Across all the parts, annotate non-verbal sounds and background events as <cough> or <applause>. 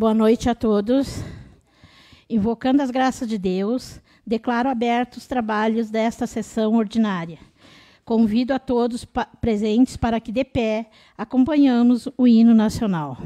Boa noite a todos. Invocando as graças de Deus, declaro abertos os trabalhos desta sessão ordinária. Convido a todos pa presentes para que de pé acompanhamos o hino nacional.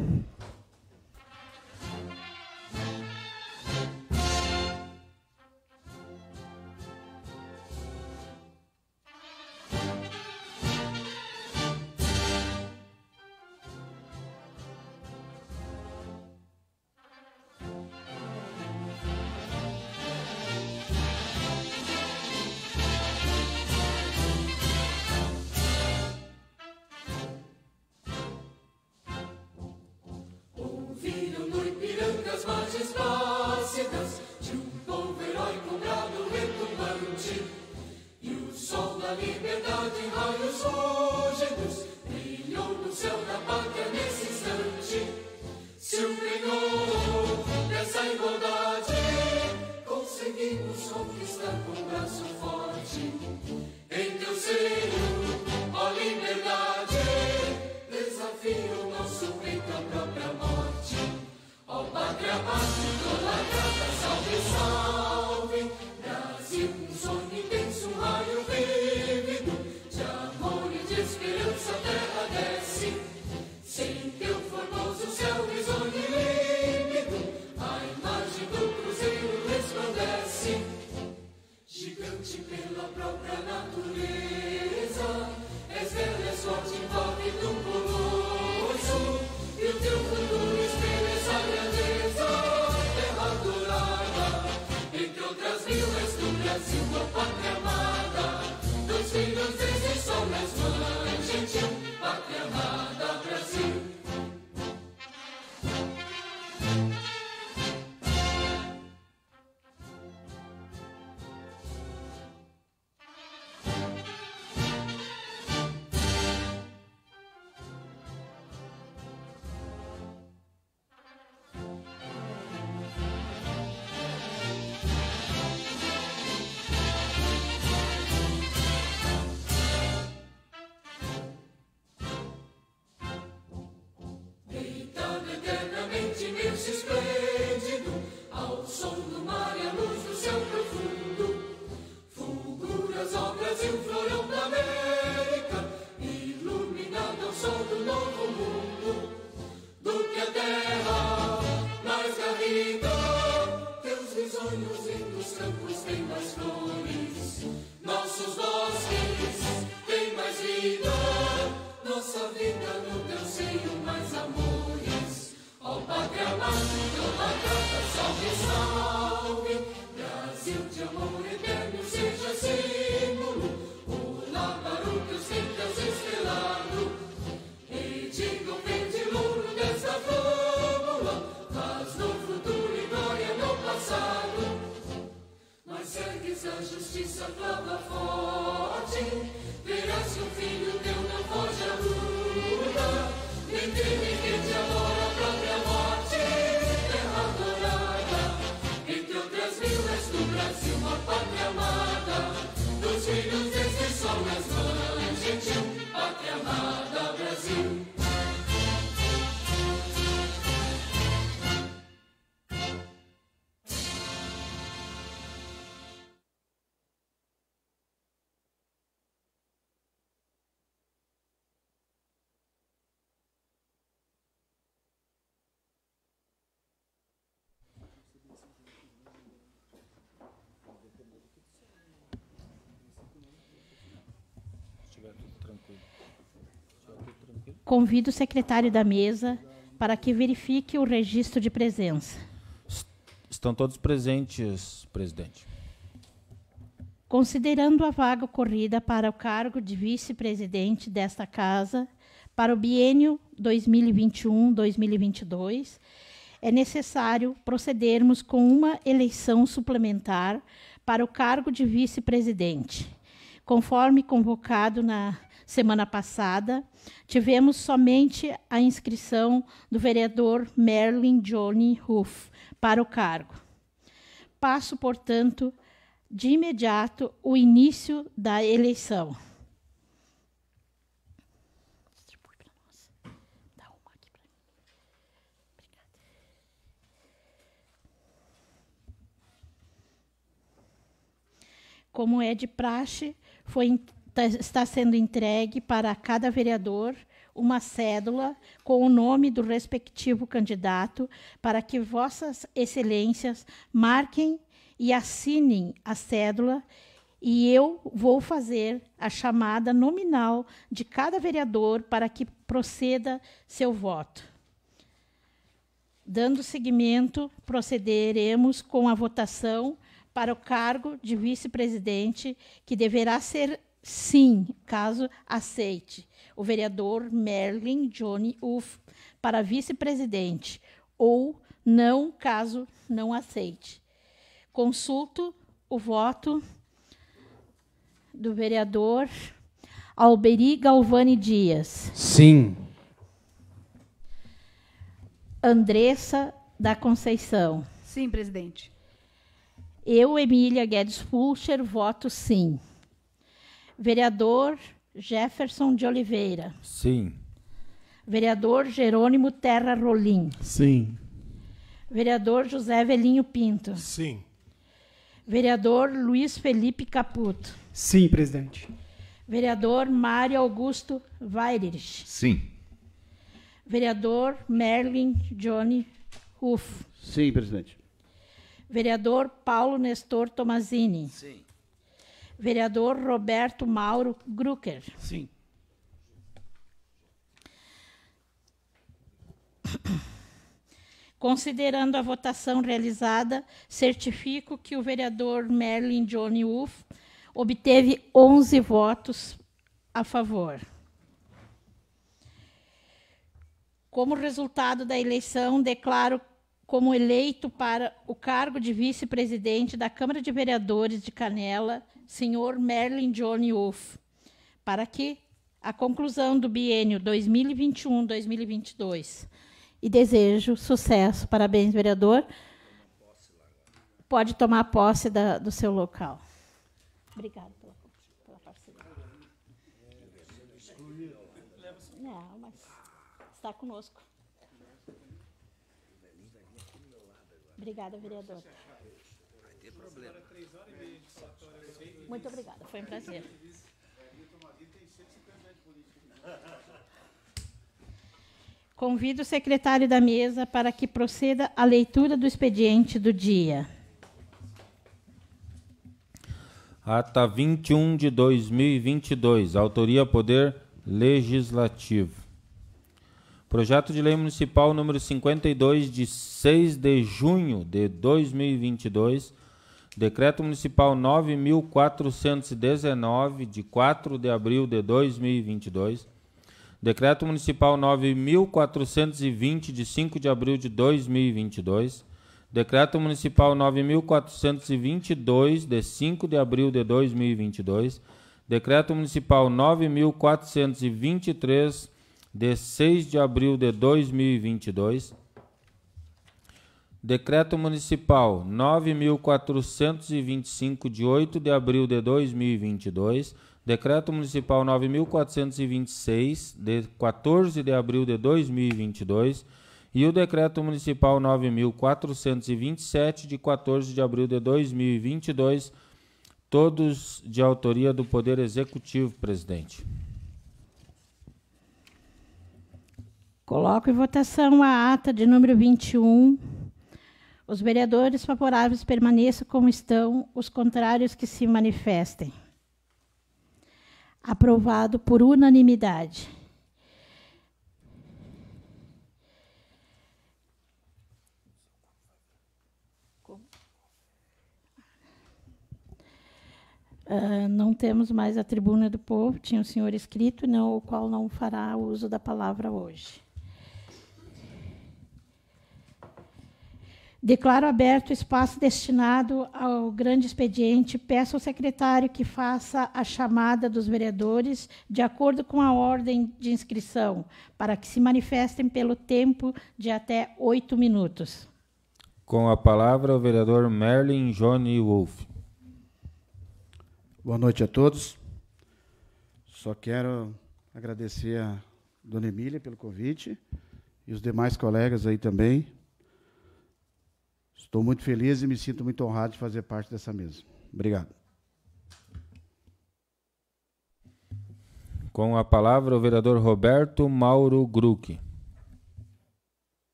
Convido o secretário da mesa para que verifique o registro de presença. Estão todos presentes, presidente. Considerando a vaga ocorrida para o cargo de vice-presidente desta Casa para o biênio 2021-2022, é necessário procedermos com uma eleição suplementar para o cargo de vice-presidente, conforme convocado na semana passada. Tivemos somente a inscrição do vereador Merlin Johnny Ruff para o cargo. Passo, portanto, de imediato o início da eleição. Como é de praxe, foi Tá, está sendo entregue para cada vereador uma cédula com o nome do respectivo candidato para que vossas excelências marquem e assinem a cédula e eu vou fazer a chamada nominal de cada vereador para que proceda seu voto. Dando seguimento, procederemos com a votação para o cargo de vice-presidente, que deverá ser Sim, caso aceite. O vereador Merlin Johnny Uff para vice-presidente ou não, caso não aceite. Consulto o voto do vereador Alberi Galvani Dias. Sim. Andressa da Conceição. Sim, presidente. Eu, Emília Guedes Fulcher, voto sim. Vereador Jefferson de Oliveira. Sim. Vereador Jerônimo Terra Rolim. Sim. Vereador José Velinho Pinto. Sim. Vereador Luiz Felipe Caputo. Sim, presidente. Vereador Mário Augusto Weirich. Sim. Vereador Merlin Johnny Ruff. Sim, presidente. Vereador Paulo Nestor Tomazini. Sim. Vereador Roberto Mauro Grucker. Sim. Considerando a votação realizada, certifico que o vereador Merlin Johnny Wolff obteve 11 votos a favor. Como resultado da eleição, declaro como eleito para o cargo de vice-presidente da Câmara de Vereadores de Canela Senhor Merlin Johnny Wolff, para que a conclusão do biênio 2021-2022. E desejo sucesso. Parabéns, vereador. Pode tomar posse da, do seu local. Obrigado pela, participação. Não, mas está conosco. Obrigada, vereador. Muito obrigada, foi um prazer. Convido o secretário da mesa para que proceda à leitura do expediente do dia. Ata 21 de 2022, autoria Poder Legislativo. Projeto de Lei Municipal número 52 de 6 de junho de 2022 Decreto Municipal 9.419, de 4 de abril de 2022. Decreto Municipal 9.420, de 5 de abril de 2022. Decreto Municipal 9.422, de 5 de abril de 2022. Decreto Municipal 9.423, de 6 de abril de 2022. Decreto Municipal 9.425, de 8 de abril de 2022. Decreto Municipal 9.426, de 14 de abril de 2022. E o Decreto Municipal 9.427, de 14 de abril de 2022, todos de autoria do Poder Executivo, presidente. Coloco em votação a ata de número 21 os vereadores favoráveis permaneçam como estão, os contrários que se manifestem. Aprovado por unanimidade. Uh, não temos mais a tribuna do povo, tinha o senhor escrito, não, o qual não fará uso da palavra hoje. Declaro aberto o espaço destinado ao grande expediente. Peço ao secretário que faça a chamada dos vereadores de acordo com a ordem de inscrição, para que se manifestem pelo tempo de até oito minutos. Com a palavra, o vereador Merlin Johnny Wolf. Boa noite a todos. Só quero agradecer a dona Emília pelo convite e os demais colegas aí também Estou muito feliz e me sinto muito honrado de fazer parte dessa mesa. Obrigado. Com a palavra, o vereador Roberto Mauro Gruck.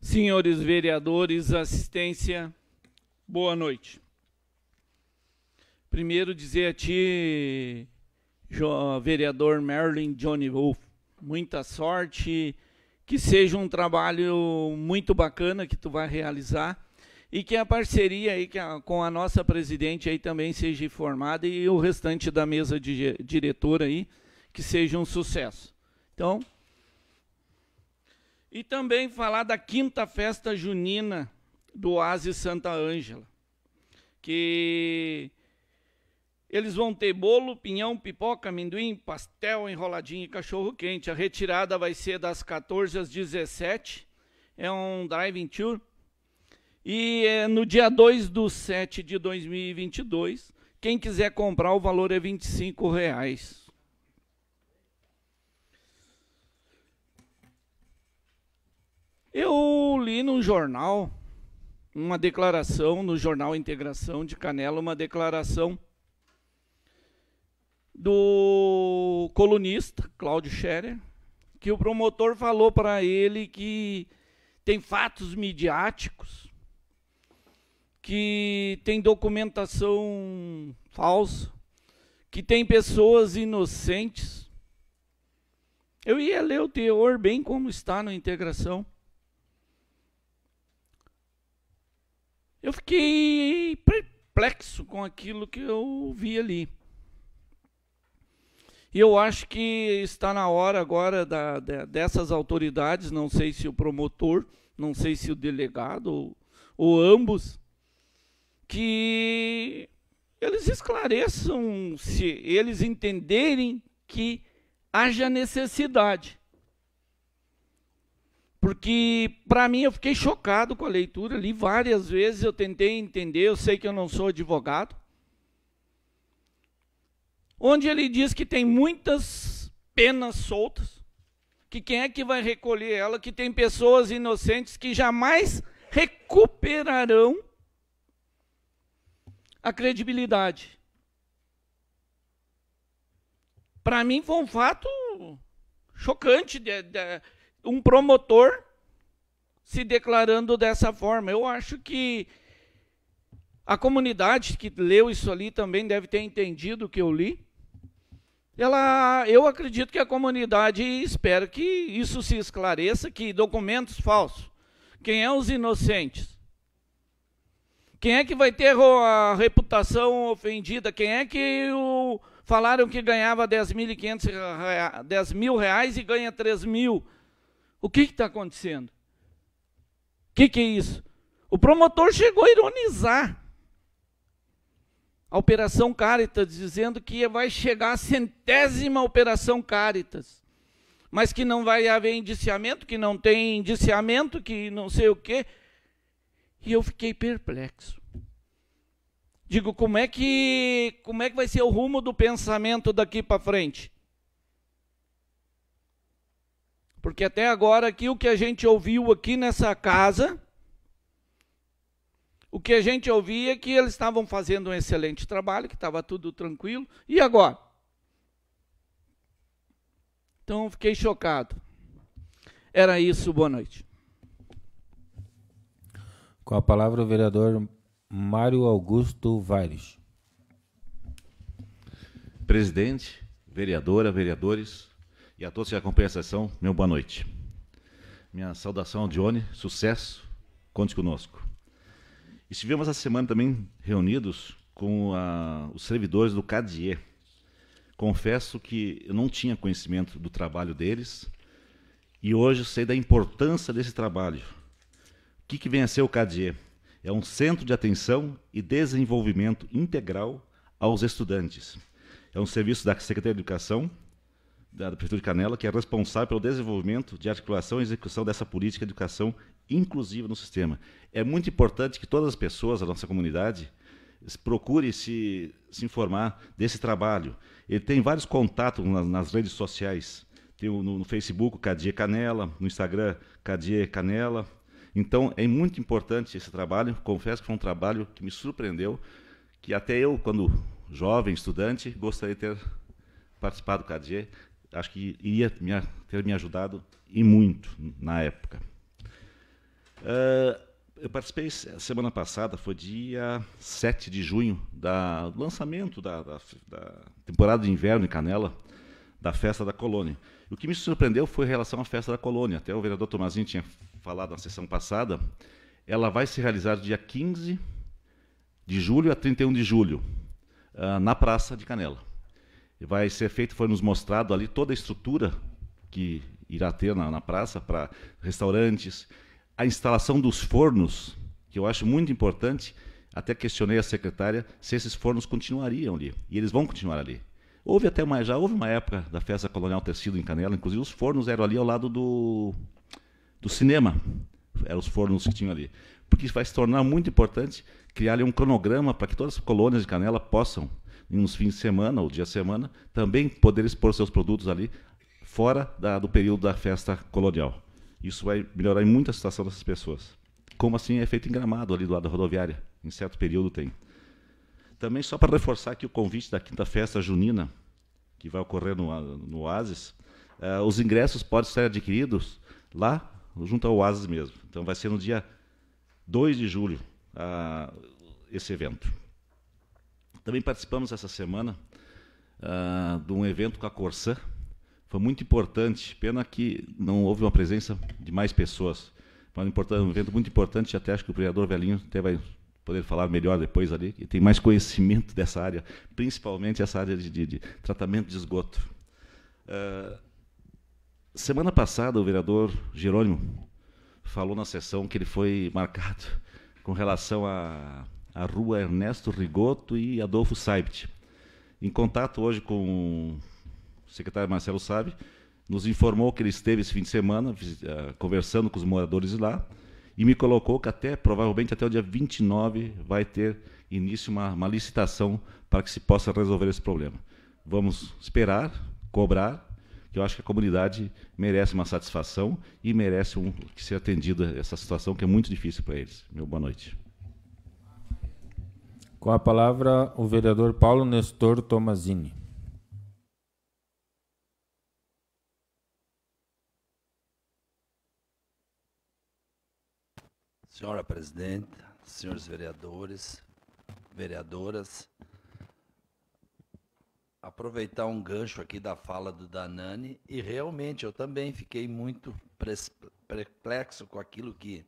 Senhores vereadores, assistência, boa noite. Primeiro dizer a ti, vereador Merlin Johnny Wolf, muita sorte, que seja um trabalho muito bacana que tu vai realizar e que a parceria aí a, com a nossa presidente aí também seja formada e o restante da mesa de, diretora aí que seja um sucesso. Então, e também falar da quinta festa junina do Oásis Santa Ângela, que eles vão ter bolo, pinhão, pipoca, amendoim, pastel, enroladinho e cachorro quente. A retirada vai ser das 14 às 17. É um drive tour. E é, no dia 2 do 7 de 2022, quem quiser comprar, o valor é R$ reais. Eu li num jornal uma declaração, no jornal Integração de Canela, uma declaração do colunista Cláudio Scherer, que o promotor falou para ele que tem fatos midiáticos, que tem documentação falsa, que tem pessoas inocentes. Eu ia ler o teor bem como está na integração. Eu fiquei perplexo com aquilo que eu vi ali. E eu acho que está na hora agora da, da, dessas autoridades, não sei se o promotor, não sei se o delegado, ou, ou ambos, que eles esclareçam, se eles entenderem que haja necessidade. Porque, para mim, eu fiquei chocado com a leitura, li várias vezes, eu tentei entender, eu sei que eu não sou advogado, onde ele diz que tem muitas penas soltas, que quem é que vai recolher ela, que tem pessoas inocentes que jamais recuperarão a credibilidade. Para mim foi um fato chocante de, de, um promotor se declarando dessa forma. Eu acho que a comunidade que leu isso ali também deve ter entendido o que eu li ela, eu acredito que a comunidade espera que isso se esclareça, que documentos falsos. Quem é os inocentes? Quem é que vai ter a reputação ofendida? Quem é que o, falaram que ganhava 10, mil reais e ganha 3 mil? O que está acontecendo? O que, que é isso? O promotor chegou a ironizar a Operação Caritas, dizendo que vai chegar a centésima Operação Caritas, mas que não vai haver indiciamento, que não tem indiciamento, que não sei o quê. E eu fiquei perplexo. Digo, como é que como é que vai ser o rumo do pensamento daqui para frente? Porque até agora aqui o que a gente ouviu aqui nessa casa o que a gente ouvia é que eles estavam fazendo um excelente trabalho, que estava tudo tranquilo. E agora? Então eu fiquei chocado. Era isso, boa noite. Com a palavra o vereador Mário Augusto Vaires. Presidente, vereadora, vereadores e a todos que acompanham a sessão, meu boa noite. Minha saudação ao Dione, sucesso, conte conosco. Estivemos essa semana também reunidos com a, os servidores do CADIE. Confesso que eu não tinha conhecimento do trabalho deles e hoje sei da importância desse trabalho. O que, que vem a ser o CADIE? É um centro de atenção e desenvolvimento integral aos estudantes. É um serviço da Secretaria de Educação, da Prefeitura de Canela, que é responsável pelo desenvolvimento de articulação e execução dessa política de educação inclusiva no sistema. É muito importante que todas as pessoas da nossa comunidade procurem se, se informar desse trabalho. Ele tem vários contatos nas, nas redes sociais. Tem no, no Facebook, Cadê Canela, no Instagram, Cadê Canela. Então, é muito importante esse trabalho. Confesso que foi um trabalho que me surpreendeu, que até eu, quando jovem, estudante, gostaria de ter participado do Cadier. Acho que iria ter me ajudado e muito na época. Uh, eu participei semana passada, foi dia 7 de junho, da, do lançamento da, da, da, temporada de inverno em Canela, da Festa da Colônia. O que me surpreendeu foi em relação à Festa da Colônia. Até o vereador Tomazinho tinha falado na sessão passada. Ela vai se realizar dia 15 de julho a 31 de julho, uh, na Praça de Canela. E vai ser feito, foi nos mostrado ali toda a estrutura que irá ter na, na praça para restaurantes, a instalação dos fornos, que eu acho muito importante. Até questionei a secretária se esses fornos continuariam ali. E eles vão continuar ali. Houve até mais, já houve uma época da festa colonial tecido em Canela, inclusive os fornos eram ali ao lado do, do cinema. Eram os fornos que tinham ali. Porque vai se tornar muito importante criar ali um cronograma para que todas as colônias de Canela possam, em uns fins de semana ou dia de semana, também poder expor seus produtos ali fora da, do período da festa colonial. Isso vai melhorar em muito a situação dessas pessoas. Como assim é feito em Gramado, ali do lado da rodoviária. Em certo período tem. Também só para reforçar aqui o convite da quinta festa junina, que vai ocorrer no, no Oasis, uh, eh, os ingressos podem ser adquiridos lá, junto ao Oasis mesmo. Então vai ser no dia 2 de julho uh, esse evento. Também participamos essa semana uh, de um evento com a Corsã, foi muito importante. Pena que não houve uma presença de mais pessoas. Foi um, evento muito importante. Até acho que o vereador Velhinho até vai poder falar melhor depois ali, e tem mais conhecimento dessa área, principalmente essa área de, de, de tratamento de esgoto. Uh, semana passada, o vereador Jerônimo falou na sessão que ele foi marcado com relação à, à rua Ernesto Rigoto e Adolfo Saibt. Em contato hoje com o secretário Marcelo sabe, nos informou que ele esteve esse fim de semana eh, conversando com os moradores lá e me colocou que até, provavelmente até o dia 29 vai ter início uma, uma licitação para que se possa resolver esse problema. Vamos esperar, cobrar, que eu acho que a comunidade merece uma satisfação e merece um, que ser atendida essa situação que é muito difícil para eles. Meu boa noite. Com a palavra, o vereador Paulo Nestor Tomazini. Senhora presidente, senhores vereadores, vereadoras, aproveitar um gancho aqui da fala do Danani e realmente eu também fiquei muito perplexo com aquilo que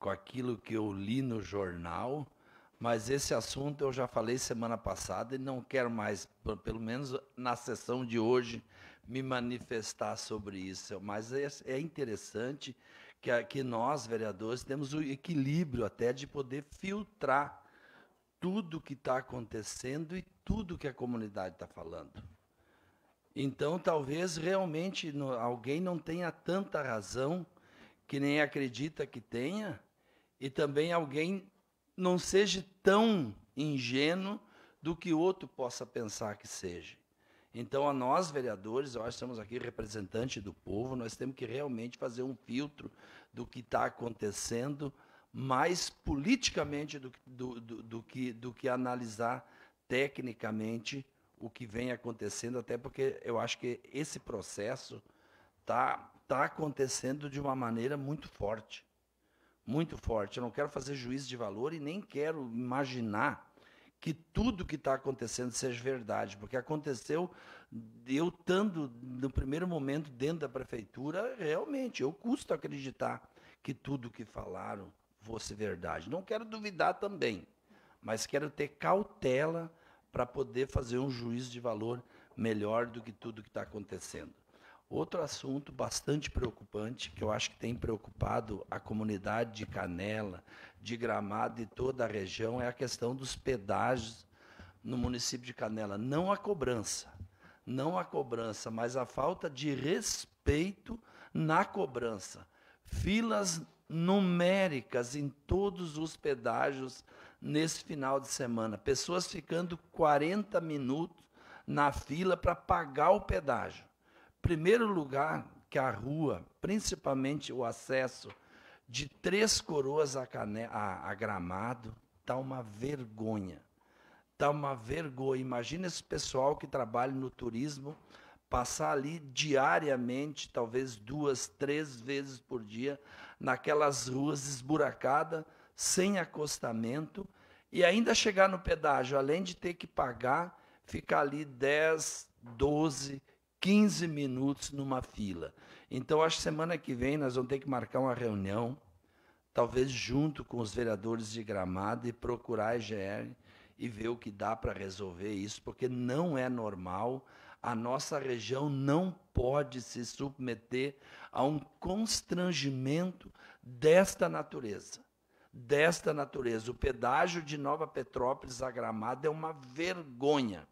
com aquilo que eu li no jornal, mas esse assunto eu já falei semana passada e não quero mais, pelo menos na sessão de hoje, me manifestar sobre isso. Mas é interessante que, que nós, vereadores, temos o equilíbrio até de poder filtrar tudo que está acontecendo e tudo que a comunidade está falando. Então, talvez realmente no, alguém não tenha tanta razão que nem acredita que tenha, e também alguém não seja tão ingênuo do que outro possa pensar que seja. Então, a nós, vereadores, eu acho que estamos aqui representante do povo, nós temos que realmente fazer um filtro do que está acontecendo, mais politicamente do, do, do, do, que, do que analisar tecnicamente o que vem acontecendo, até porque eu acho que esse processo está tá acontecendo de uma maneira muito forte. Muito forte. Eu não quero fazer juízo de valor e nem quero imaginar que tudo que está acontecendo seja verdade, porque aconteceu eu estando no primeiro momento dentro da prefeitura, realmente eu custo acreditar que tudo que falaram fosse verdade. Não quero duvidar também, mas quero ter cautela para poder fazer um juízo de valor melhor do que tudo que está acontecendo. Outro assunto bastante preocupante, que eu acho que tem preocupado a comunidade de Canela, de Gramado e toda a região é a questão dos pedágios no município de Canela. Não a cobrança, não a cobrança, mas a falta de respeito na cobrança. Filas numéricas em todos os pedágios nesse final de semana. Pessoas ficando 40 minutos na fila para pagar o pedágio. Primeiro lugar que a rua, principalmente o acesso de Três Coroas a, Cane... a, a Gramado, tá uma vergonha. Tá uma vergonha. Imagina esse pessoal que trabalha no turismo passar ali diariamente, talvez duas, três vezes por dia, naquelas ruas esburacadas, sem acostamento, e ainda chegar no pedágio, além de ter que pagar, ficar ali 10, 12, 15 minutos numa fila. Então, acho que semana que vem nós vamos ter que marcar uma reunião, talvez junto com os vereadores de Gramado, e procurar a EGR e ver o que dá para resolver isso, porque não é normal. A nossa região não pode se submeter a um constrangimento desta natureza. Desta natureza. O pedágio de Nova Petrópolis a Gramado é uma vergonha.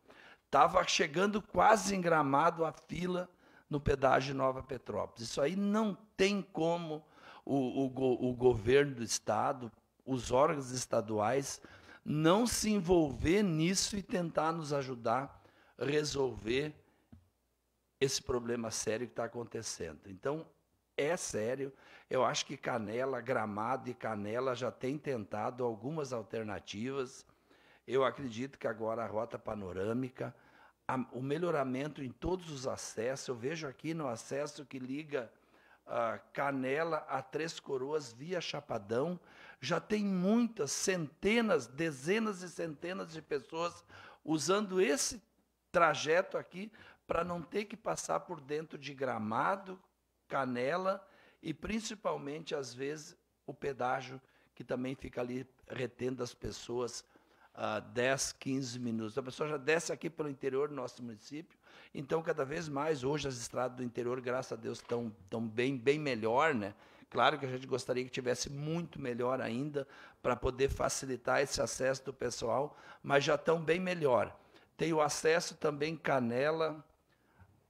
Estava chegando quase em Gramado a fila no pedágio de Nova Petrópolis. Isso aí não tem como o, o, o governo do Estado, os órgãos estaduais, não se envolver nisso e tentar nos ajudar a resolver esse problema sério que está acontecendo. Então, é sério. Eu acho que Canela, Gramado e Canela já têm tentado algumas alternativas. Eu acredito que agora a rota panorâmica a, o melhoramento em todos os acessos. Eu vejo aqui no acesso que liga a Canela a Três Coroas via Chapadão, já tem muitas, centenas, dezenas e centenas de pessoas usando esse trajeto aqui para não ter que passar por dentro de Gramado, Canela e principalmente às vezes o pedágio que também fica ali retendo as pessoas ah, 10, 15 minutos. A pessoa já desce aqui pelo interior do nosso município. Então, cada vez mais, hoje, as estradas do interior, graças a Deus, estão tão bem, bem melhor, né? Claro que a gente gostaria que tivesse muito melhor ainda para poder facilitar esse acesso do pessoal, mas já estão bem melhor. Tem o acesso também Canela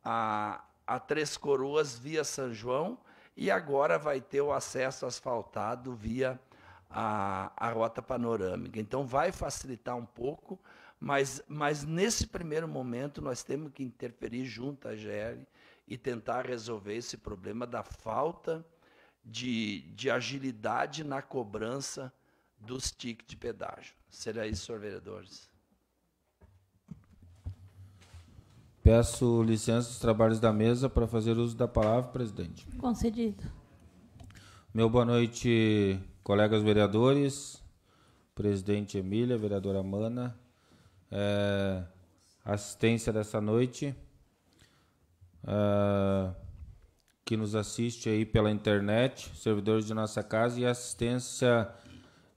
a, a Três Coroas via São João e agora vai ter o acesso asfaltado via a, a rota panorâmica. Então, vai facilitar um pouco, mas, mas nesse primeiro momento nós temos que interferir junto à GL e tentar resolver esse problema da falta de, de agilidade na cobrança dos tickets de pedágio. Será isso, senhor vereadores? Peço licença dos trabalhos da mesa para fazer uso da palavra, presidente. Concedido. Meu boa noite, colegas vereadores, presidente Emília, vereadora Mana, é, assistência dessa noite, é, que nos assiste aí pela internet, servidores de nossa casa e assistência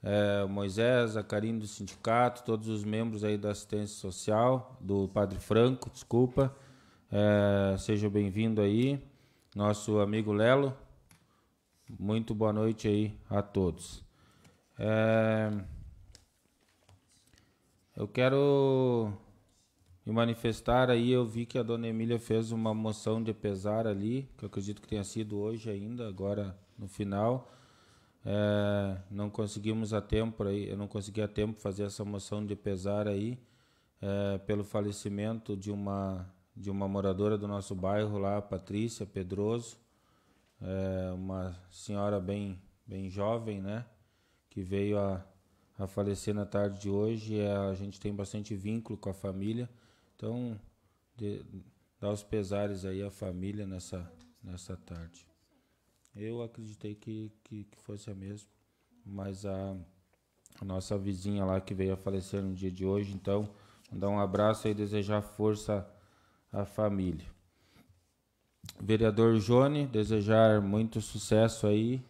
é, Moisés, a Karine do sindicato, todos os membros aí da assistência social, do Padre Franco, desculpa, é, seja bem-vindo aí, nosso amigo Lelo, muito boa noite aí a todos. É... Eu quero me manifestar aí. Eu vi que a dona Emília fez uma moção de pesar ali, que eu acredito que tenha sido hoje ainda, agora no final. É... Não conseguimos a tempo aí, eu não consegui a tempo fazer essa moção de pesar aí é... pelo falecimento de uma de uma moradora do nosso bairro lá, Patrícia Pedroso é, uma senhora bem, bem jovem, né? Que veio a, a falecer na tarde de hoje. É, a gente tem bastante vínculo com a família. Então, de, dá os pesares aí à família nessa, nessa tarde. Eu acreditei que, que, que fosse a mesma, mas a, a nossa vizinha lá que veio a falecer no dia de hoje, então, mandar um abraço e desejar força à família. Vereador Jone, desejar muito sucesso aí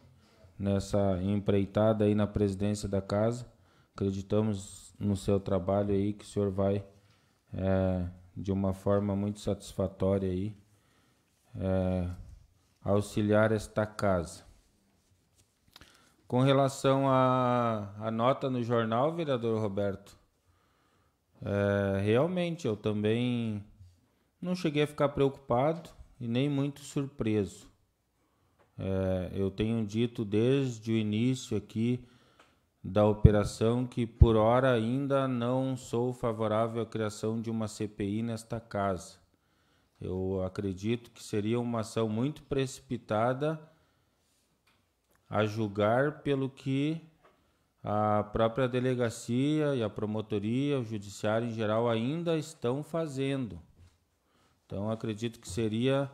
nessa empreitada aí na presidência da casa. Acreditamos no seu trabalho aí que o senhor vai é, de uma forma muito satisfatória aí é, auxiliar esta casa. Com relação à nota no jornal, vereador Roberto, é, realmente eu também não cheguei a ficar preocupado e nem muito surpreso. É, eu tenho dito desde o início aqui da operação que, por hora, ainda não sou favorável à criação de uma CPI nesta casa. Eu acredito que seria uma ação muito precipitada a julgar pelo que a própria delegacia e a promotoria, o judiciário em geral ainda estão fazendo. Então acredito que seria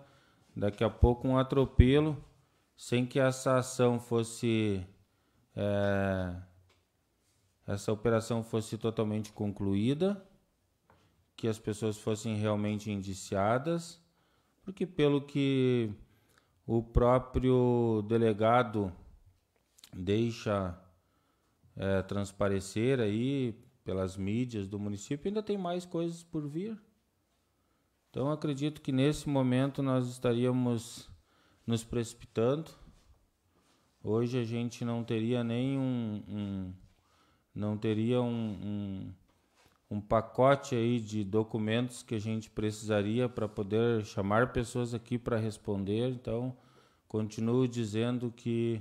daqui a pouco um atropelo, sem que essa ação fosse. É, essa operação fosse totalmente concluída, que as pessoas fossem realmente indiciadas, porque pelo que o próprio delegado deixa é, transparecer aí pelas mídias do município, ainda tem mais coisas por vir. Então acredito que nesse momento nós estaríamos nos precipitando. Hoje a gente não teria nem um, um não teria um, um, um, pacote aí de documentos que a gente precisaria para poder chamar pessoas aqui para responder. Então, continuo dizendo que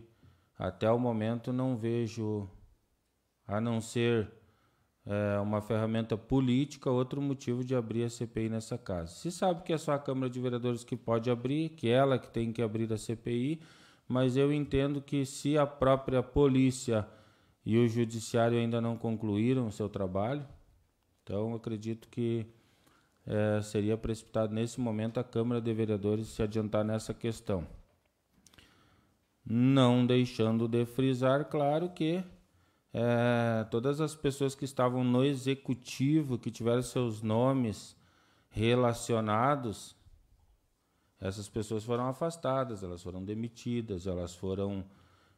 até o momento não vejo, a não ser é, uma ferramenta política, outro motivo de abrir a CPI nessa casa. Se sabe que é só a Câmara de Vereadores que pode abrir, que é ela que tem que abrir a CPI, mas eu entendo que se a própria polícia e o judiciário ainda não concluíram o seu trabalho, então acredito que é, seria precipitado nesse momento a Câmara de Vereadores se adiantar nessa questão. Não deixando de frisar, claro, que é, todas as pessoas que estavam no executivo, que tiveram seus nomes relacionados, essas pessoas foram afastadas, elas foram demitidas, elas foram.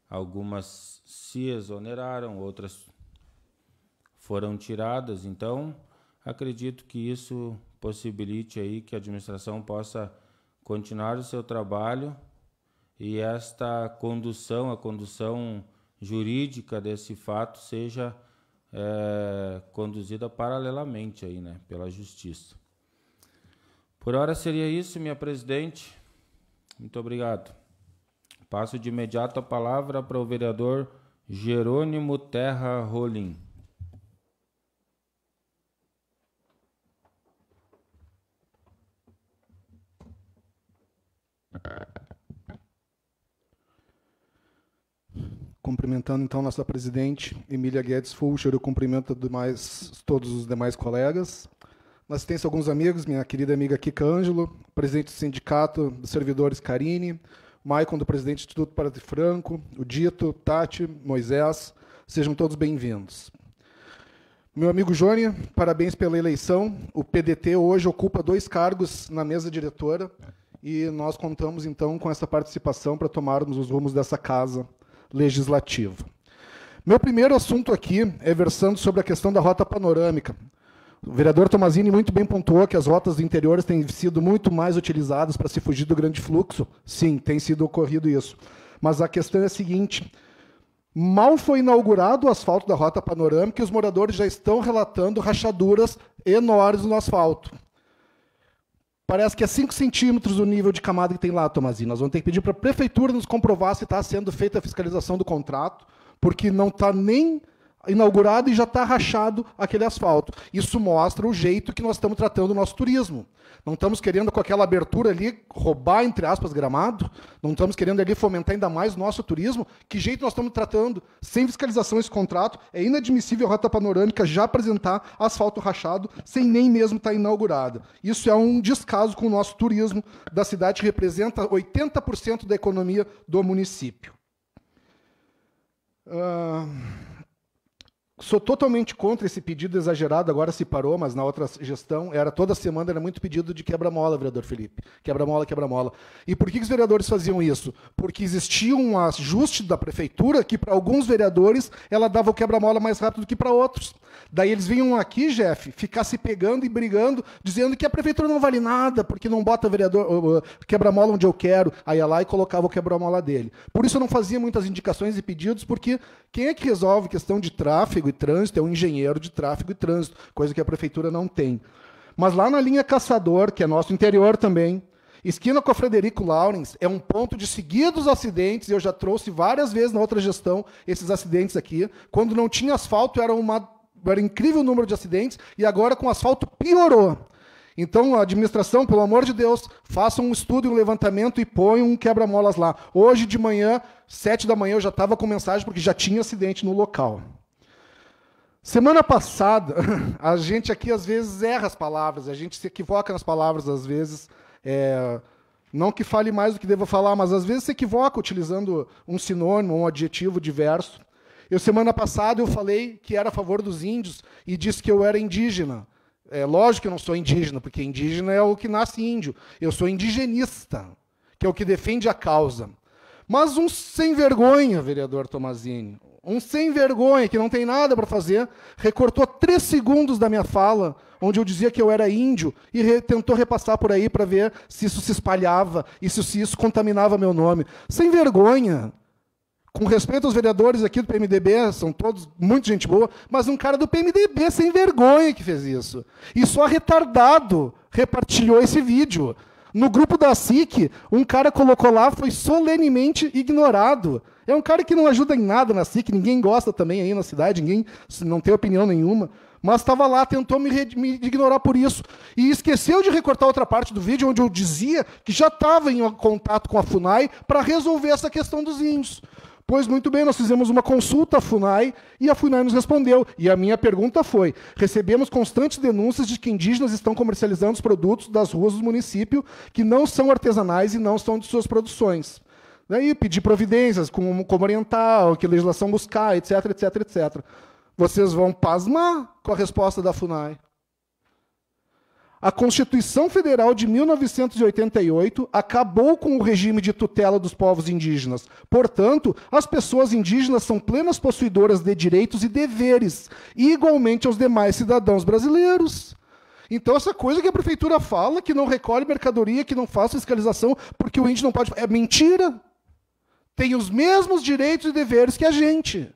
Algumas se exoneraram, outras foram tiradas. Então, acredito que isso possibilite aí que a administração possa continuar o seu trabalho e esta condução, a condução jurídica desse fato seja é, conduzida paralelamente aí, né, pela justiça. Por hora seria isso, minha presidente. Muito obrigado. Passo de imediato a palavra para o vereador Jerônimo Terra Rolim. Cumprimentando então nossa presidente, Emília Guedes Fulcher, eu cumprimento demais, todos os demais colegas. Na assistência, alguns amigos, minha querida amiga Kika Ângelo, presidente do Sindicato dos Servidores Carine, Maicon, do presidente do Instituto Parati Franco, o Dito, Tati, Moisés, sejam todos bem-vindos. Meu amigo Jônia, parabéns pela eleição. O PDT hoje ocupa dois cargos na mesa diretora e nós contamos então com essa participação para tomarmos os rumos dessa casa legislativa. Meu primeiro assunto aqui é versando sobre a questão da rota panorâmica. O vereador Tomazini muito bem pontuou que as rotas interiores têm sido muito mais utilizadas para se fugir do grande fluxo. Sim, tem sido ocorrido isso. Mas a questão é a seguinte: mal foi inaugurado o asfalto da rota panorâmica e os moradores já estão relatando rachaduras enormes no asfalto. Parece que é 5 centímetros o nível de camada que tem lá, Tomazina. Nós vamos ter que pedir para a prefeitura nos comprovar se está sendo feita a fiscalização do contrato, porque não está nem inaugurado e já está rachado aquele asfalto. Isso mostra o jeito que nós estamos tratando o nosso turismo. Não estamos querendo, com aquela abertura ali, roubar, entre aspas, gramado. Não estamos querendo ali fomentar ainda mais nosso turismo. Que jeito nós estamos tratando? Sem fiscalização esse contrato, é inadmissível a Rota Panorâmica já apresentar asfalto rachado sem nem mesmo estar tá inaugurada. Isso é um descaso com o nosso turismo da cidade, que representa 80% da economia do município. Uh... Sou totalmente contra esse pedido exagerado, agora se parou, mas na outra gestão era toda semana era muito pedido de quebra-mola, vereador Felipe. Quebra-mola, quebra-mola. E por que os vereadores faziam isso? Porque existia um ajuste da prefeitura que para alguns vereadores ela dava o quebra-mola mais rápido do que para outros. Daí eles vinham aqui, Jeff, ficar se pegando e brigando, dizendo que a prefeitura não vale nada, porque não bota vereador quebra-mola onde eu quero. Aí ia lá e colocava o quebra-mola dele. Por isso eu não fazia muitas indicações e pedidos, porque quem é que resolve questão de tráfego tráfego e trânsito é um engenheiro de tráfego e trânsito, coisa que a prefeitura não tem. Mas lá na linha Caçador, que é nosso interior também, esquina com a Frederico Laurens, é um ponto de seguidos acidentes, eu já trouxe várias vezes na outra gestão esses acidentes aqui. Quando não tinha asfalto, era, uma, era um incrível número de acidentes, e agora com asfalto piorou. Então, a administração, pelo amor de Deus, faça um estudo e um levantamento e põe um quebra-molas lá. Hoje de manhã, sete da manhã, eu já estava com mensagem porque já tinha acidente no local. Semana passada, <laughs> a gente aqui às vezes erra as palavras, a gente se equivoca nas palavras às vezes. É, não que fale mais do que devo falar, mas às vezes se equivoca utilizando um sinônimo, um adjetivo diverso. Eu semana passada eu falei que era a favor dos índios e disse que eu era indígena. É lógico que eu não sou indígena, porque indígena é o que nasce índio. Eu sou indigenista, que é o que defende a causa. Mas um sem vergonha, vereador Tomazini, um sem vergonha que não tem nada para fazer recortou três segundos da minha fala, onde eu dizia que eu era índio, e re tentou repassar por aí para ver se isso se espalhava e se, se isso contaminava meu nome. Sem vergonha. Com respeito aos vereadores aqui do PMDB, são todos muito gente boa, mas um cara do PMDB sem vergonha que fez isso. E só retardado repartilhou esse vídeo. No grupo da SIC, um cara colocou lá, foi solenemente ignorado. É um cara que não ajuda em nada na SIC, ninguém gosta também aí na cidade, ninguém não tem opinião nenhuma. Mas estava lá, tentou me, me, ignorar por isso. E esqueceu de recortar outra parte do vídeo onde eu dizia que já estava em contato com a FUNAI para resolver essa questão dos índios. Pois muito bem, nós fizemos uma consulta à FUNAI e a FUNAI nos respondeu. E a minha pergunta foi: recebemos constantes denúncias de que indígenas estão comercializando os produtos das ruas do município que não são artesanais e não são de suas produções. Daí né, pedir providências, como, como orientar, que legislação buscar, etc, etc, etc. Vocês vão pasmar com a resposta da FUNAI. A Constituição Federal de 1988 acabou com o regime de tutela dos povos indígenas. Portanto, as pessoas indígenas são plenas possuidoras de direitos e deveres, igualmente aos demais cidadãos brasileiros. Então, essa coisa que a prefeitura fala, que não recolhe mercadoria, que não faz fiscalização, porque o índio não pode. É mentira! Tem os mesmos direitos e deveres que a gente.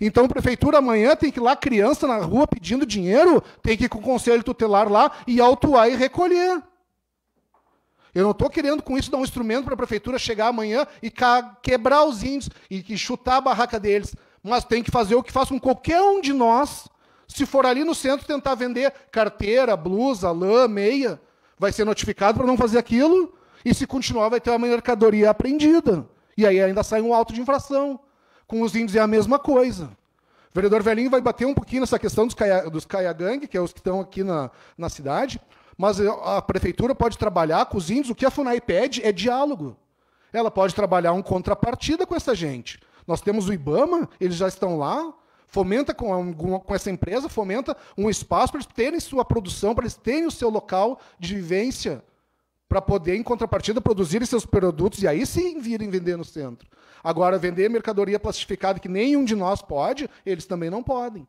Então, a prefeitura amanhã tem que ir lá, criança na rua pedindo dinheiro, tem que ir com o conselho tutelar lá e autuar e recolher. Eu não estou querendo com isso dar um instrumento para a prefeitura chegar amanhã e quebrar os índios e, e chutar a barraca deles. Mas tem que fazer o que faz com qualquer um de nós. Se for ali no centro tentar vender carteira, blusa, lã, meia, vai ser notificado para não fazer aquilo. E se continuar, vai ter uma mercadoria apreendida. E aí ainda sai um auto de infração. Com os índios é a mesma coisa. O vereador Velhinho vai bater um pouquinho nessa questão dos, caia, dos que é os que estão aqui na, na cidade, mas eh, a prefeitura pode trabalhar com os índios. O que a FUNAI pede é diálogo. Ela pode trabalhar um contrapartida com essa gente. Nós temos o IBAMA, eles já estão lá, fomenta com, com essa empresa, fomenta um espaço para eles terem sua produção, para eles terem o seu local de vivência, para poder, em contrapartida, produzirem seus produtos e aí sim virem vender no centro. Agora, vender mercadoria plastificada que nenhum de nós pode, eles também não podem.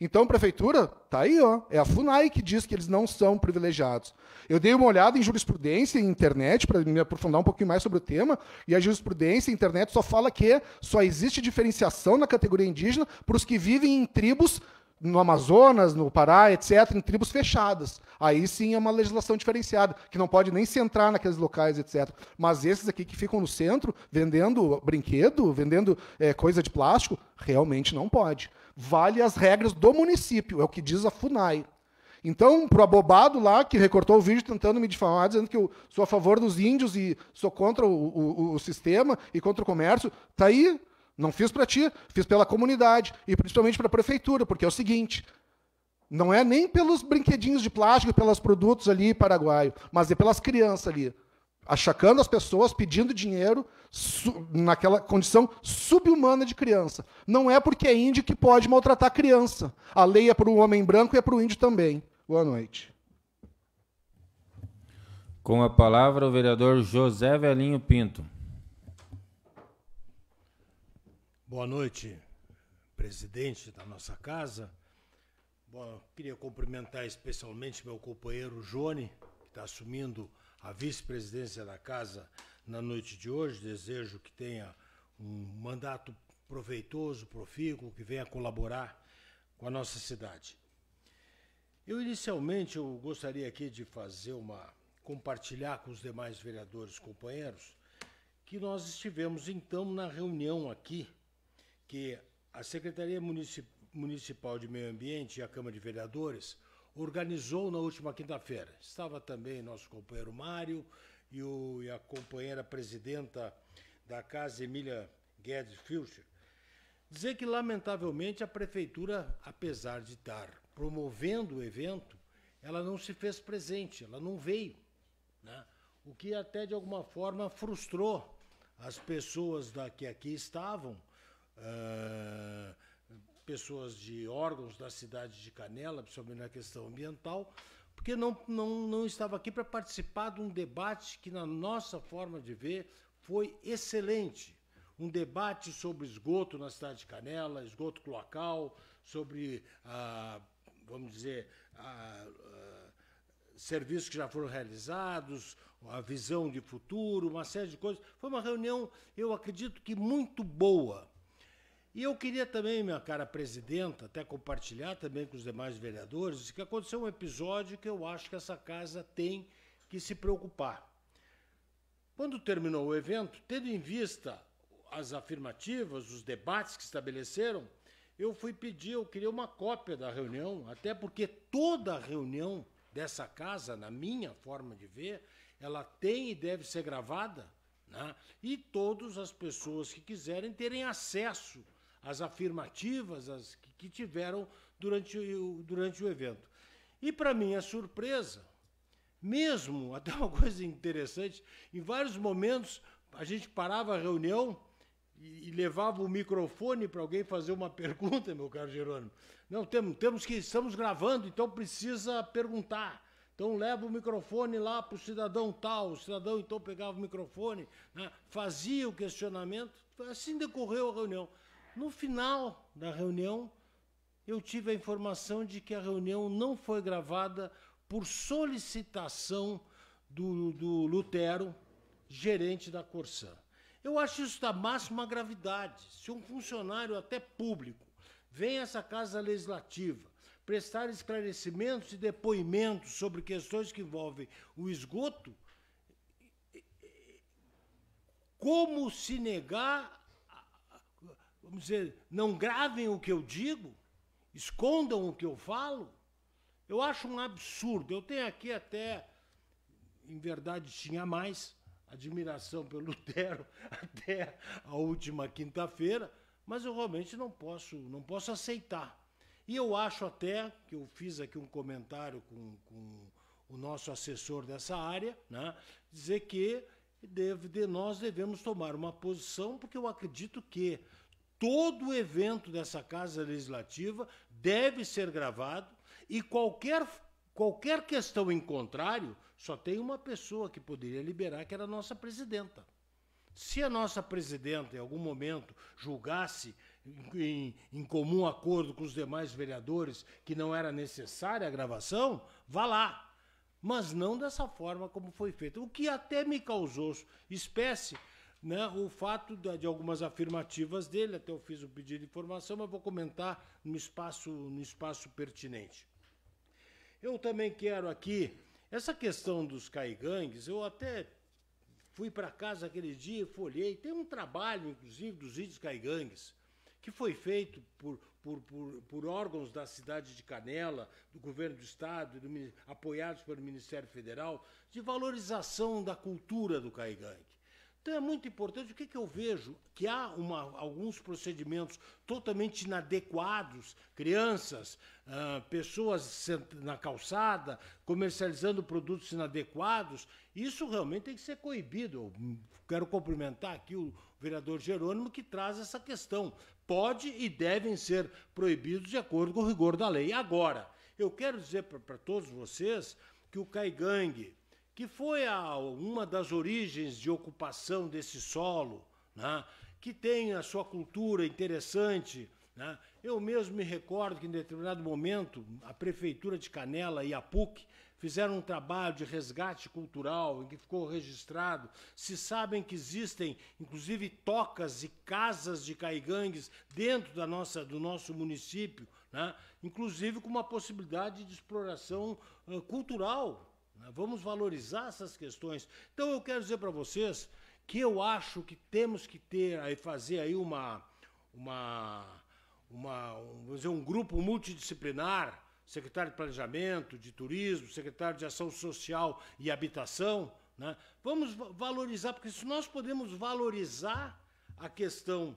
Então, prefeitura, tá aí, ó. É a FUNAI que diz que eles não são privilegiados. Eu dei uma olhada em jurisprudência e internet para me aprofundar um pouquinho mais sobre o tema, e a jurisprudência e internet só fala que só existe diferenciação na categoria indígena para os que vivem em tribos no Amazonas, no Pará, etc., em tribos fechadas. Aí sim é uma legislação diferenciada, que não pode nem se entrar naqueles locais, etc. Mas esses aqui que ficam no centro, vendendo brinquedo, vendendo é, coisa de plástico, realmente não pode. Vale as regras do município, é o que diz a FUNAI. Então, pro abobado lá, que recortou o vídeo tentando me difamar, dizendo que eu sou a favor dos índios e sou contra o, o, o sistema e contra o comércio, tá aí, não fiz para ti, fiz pela comunidade e principalmente para a prefeitura, porque é o seguinte: não é nem pelos brinquedinhos de plástico, e pelos produtos ali paraguaio, mas é pelas crianças ali, achacando as pessoas, pedindo dinheiro naquela condição subhumana de criança. Não é porque é índio que pode maltratar a criança. A lei é para o homem branco e é para o índio também. Boa noite. Com a palavra o vereador José Velinho Pinto. Boa noite, presidente da nossa casa. Bom, queria cumprimentar especialmente meu companheiro Jone, que está assumindo a vice-presidência da casa na noite de hoje. Desejo que tenha um mandato proveitoso, profícuo, que venha colaborar com a nossa cidade. Eu inicialmente eu gostaria aqui de fazer uma compartilhar com os demais vereadores companheiros que nós estivemos então na reunião aqui que a Secretaria Municipal de Meio Ambiente e a Câmara de Vereadores organizou na última quinta-feira. Estava também nosso companheiro Mário e, o, e a companheira presidenta da casa Emília Guedes Filcher. Dizer que, lamentavelmente, a prefeitura, apesar de estar promovendo o evento, ela não se fez presente, ela não veio. Né? O que até, de alguma forma, frustrou as pessoas da, que aqui estavam ah, pessoas de órgãos da cidade de Canela, principalmente na questão ambiental, porque não, não, não estava aqui para participar de um debate que, na nossa forma de ver, foi excelente. Um debate sobre esgoto na cidade de Canela, esgoto cloacal, sobre, ah, vamos dizer, ah, ah, serviços que já foram realizados, a visão de futuro, uma série de coisas. Foi uma reunião, eu acredito que muito boa. E eu queria também, minha cara presidenta, até compartilhar também com os demais vereadores, que aconteceu um episódio que eu acho que essa casa tem que se preocupar. Quando terminou o evento, tendo em vista as afirmativas, os debates que estabeleceram, eu fui pedir, eu queria uma cópia da reunião, até porque toda reunião dessa casa, na minha forma de ver, ela tem e deve ser gravada, né? e todas as pessoas que quiserem terem acesso as afirmativas as que, que tiveram durante o, durante o evento. E, para minha surpresa, mesmo, <laughs> até uma coisa interessante, em vários momentos a gente parava a reunião e, e levava o microfone para alguém fazer uma <laughs> pergunta, meu caro Jerônimo. Não, temos, temos que, estamos gravando, então precisa perguntar. Então leva o microfone lá para o cidadão tal, o cidadão então pegava o microfone, né, fazia o questionamento, assim decorreu a reunião. No final da reunião, eu tive a informação de que a reunião não foi gravada por solicitação do, do Lutero, gerente da Corsã. Eu acho isso da máxima gravidade. Se um funcionário, até público, vem a essa Casa Legislativa prestar esclarecimentos e depoimentos sobre questões que envolvem o esgoto, como se negar vamos dizer, não gravem o que eu digo, escondam o que eu falo, eu acho um absurdo. Eu tenho aqui até, em verdade tinha mais, admiração pelo <laughs> Lutero até a última quinta-feira, mas eu realmente não posso, não posso aceitar. E eu acho até que eu fiz aqui um comentário com, com o nosso assessor dessa área, né, dizer que deve, de nós devemos tomar uma posição, porque eu acredito que Todo evento dessa Casa Legislativa deve ser gravado e qualquer, qualquer questão em contrário, só tem uma pessoa que poderia liberar, que era a nossa presidenta. Se a nossa presidenta, em algum momento, julgasse em, em, comum acordo com os demais vereadores que não era necessária a gravação, vá lá. Mas não dessa forma como foi feita. O que até me causou espécie né, o fato de, de, algumas afirmativas dele, até eu fiz o um pedido de informação, mas vou comentar no espaço, no espaço pertinente. Eu também quero aqui, essa questão dos caigangues, eu até fui para casa aquele dia, folhei, tem um trabalho, inclusive, dos índios caigangues, que foi feito por, por, por, por, órgãos da cidade de Canela, do governo do Estado, do, apoiados pelo Ministério Federal, de valorização da cultura do caigangue. Então é muito importante. O que, é que eu vejo? Que há uma, alguns procedimentos totalmente inadequados, crianças, ah, pessoas na calçada, comercializando produtos inadequados. Isso realmente tem que ser coibido. Eu quero cumprimentar aqui o vereador Jerônimo que traz essa questão. Pode e devem ser proibidos de acordo com o rigor da lei. Agora, eu quero dizer para todos vocês que o Caigangue, que foi a, uma das origens de ocupação desse solo, né? que tem a sua cultura interessante. Né? Eu mesmo me recordo que, em determinado momento, a Prefeitura de Canela e a PUC fizeram um trabalho de resgate cultural em que ficou registrado. Se sabem que existem, inclusive, tocas e casas de caigangues dentro da nossa, do nosso município, né? inclusive com uma possibilidade de exploração uh, cultural né? Vamos valorizar essas questões. Então eu quero dizer para vocês que eu acho que temos que ter aí fazer aí uma uma uma um, vamos dizer, um grupo multidisciplinar, secretário de planejamento, de turismo, secretário de ação social e habitação, né? Vamos valorizar porque se nós podemos valorizar a questão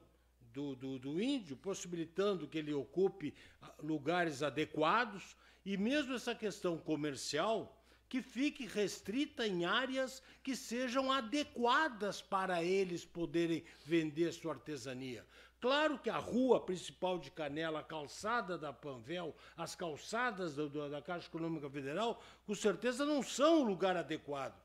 do, do, do índio, possibilitando que ele ocupe ah, lugares adequados, e mesmo essa questão comercial, que fique restrita em áreas que sejam adequadas para eles poderem vender sua artesania. Claro que a rua principal de Canela, a calçada da Panvel, as calçadas do, do, da Caixa Econômica Federal, com certeza não são o lugar adequado.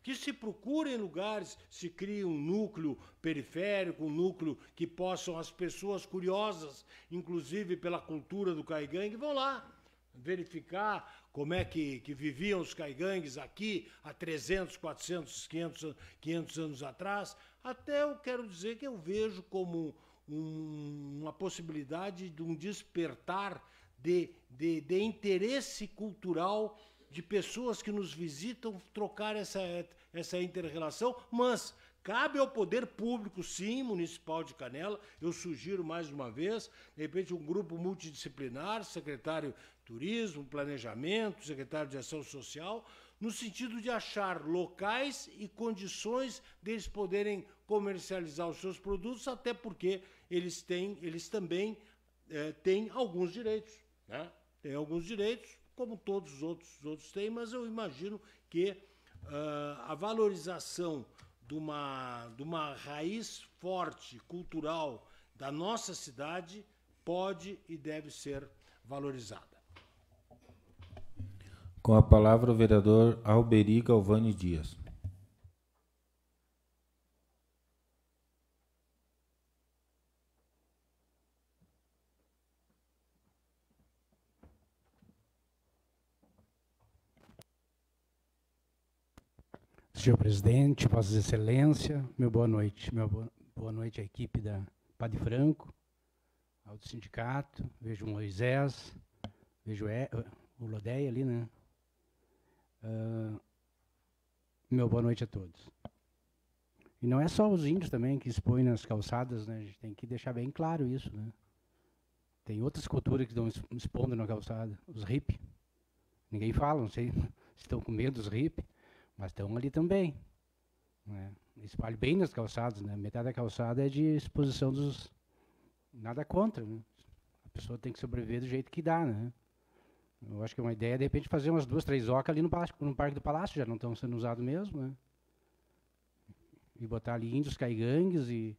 Que se procurem lugares, se crie um núcleo periférico, um núcleo que possam as pessoas curiosas, inclusive pela cultura do caigangue, vão lá verificar como é que, que viviam os caigangues aqui há 300, 400, 500, 500 anos atrás. Até eu quero dizer que eu vejo como um, uma possibilidade de um despertar de, de, de interesse cultural de pessoas que nos visitam trocar essa, essa inter-relação, mas Cabe ao poder público, sim, municipal de Canela. Eu sugiro mais uma vez, de repente, um grupo multidisciplinar, secretário turismo, planejamento, secretário de ação social, no sentido de achar locais e condições deles poderem comercializar os seus produtos, até porque eles têm, eles também eh, têm alguns direitos, né? Tem alguns direitos, como todos os outros, os outros têm, mas eu imagino que uh, a valorização de uma, de uma raiz forte cultural da nossa cidade pode e deve ser valorizada. Com a palavra o vereador Alberi Galvani Dias. Senhor presidente, Vossa Excelência, meu boa noite. Meu boa, noite à equipe da Padre Franco, ao sindicato, vejo o Moisés, vejo o Lodeia ali, né? Uh, meu boa noite a todos. E não é só os índios também que expõem nas calçadas, né? A gente tem que deixar bem claro isso, né? Tem outras culturas que estão expondo na calçada. Os hip. Ninguém fala, não sei <laughs> se estão com medo dos hip, mas estão ali também. Né? Espalhe bem nas calçadas, né? Metade da calçada é de exposição dos... Nada contra, né? A pessoa tem que sobreviver do jeito que dá, né? Eu acho que é uma ideia, de repente, fazer umas duas, três ocas ali no, palácio, no Parque do Palácio, já não estão sendo usados mesmo, né? E botar ali índios, caigangues e,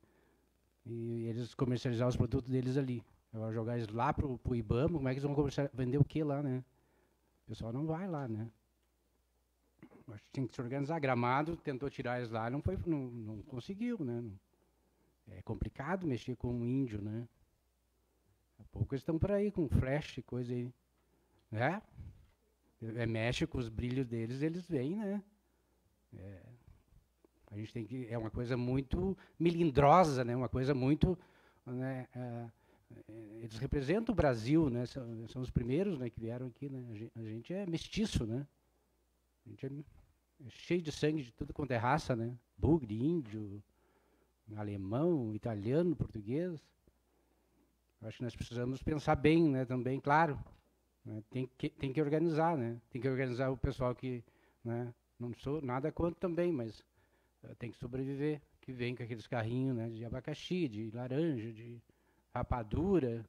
e eles comercializar os produtos deles ali. Agora jogar eles lá pro, pro Ibama, como é que eles vão vender o que lá, né? O pessoal não vai lá, né? Acho que tinha que se organizar. Gramado tentou tirar eles lá, não, foi, não, não conseguiu, né? É complicado mexer com um índio, né? Daqui a pouco eles estão por aí com flash, coisa aí né? É, mexe com os brilhos deles, eles vêm, né? É, a gente tem que é uma coisa muito melindrosa, né? Uma coisa muito, né? É, é eles representam o Brasil, né? São, são, os primeiros, né? Que vieram aqui, né? A gente, a gente é mestiço, né? A gente é, é cheio de sangue de tudo quanto é raça, né? Bugre, índio, alemão, italiano, português. Acho que nós precisamos pensar bem, né? Também, claro. Né? Tem, que, tem que organizar, né? Tem que organizar o pessoal que, né? Não sou nada quanto também, mas eh, tem que sobreviver, que vem com aqueles carrinhos, né? De abacaxi, de laranja, de rapadura,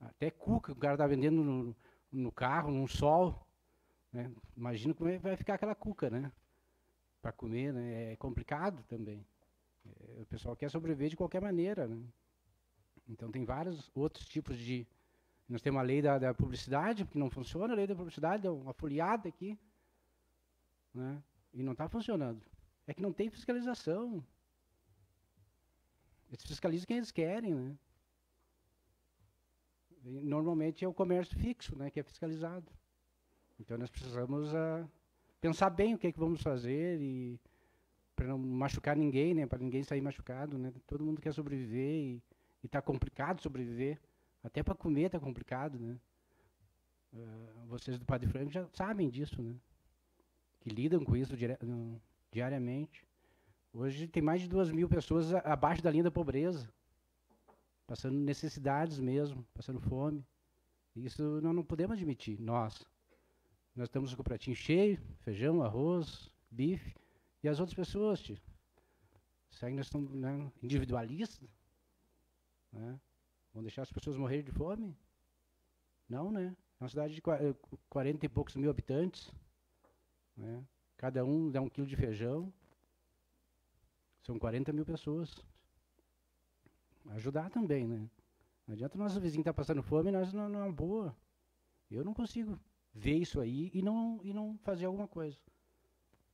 até cuca, o cara está vendendo no, no carro, num sol, né? Imagina como é vai ficar aquela cuca, né? Para comer, né? É complicado também. É, o pessoal quer sobreviver de qualquer maneira, né? Então tem vários outros tipos de nós temos a lei da, da publicidade, porque não funciona a lei da publicidade, é uma folhada aqui. Né? E não está funcionando. É que não tem fiscalização. Eles fiscalizam quem eles querem, né? E normalmente é o comércio fixo, né, que é fiscalizado. Então nós precisamos uh, pensar bem o que é que vamos fazer e para não machucar ninguém, né, para ninguém sair machucado, né? Todo mundo quer sobreviver e está complicado sobreviver. Até para comer está complicado, né? Uh, vocês do Padre Franco já sabem disso, né? Que lidam com isso dire... diariamente. Hoje tem mais de duas mil pessoas abaixo da linha da pobreza, passando necessidades mesmo, passando fome. Isso nós não podemos admitir, nós. Nós estamos com o pratinho cheio, feijão, arroz, bife, e as outras pessoas, tio. Isso aí nós estamos né, individualistas. Né? Vão deixar as pessoas morrerem de fome? Não, né? É uma cidade de 40 eh, e poucos mil habitantes. Né? Cada um dá um quilo de feijão. São 40 mil pessoas. Ajudar também, né? Não adianta nosso vizinho estar tá passando fome e nós não, não é boa. Eu não consigo ver isso aí e não, e não fazer alguma coisa.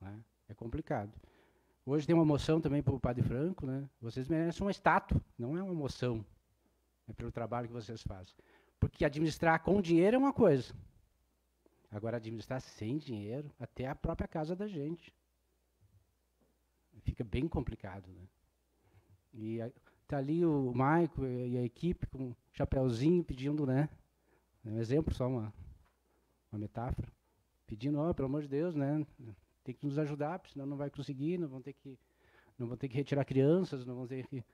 Né? É complicado. Hoje tem uma moção também para o Padre Franco, né? Vocês merecem uma estátua, não é uma moção é pelo trabalho que vocês fazem. Porque administrar com dinheiro é uma coisa. Agora, administrar sem dinheiro, até a própria casa da gente. Fica bem complicado. Né? E está ali o Maico e a equipe com um chapéuzinho pedindo, né? É um exemplo, só uma, uma metáfora. Pedindo, oh, pelo amor de Deus, né? Tem que nos ajudar, senão não vai conseguir, não vão ter que, não vão ter que retirar crianças, não vão ter que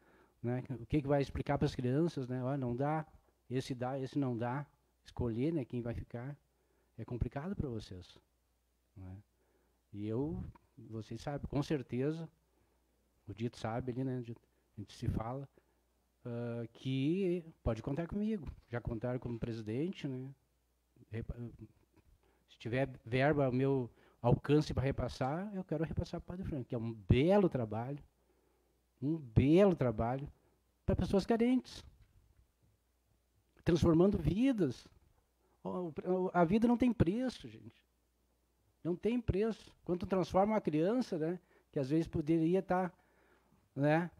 né? O que, que vai explicar para as crianças, né? Olha, não dá, esse dá, esse não dá. Escolher né, quem vai ficar é complicado para vocês. Né? E eu, vocês sabem, com certeza, o Dito sabe ali, né? A gente se fala, uh, que pode contar comigo. Já contaram como presidente, né? Se tiver verba ao meu alcance para repassar, eu quero repassar para o Padre Franco, que é um belo trabalho um belo trabalho para pessoas carentes, transformando vidas. A vida não tem preço, gente. Não tem preço. Quando transforma uma criança, né, que às vezes poderia estar tá, né,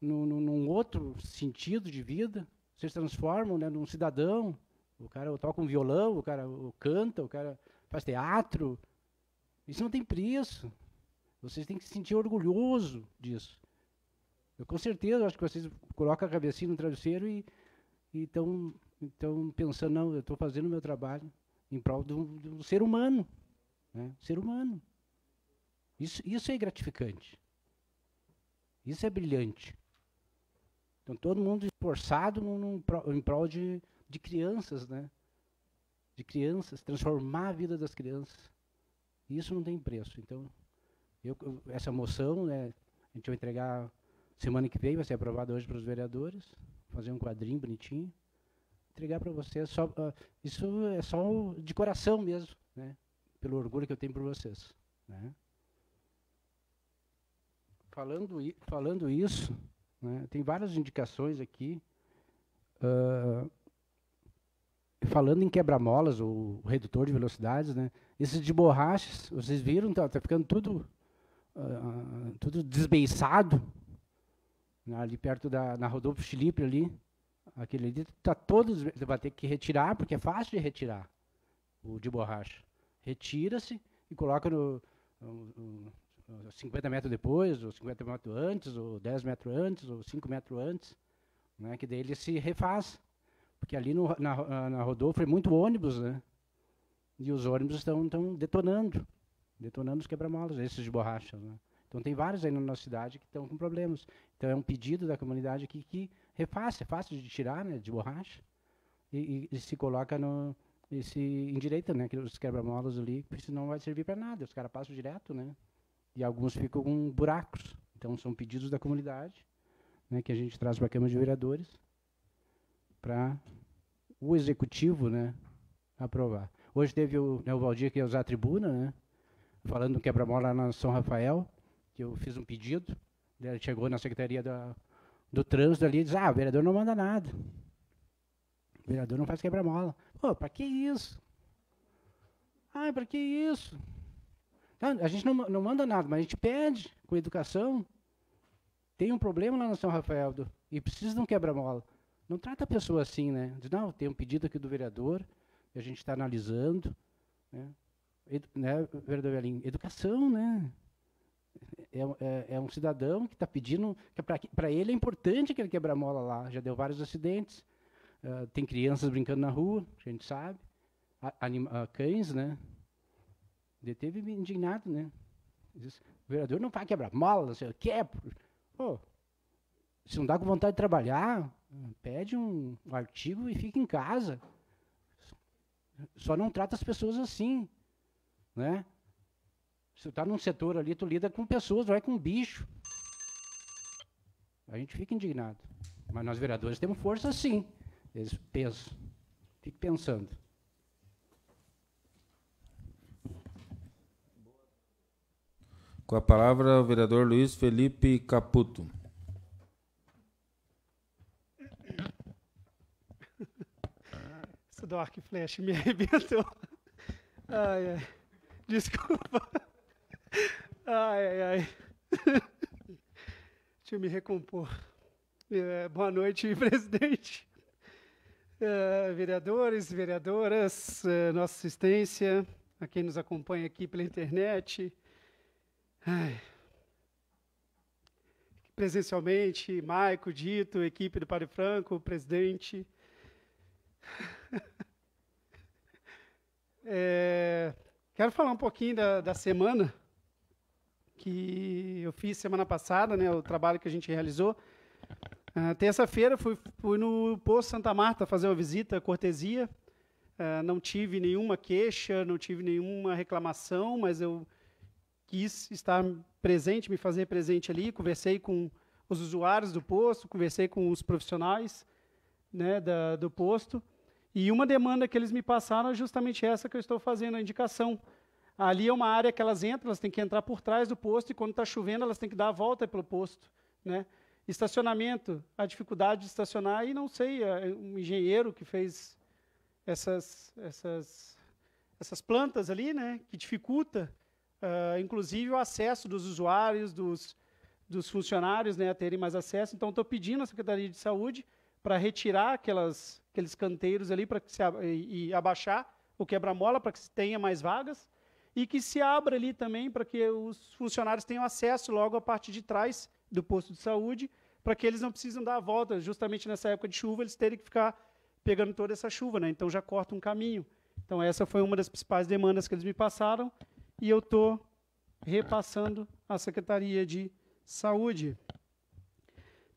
num, num outro sentido de vida, vocês transformam né, num cidadão. O cara toca um violão, o cara canta, o cara faz teatro. Isso não tem preço. Vocês têm que se sentir orgulhoso disso. Eu, com certeza, acho que vocês colocam a cabecinha no travesseiro e estão então, pensando, não, eu estou fazendo o meu trabalho em prol de um, de um ser humano. Né? Ser humano. Isso, isso é gratificante. Isso é brilhante. Então, todo mundo esforçado num, num, em prol de, de crianças, né? De crianças, transformar a vida das crianças. Isso não tem preço. Então, eu, essa moção, né? A gente vai entregar Semana que vem vai ser aprovado hoje para os vereadores, fazer um quadrinho bonitinho, entregar para vocês. Só, uh, isso é só de coração mesmo, né? pelo orgulho que eu tenho por vocês. Né? Falando, falando isso, né, tem várias indicações aqui. Uh, falando em quebra-molas, ou redutor de velocidades, né? Esses de borrachas, vocês viram, tá, tá ficando tudo, uh, tudo desbeiçado, né, ali perto da na Rodolfo Chilipe ali, aquele ali, tá todos, vai ter que retirar, porque é fácil de retirar o de borracha. Retira-se e coloca no, no, no 50 metros depois, ou 50 metros antes, ou 10 metros antes, ou 5 metros antes, né, que daí ele se refaz. Porque ali no, na, na Rodolfo é muito ônibus, né? E os ônibus estão detonando, detonando os quebra-molas, esses de borracha. Né. Então tem vários aí na nossa cidade que estão com problemas. Então é um pedido da comunidade aqui que refaça, é fácil de tirar, né, de borracha, e, e, e se coloca no, e se endireita, né, os quebra-molas ali, porque isso não vai servir para nada, os caras passam direto, né, e alguns ficam com buracos. Então são pedidos da comunidade, né, que a gente traz para a Câmara de Vereadores, para o Executivo, né, aprovar. Hoje teve o, né, o Valdir que ia é usar a tribuna, né, falando do quebra-mola na São Rafael, que eu fiz um pedido, né, ele chegou na Secretaria do do Trânsito ali e disse, ah, o vereador não manda nada. O vereador não faz quebra-mola. Pô, para que isso? Ah, para que isso? Ah, a gente não, não manda nada, mas a gente pede com educação. Tem um problema lá no São Rafael do, e precisa de um quebra-mola. Não trata a pessoa assim, né? Diz, não, tem um pedido aqui do vereador, a gente está analisando. Né? Edu, né, vereador Velhinho? Educação, né? É, é, é um cidadão que está pedindo. que é Para ele é importante que quebre quebra-mola lá. Já deu vários acidentes. Uh, tem crianças brincando na rua, a gente sabe. A, anima, ah, cães, né? Deteve indignado, né? Diz, o vereador não vai quebrar mola, não sei o que. se não dá com vontade de trabalhar, pede um artigo e fica em casa. Só não trata as pessoas assim, né? Se tu tá num setor ali, tu lida com pessoas, vai com bicho. A gente fica indignado. Mas nós vereadores temos força sim. Esse peso. Fique pensando. Com a palavra, o vereador Luiz Felipe Caputo. Esse Dark Flash me arrebentou. Ai, ai. Desculpa. Ai, ai, ai. <laughs> Deixa eu me recompor. É, boa noite, <laughs> presidente. É, vereadores, vereadoras, é, nossa assistência, a quem nos acompanha aqui pela internet. Ai. Presencialmente, Maico, Dito, equipe do Padre Franco, presidente. <laughs> É, quero falar um pouquinho da, da semana que eu fiz semana passada, né, o trabalho que a gente realizou. Uh, Terça-feira fui, fui no Poço Santa Marta fazer uma visita, cortesia. Uh, não tive nenhuma queixa, não tive nenhuma reclamação, mas eu quis estar presente, me fazer presente ali. Conversei com os usuários do posto, conversei com os profissionais né, da, do posto. E uma demanda que eles me passaram é justamente essa que eu estou fazendo, a indicação Ali é uma área que elas entram, elas têm que entrar por trás do posto e quando está chovendo elas têm que dar a volta pelo posto, né? Estacionamento, a dificuldade de estacionar e não sei, é, é um engenheiro que fez essas essas essas plantas ali, né? Que dificulta, uh, inclusive o acesso dos usuários, dos dos funcionários, né, a terem mais acesso. Então estou pedindo à Secretaria de Saúde para retirar aquelas aqueles canteiros ali para que se, e, e abaixar o quebra-mola para que se tenha mais vagas e que se abra ali também para que os funcionários tenham acesso logo à parte de trás do posto de saúde, para que eles não precisam dar a volta, justamente nessa época de chuva, eles terem que ficar pegando toda essa chuva, né? então já corta um caminho. Então essa foi uma das principais demandas que eles me passaram e eu estou repassando à Secretaria de Saúde.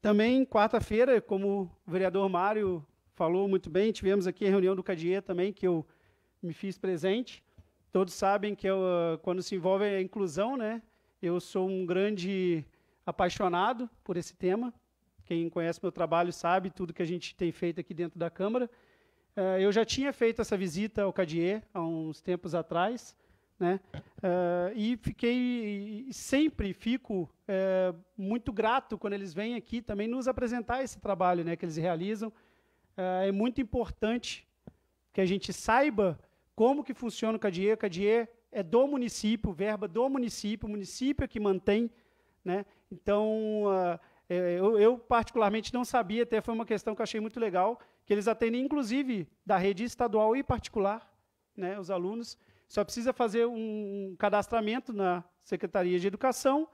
Também, quarta-feira, como o vereador Mário falou muito bem, tivemos aqui a reunião do CADIE também, que eu me fiz presente. Todos sabem que eu, ah, quando se envolve a inclusão, né, eu sou um grande apaixonado por esse tema. Quem conhece meu trabalho sabe tudo que a gente tem feito aqui dentro da Câmara. Uh, eu já tinha feito essa visita ao CADIE há uns tempos atrás, né? Uh, e fiquei e sempre fico uh, muito grato quando eles vêm aqui também nos apresentar esse trabalho, né? Que eles realizam. é muito importante que a gente saiba como que funciona o CADIE? O CADIE é do município, verba do município, o município é que mantém. Né? Então, uh, eu, eu, particularmente não sabia, até foi uma questão que eu achei muito legal, que eles atendem, inclusive, da rede estadual e particular, né, os alunos. Só precisa fazer um cadastramento na Secretaria de Educação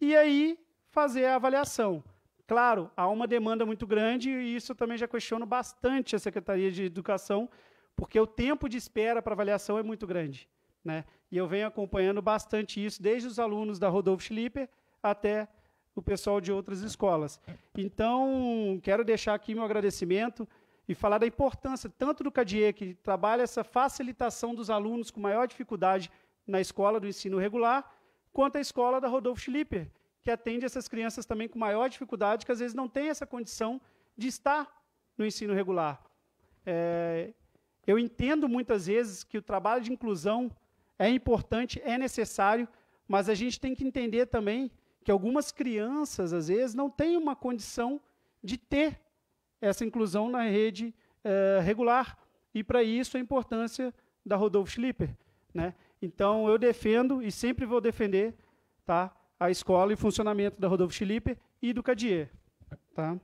e aí fazer a avaliação. Claro, há uma demanda muito grande e isso eu também já questiono bastante a Secretaria de Educação porque o tempo de espera para avaliação é muito grande. Né? E eu venho acompanhando bastante isso, desde os alunos da Rodolfo Schlipper até o pessoal de outras escolas. Então, quero deixar aqui meu agradecimento e falar da importância tanto do CADIE, que trabalha essa facilitação dos alunos com maior dificuldade na escola do ensino regular, quanto a escola da Rodolfo Schlipper, que atende essas crianças também com maior dificuldade, que às vezes não tem essa condição de estar no ensino regular. É, eu entendo muitas vezes que o trabalho de inclusão é importante, é necessário, mas a gente tem que entender também que algumas crianças, às vezes, não têm uma condição de ter essa inclusão na rede eh, regular. E para isso a importância da Rodolfo Schlipper. Né? Então eu defendo e sempre vou defender tá, a escola e o funcionamento da Rodolfo Schlipper e do Cadier. Tá?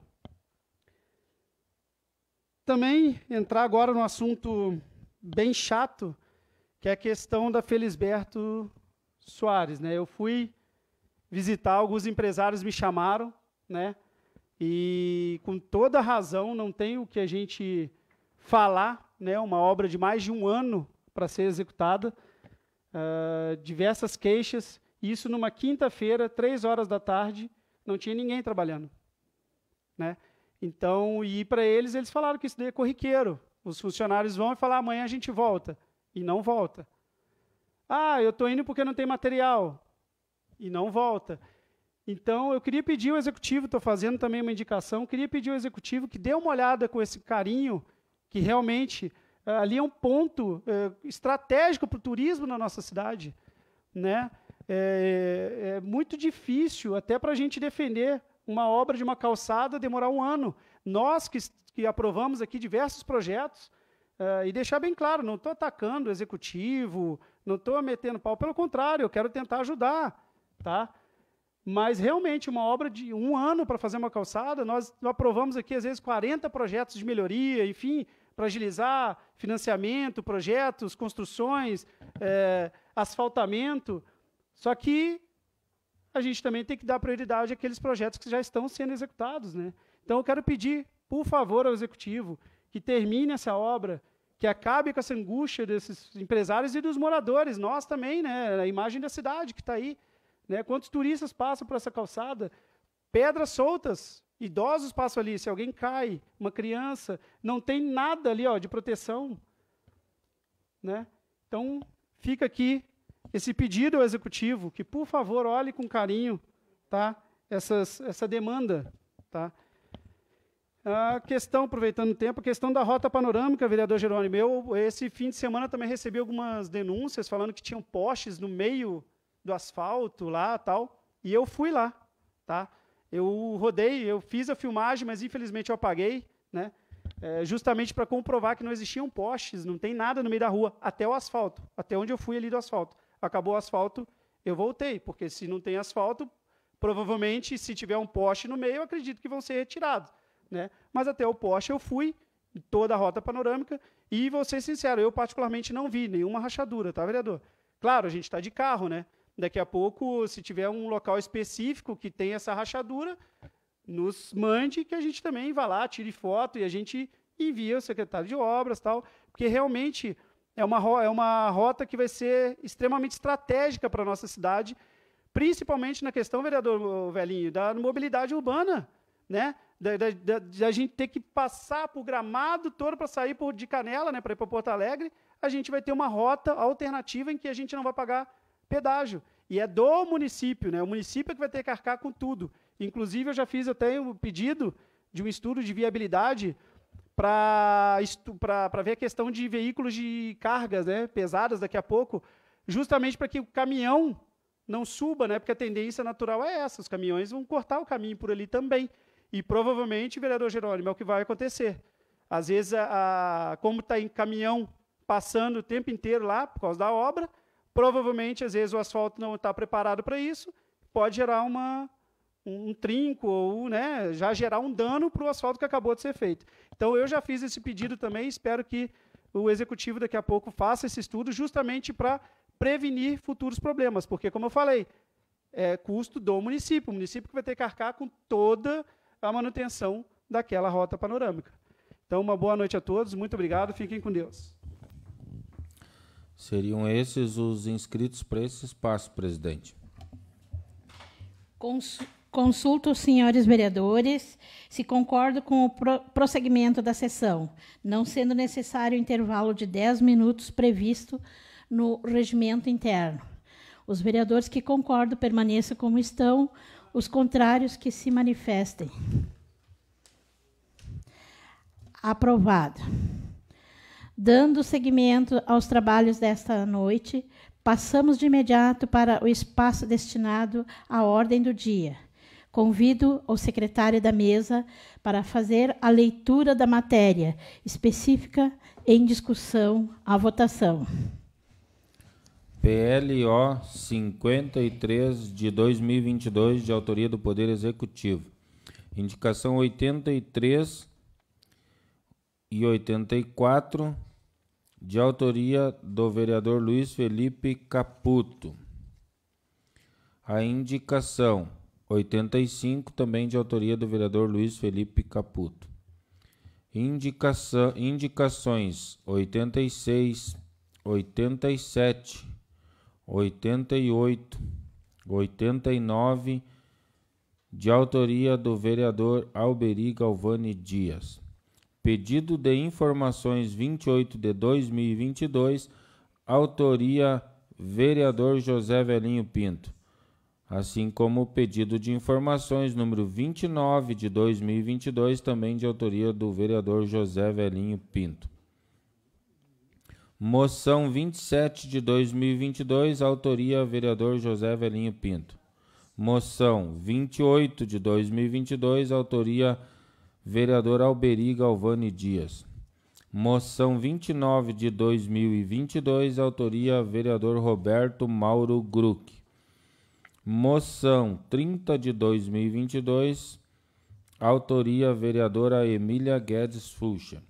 Também entrar agora no assunto bem chato, que é a questão da Felisberto Soares. Né? Eu fui visitar, alguns empresários me chamaram, né? e com toda razão, não tem o que a gente falar, né? uma obra de mais de um ano para ser executada, uh, diversas queixas, isso numa quinta-feira, três horas da tarde, não tinha ninguém trabalhando. Né? Então, e para eles, eles falaram que isso daí é corriqueiro. Os funcionários vão e falam, amanhã a gente volta. E não volta. Ah, eu estou indo porque não tem material. E não volta. Então, eu queria pedir ao executivo, estou fazendo também uma indicação, queria pedir ao executivo que dê uma olhada com esse carinho, que realmente eh, ali é um ponto é, estratégico para o turismo na nossa cidade. Né? É, é, é muito difícil até para a gente defender uma obra de uma calçada demorar um ano. Nós que, que aprovamos aqui diversos projetos, uh, e deixar bem claro, não estou atacando o executivo, não estou metendo pau, pelo contrário, eu quero tentar ajudar. Tá? Mas realmente, uma obra de um ano para fazer uma calçada, nós aprovamos aqui, às vezes, 40 projetos de melhoria, enfim, para agilizar financiamento, projetos, construções, é, asfaltamento. Só que a gente também tem que dar prioridade àqueles projetos que já estão sendo executados. Né? Então, eu quero pedir, por favor, ao executivo que termine essa obra, que acabe com essa angústia desses empresários e dos moradores, nós também, né? a imagem da cidade que está aí. Né? Quantos turistas passam por essa calçada? Pedras soltas, idosos passam ali. Se alguém cai, uma criança, não tem nada ali ó, de proteção. Né? Então, fica aqui esse pedido ao executivo que, por favor, olhe com carinho tá, essas, essa demanda. Tá? A questão, aproveitando o tempo, a questão da rota panorâmica, vereador Jerônimo. Eu, esse fim de semana, também recebi algumas denúncias falando que tinham postes no meio do asfalto lá tal. E eu fui lá. Tá? Eu rodei, eu fiz a filmagem, mas infelizmente eu apaguei. Né? É, justamente para comprovar que não existiam postes, não tem nada no meio da rua, até o asfalto, até onde eu fui ali do asfalto acabou o asfalto, eu voltei, porque se não tem asfalto, provavelmente se tiver um poste no meio, eu acredito que vão ser retirados, né? Mas até o poste eu fui toda a rota panorâmica e vou ser sincero, eu particularmente não vi nenhuma rachadura, tá, vereador? Claro, a gente está de carro, né? Daqui a pouco, se tiver um local específico que tem essa rachadura, nos mande que a gente também vá lá, tire foto e a gente envia o secretário de obras tal, porque realmente é uma, é uma rota que vai ser extremamente estratégica para a nossa cidade, principalmente na questão, vereador Velhinho, da mobilidade urbana, né? Da, da, da, da gente ter que passar por Gramado todo para sair por, de Canela, né, para ir para Porto Alegre, a gente vai ter uma rota alternativa em que a gente não vai pagar pedágio. E é do município, né? O município é que vai ter que arcar com tudo. Inclusive, eu já fiz até um pedido de um estudo de viabilidade para ver a questão de veículos de cargas né, pesadas daqui a pouco, justamente para que o caminhão não suba, né, porque a tendência natural é essa, os caminhões vão cortar o caminho por ali também. E provavelmente, vereador Jerônimo, é o que vai acontecer. Às vezes, a, a como está em caminhão passando o tempo inteiro lá por causa da obra, provavelmente, às vezes, o asfalto não está preparado para isso, pode gerar uma, um, trinco ou né, já gerar um dano para o asfalto que acabou de ser feito. Então eu já fiz esse pedido também, espero que o executivo daqui a pouco faça esse estudo justamente para prevenir futuros problemas, porque como eu falei, é custo do município, o município que vai ter que arcar com toda a manutenção daquela rota panorâmica. Então, uma boa noite a todos, muito obrigado, fiquem com Deus. Seriam esses os inscritos para esse espaço, presidente. Consu Consulto os senhores vereadores se concordo com o prosseguimento da sessão, não sendo necessário o intervalo de 10 minutos previsto no regimento interno. Os vereadores que concordam permaneçam como estão, os contrários que se manifestem. Aprovado. Dando seguimento aos trabalhos desta noite, passamos de imediato para o espaço destinado à ordem do dia Convido o secretário da mesa para fazer a leitura da matéria específica em discussão à votação. PLO 53 de 2022, de autoria do Poder Executivo. Indicação 83 e 84, de autoria do vereador Luiz Felipe Caputo. A indicação 85, também de autoria do vereador Luiz Felipe Caputo. Indicação, indicações 86, 87, 88, 89, de autoria do vereador Alberi Galvani Dias. Pedido de informações 28 de 2022, autoria vereador José Velinho Pinto assim como o pedido de informações número 29 de 2022, também de autoria do vereador José Velhinho Pinto. Moção 27 de 2022, autoria vereador José Velhinho Pinto. Moção 28 de 2022, autoria vereador Alberi Galvani Dias. Moção 29 de 2022, autoria vereador Roberto Mauro Gruck. Moção 30 de 2022, autoria vereadora Emília Guedes Fuxa.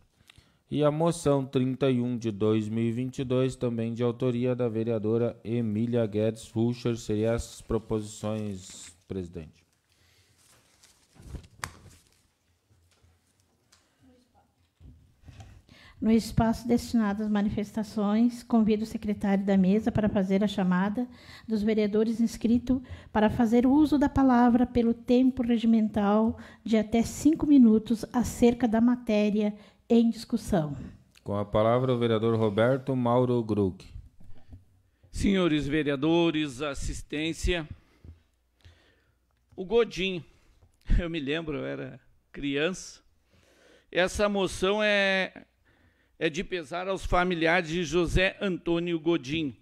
E a moção 31 de 2022, também de autoria da vereadora Emília Guedes Fuchs. Seriam essas proposições, presidente. No espaço destinado às manifestações, convido o secretário da mesa para fazer a chamada dos vereadores inscritos para fazer uso da palavra pelo tempo regimental de até cinco minutos acerca da matéria em discussão. Com a palavra, o vereador Roberto Mauro Gruck. Senhores vereadores, assistência. O Godinho, <laughs> eu me lembro, eu era criança. Essa moção é é de pesar aos familiares de José Antônio Godinho.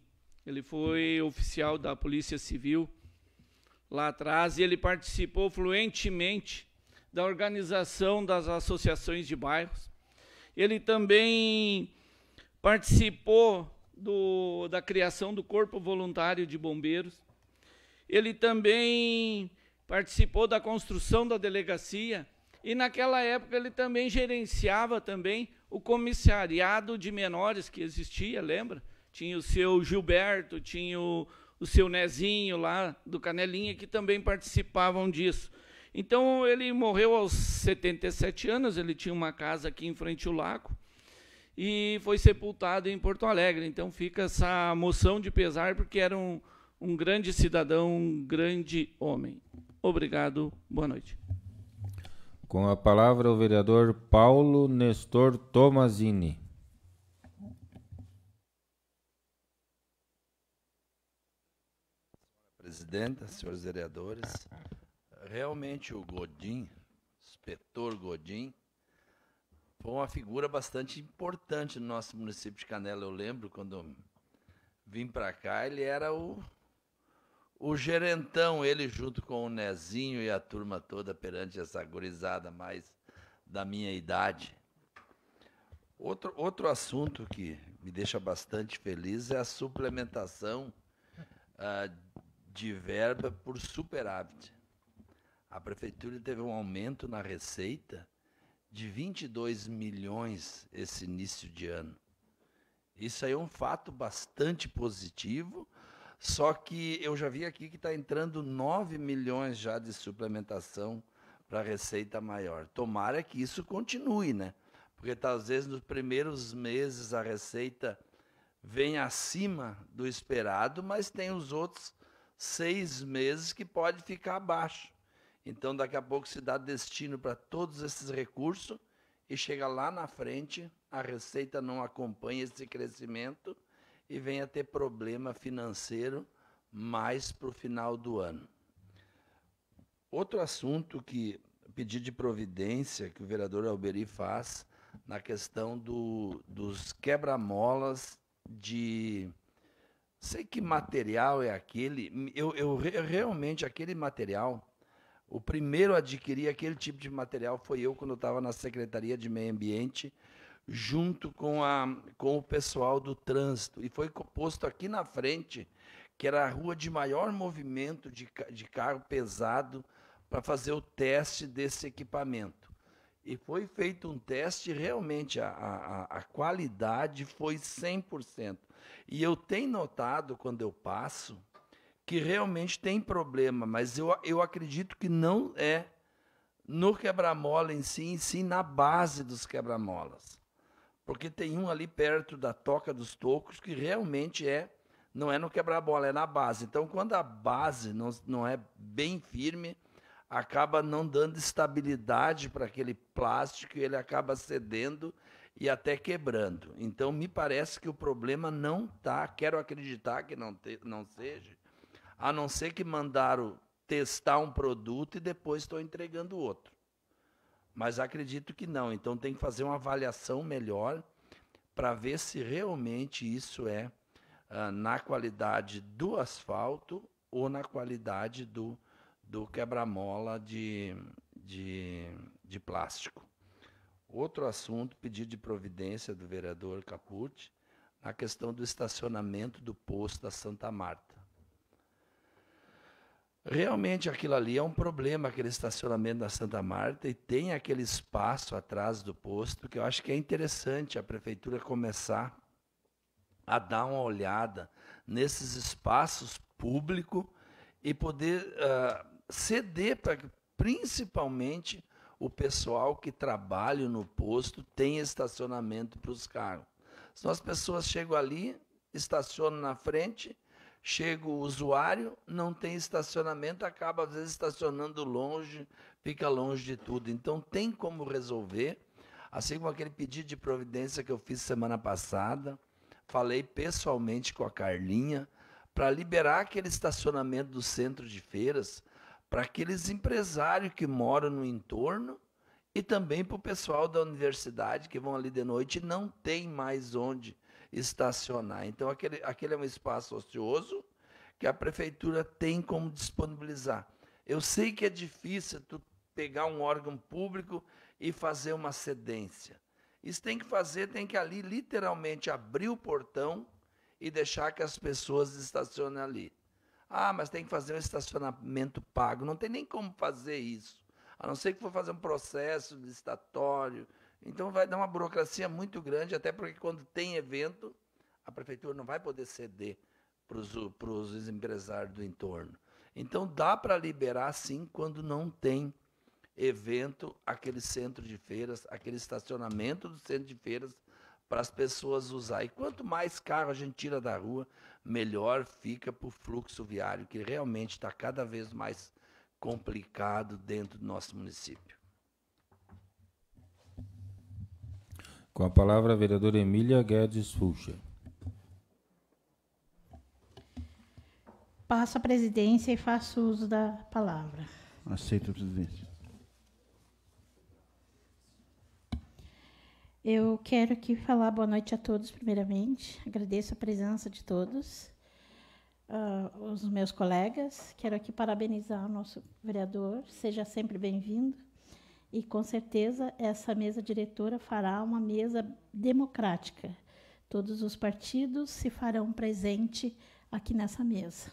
Ele foi oficial da Polícia Civil lá atrás e ele participou fluentemente da organização das associações de bairros. Ele também participou do, da criação do Corpo Voluntário de Bombeiros. Ele também participou da construção da delegacia e naquela época ele também gerenciava também o comissariado de menores que existia, lembra? Tinha o seu Gilberto, tinha o, o seu Nezinho lá do Canelinha, que também participavam disso. Então, ele morreu aos 77 anos, ele tinha uma casa aqui em frente ao lago, e foi sepultado em Porto Alegre. Então fica essa moção de pesar, porque era um, um grande cidadão, um grande homem. Obrigado, boa noite. Com a palavra o vereador Paulo Nestor Tomazini. Presidenta, senhores vereadores, realmente o Godin, inspetor Godin, foi uma figura bastante importante no nosso município de Canela. Eu lembro quando vim para cá, ele era o o gerentão, ele junto com o Nezinho e a turma toda perante essa gurizada mais da minha idade. Outro, outro assunto que me deixa bastante feliz é a suplementação uh, de verba por superávit. A prefeitura teve um aumento na receita de 22 milhões esse início de ano. Isso aí é um fato bastante positivo só que eu já vi aqui que está entrando 9 milhões já de suplementação para a receita maior. Tomara que isso continue, né? Porque talvez tá, nos primeiros meses a receita vem acima do esperado, mas tem os outros seis meses que pode ficar abaixo. Então, daqui a pouco se dá destino para todos esses recursos e chega lá na frente, a receita não acompanha esse crescimento e venha ter problema financeiro mais para o final do ano. Outro assunto que pedi de providência que o vereador Alberi faz na questão do, dos quebra-molas de sei que material é aquele. Eu, eu, realmente aquele material, o primeiro a adquirir aquele tipo de material foi eu quando eu estava na Secretaria de Meio Ambiente junto com, a, com o pessoal do trânsito. E foi posto aqui na frente, que era a rua de maior movimento de, de carro pesado, para fazer o teste desse equipamento. E foi feito um teste, realmente a, a, a qualidade foi 100%. E eu tenho notado, quando eu passo, que realmente tem problema, mas eu, eu acredito que não é no quebra-mola em si, em si na base dos quebra-molas porque tem um ali perto da toca dos tocos que realmente é não é no quebra-bola, é na base. Então, quando a base não, não é bem firme, acaba não dando estabilidade para aquele plástico e ele acaba cedendo e até quebrando. Então, me parece que o problema não está, quero acreditar que não, te, não seja, a não ser que mandaram testar um produto e depois estão entregando outro mas acredito que não. Então tem que fazer uma avaliação melhor para ver se realmente isso é ah, na qualidade do asfalto ou na qualidade do, do quebra-mola de, de, de plástico. Outro assunto, pedido de providência do vereador Capucci, na questão do estacionamento do posto da Santa Marta. Realmente aquilo ali é um problema, aquele estacionamento da Santa Marta, e tem aquele espaço atrás do posto que eu acho que é interessante a prefeitura começar a dar uma olhada nesses espaços públicos e poder uh, ceder para que principalmente o pessoal que trabalha no posto tenha estacionamento para os carros. Senão as pessoas chegam ali, estacionam na frente chega o usuário, não tem estacionamento, acaba às vezes estacionando longe, fica longe de tudo. Então tem como resolver, assim como aquele pedido de providência que eu fiz semana passada, falei pessoalmente com a Carlinha para liberar aquele estacionamento do centro de feiras para aqueles empresários que moram no entorno e também para o pessoal da universidade que vão ali de noite e não tem mais onde estacionar. Então, aquele, aquele é um espaço ocioso que a prefeitura tem como disponibilizar. Eu sei que é difícil tu pegar um órgão público e fazer uma cedência. Isso tem que fazer, tem que ali literalmente abrir o portão e deixar que as pessoas estacionem ali. Ah, mas tem que fazer um estacionamento pago. Não tem nem como fazer isso. A não ser que for fazer um processo licitatório, então vai dar uma burocracia muito grande, até porque quando tem evento, a prefeitura não vai poder ceder para os empresários do entorno. Então dá para liberar sim quando não tem evento, aquele centro de feiras, aquele estacionamento do centro de feiras para as pessoas usar. E quanto mais carro a gente tira da rua, melhor fica para o fluxo viário, que realmente está cada vez mais complicado dentro do nosso município. Com a palavra, a vereadora Emília Guedes Fuxa. Passo a presidência e faço uso da palavra. Aceito, presidente. Eu quero aqui falar boa noite a todos, primeiramente. Agradeço a presença de todos, uh, os meus colegas. Quero aqui parabenizar o nosso vereador. Seja sempre bem-vindo e com certeza essa mesa diretora fará uma mesa democrática. Todos os partidos se farão presente aqui nessa mesa.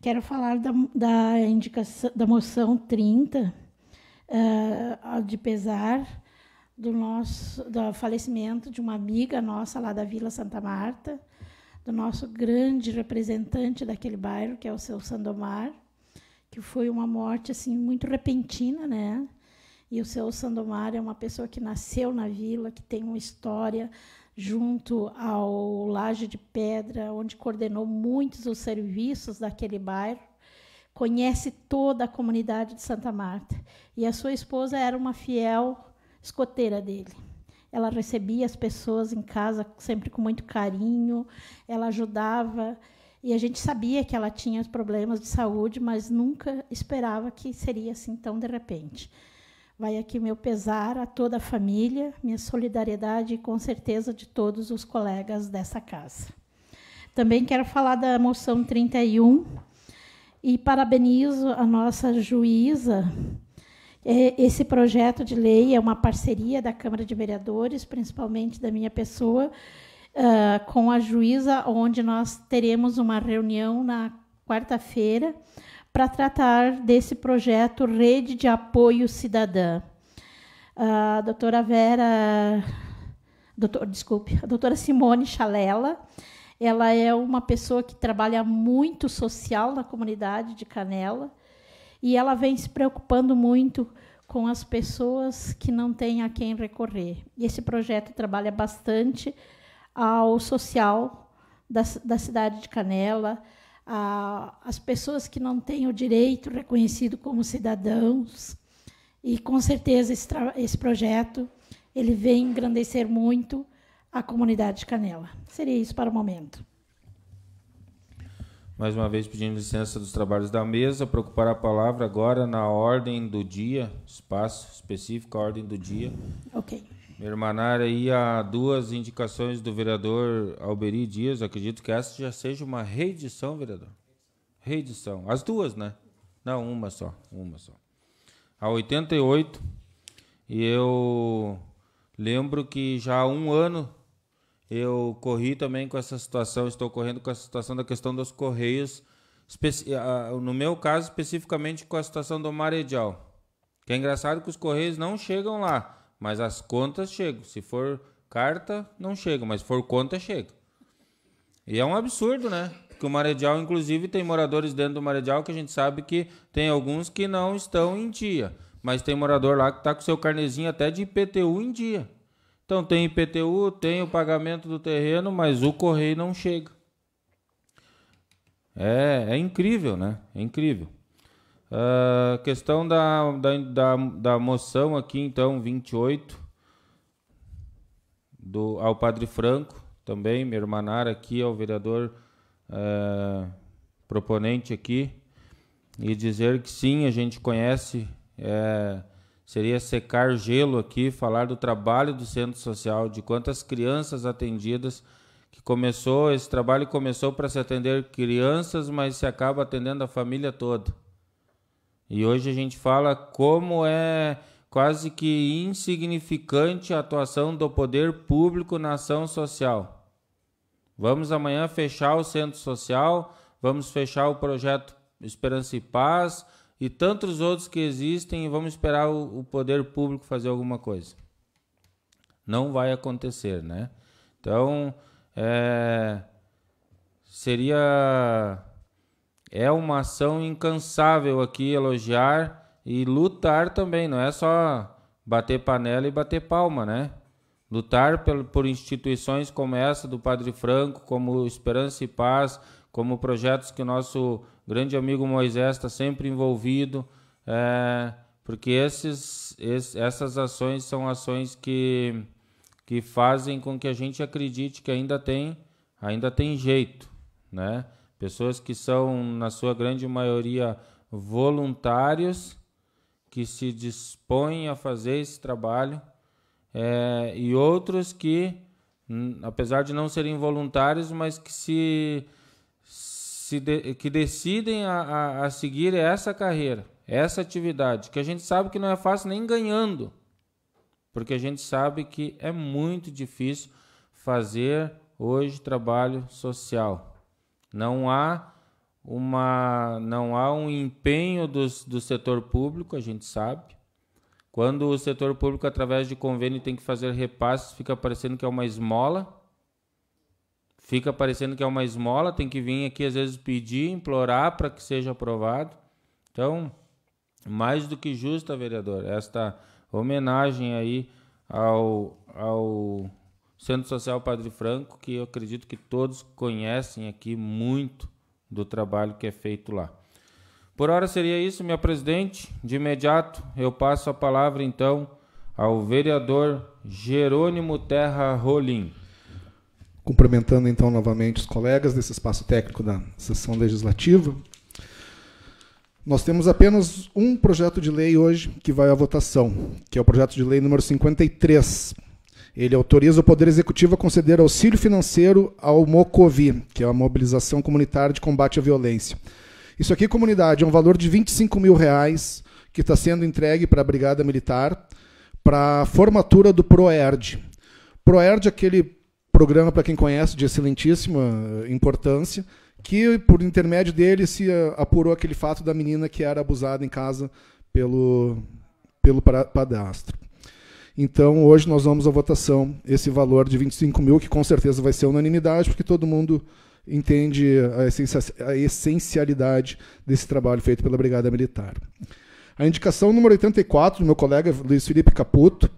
Quero falar da, da indicação da moção 30 uh, eh, de pesar do nosso do falecimento de uma amiga nossa lá da Vila Santa Marta, do nosso grande representante daquele bairro, que é o seu Sandomar, que foi uma morte assim muito repentina, né? E o seu Sandomar é uma pessoa que nasceu na vila, que tem uma história junto ao Laje de Pedra, onde coordenou muitos dos serviços daquele bairro. Conhece toda a comunidade de Santa Marta. E a sua esposa era uma fiel escoteira dele. Ela recebia as pessoas em casa sempre com muito carinho, ela ajudava. E a gente sabia que ela tinha problemas de saúde, mas nunca esperava que seria assim tão de repente. Vai aqui meu pesar a toda a família, minha solidariedade e com certeza de todos os colegas dessa casa. Também quero falar da moção 31 e parabenizo a nossa juíza. É, esse projeto de lei é uma parceria da Câmara de Vereadores, principalmente da minha pessoa, ah, com a juíza, onde nós teremos uma reunião na quarta-feira para tratar desse projeto Rede de Apoio Cidadã. A doutora Vera, doutor, desculpe, a doutora Simone Chalela, ela é uma pessoa que trabalha muito social na comunidade de Canela e ela vem se preocupando muito com as pessoas que não têm a quem recorrer. E esse projeto trabalha bastante ao social da, da cidade de Canela, a, as pessoas que não têm o direito reconhecido como cidadãos. E com certeza esse, esse projeto ele vem engrandecer muito a comunidade de Canela. Seria isso para o momento. Mais uma vez pedindo licença dos trabalhos da mesa para ocupar a palavra agora na ordem do dia, espaço específico, a ordem do dia. Ok. Minha irmã Nara, aí há duas indicações do vereador Alberi Dias. Acredito que essa já seja uma reedição, vereador. Reedição. As duas, né? Não, uma só. Uma só. A 88, e eu lembro que já há um ano eu corri também com essa situação, estou correndo com a situação da questão dos Correios, no meu caso especificamente com a situação do Maredial. Que é engraçado que os Correios não chegam lá. Mas as contas chegam. Se for carta, não chega, mas se for conta, chega. E é um absurdo, né? Porque o Maredial, inclusive, tem moradores dentro do Maredial que a gente sabe que tem alguns que não estão em dia. Mas tem morador lá que está com seu carnezinho até de IPTU em dia. Então tem IPTU, tem o pagamento do terreno, mas o correio não chega. É, é incrível, né? É incrível. Uh, questão da, da, da, da, moção aqui, então, 28, do, ao padre Franco, também, me irmã aqui, ao vereador uh, proponente aqui, e dizer que sim, a gente conhece, é, seria secar gelo aqui, falar do trabalho do Centro Social, de quantas crianças atendidas, que começou, esse trabalho começou para se atender crianças, mas se acaba atendendo a família toda e hoje a gente fala como é quase que insignificante a atuação do poder público na ação social. Vamos amanhã fechar o centro social, vamos fechar o projeto Esperança e Paz e tantos outros que existem e vamos esperar o, o poder público fazer alguma coisa. Não vai acontecer, né? Então, é, seria é uma ação incansável aqui elogiar e lutar também, não é só bater panela e bater palma, né? Lutar por instituições como essa do Padre Franco, como Esperança e Paz, como projetos que o nosso grande amigo Moisés está sempre envolvido, é, porque esses, esses, essas ações são ações que, que fazem com que a gente acredite que ainda tem, ainda tem jeito, né? Pessoas que são, na sua grande maioria, voluntários que se dispõem a fazer esse trabalho é, e outros que, apesar de não serem voluntários, mas que se, se de, que decidem a, a, a seguir essa carreira, essa atividade, que a gente sabe que não é fácil nem ganhando, porque a gente sabe que é muito difícil fazer hoje trabalho social. Não há uma não há um empenho do, do setor público, a gente sabe. Quando o setor público, através de convênio, tem que fazer repasses, fica parecendo que é uma esmola. Fica parecendo que é uma esmola, tem que vir aqui às vezes pedir, implorar para que seja aprovado. Então, mais do que justa, vereador, esta homenagem aí ao, ao Centro Social Padre Franco, que eu acredito que todos conhecem aqui muito do trabalho que é feito lá. Por hora seria isso, minha presidente. De imediato, eu passo a palavra então ao vereador Jerônimo Terra Rolim. Cumprimentando então novamente os colegas desse espaço técnico da sessão legislativa. Nós temos apenas um projeto de lei hoje que vai à votação, que é o projeto de lei número 53, ele autoriza o Poder Executivo a conceder auxílio financeiro ao MOCOVI, que é a Mobilização Comunitária de Combate à Violência. Isso aqui, comunidade, é um valor de 25 mil reais que está sendo entregue para a Brigada Militar para a formatura do PROERD. PROERD é aquele programa, para quem conhece, de excelentíssima eh, importância, que por intermédio dele se eh, apurou aquele fato da menina que era abusada em casa pelo, pelo padastro. Então, hoje nós vamos à votação esse valor de 25 mil, que com certeza vai ser unanimidade, porque todo mundo entende a, essencia, a essencialidade desse trabalho feito pela Brigada Militar. A indicação número 84 do meu colega Luiz Felipe Caputo,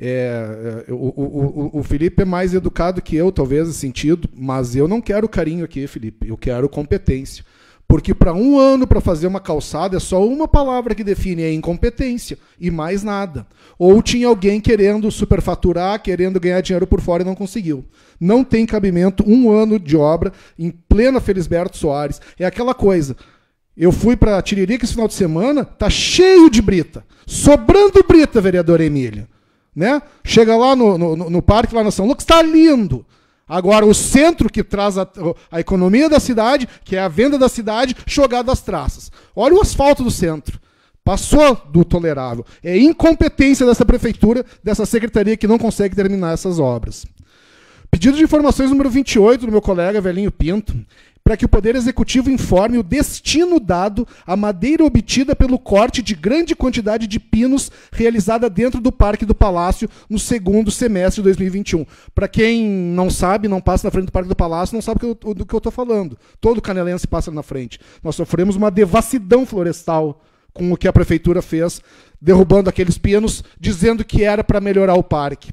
é, é o, o, o, Felipe é mais educado que eu, talvez, nesse sentido, mas eu não quero carinho aqui, Felipe. Eu quero competência. Porque para um ano para fazer uma calçada é só uma palavra que define, é incompetência e mais nada. Ou tinha alguém querendo superfaturar, querendo ganhar dinheiro por fora e não conseguiu. Não tem cabimento um ano de obra em plena Felisberto Soares. É aquela coisa. Eu fui para Tiririca esse final de semana, tá cheio de brita. Sobrando brita, vereador Emília. Né? Chega lá no, no, no parque, lá na São Lucas, está lindo. Agora, o centro que traz a, a economia da cidade, que é a venda da cidade, jogado às traças. Olha o asfalto do centro. Passou do tolerável. É incompetência dessa prefeitura, dessa secretaria que não consegue terminar essas obras. Pedido de informações número 28 do meu colega Velhinho Pinto para que o Poder Executivo informe o destino dado à madeira obtida pelo corte de grande quantidade de pinos realizada dentro do Parque do Palácio no segundo semestre de 2021. Para quem não sabe, não passa na frente do Parque do Palácio, não sabe do que eu estou falando. Todo canelense passa na frente. Nós sofremos uma devassidão florestal com o que a prefeitura fez, derrubando aqueles pinos, dizendo que era para melhorar o parque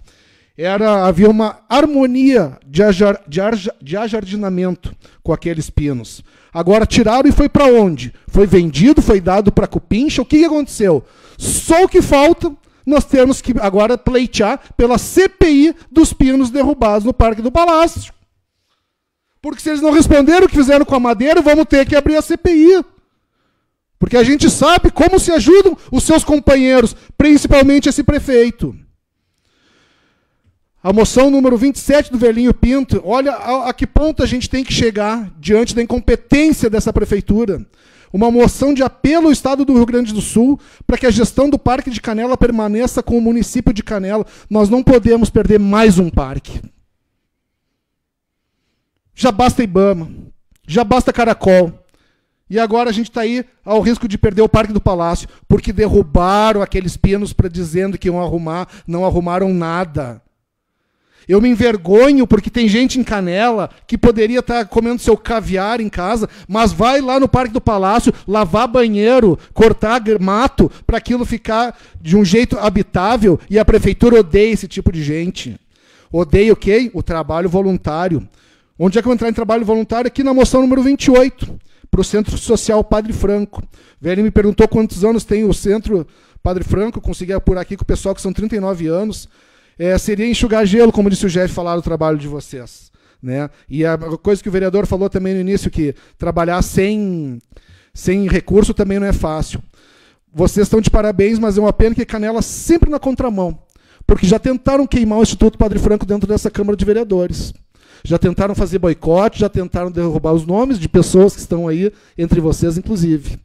era havia uma harmonia de, ajar, de, de ajardinamento com aqueles pinos. Agora tiraram e foi para onde? Foi vendido, foi dado para Cupincha. O que, que aconteceu? Só o que falta nós temos que agora pleitear pela CPI dos pinos derrubados no Parque do Palácio. Porque se eles não responderam o que fizeram com a madeira, vamos ter que abrir a CPI. Porque a gente sabe como se ajudam os seus companheiros, principalmente esse prefeito. A moção número 27 do Verlinho Pinto, olha a, a que ponto a gente tem que chegar diante da incompetência dessa prefeitura uma moção de apelo ao Estado do Rio Grande do Sul para que a gestão do Parque de Canela permaneça com o município de Canela. Nós não podemos perder mais um parque. Já basta Ibama, já basta Caracol. E agora a gente está aí ao risco de perder o Parque do Palácio, porque derrubaram aqueles pinos para dizendo que iam arrumar, não arrumaram nada. Eu me envergonho porque tem gente em Canela que poderia estar tá comendo seu caviar em casa, mas vai lá no Parque do Palácio lavar banheiro, cortar mato para aquilo ficar de um jeito habitável e a prefeitura odeia esse tipo de gente. Odeia o quê? O trabalho voluntário. Onde é que eu vou entrar em trabalho voluntário? Aqui na moção número 28, para o Centro Social Padre Franco. Velho me perguntou quantos anos tem o Centro Padre Franco, consegui apurar aqui com o pessoal que são 39 anos é, seria enxugar gelo, como disse o Jeff, falar do trabalho de vocês. Né? E a coisa que o vereador falou também no início, que trabalhar sem, sem recurso também não é fácil. Vocês estão de parabéns, mas é uma pena que Canela sempre na contramão, porque já tentaram queimar o Instituto Padre Franco dentro dessa Câmara de Vereadores. Já tentaram fazer boicote, já tentaram derrubar os nomes de pessoas que estão aí, entre vocês, inclusive.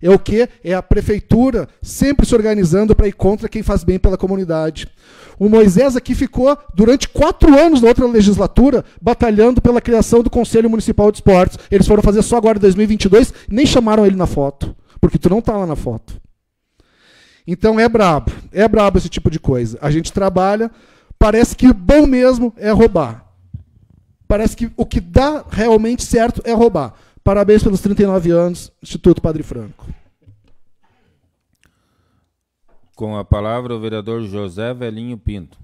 É o que? É a prefeitura sempre se organizando para ir contra quem faz bem pela comunidade. O Moisés aqui ficou durante quatro anos na outra legislatura batalhando pela criação do Conselho Municipal de Esportes. Eles foram fazer só agora em 2022, nem chamaram ele na foto, porque tu não está lá na foto. Então é brabo, é brabo esse tipo de coisa. A gente trabalha, parece que bom mesmo é roubar. Parece que o que dá realmente certo é roubar. Parabéns pelos 39 anos, Instituto Padre Franco. Com a palavra, o vereador José Velinho Pinto.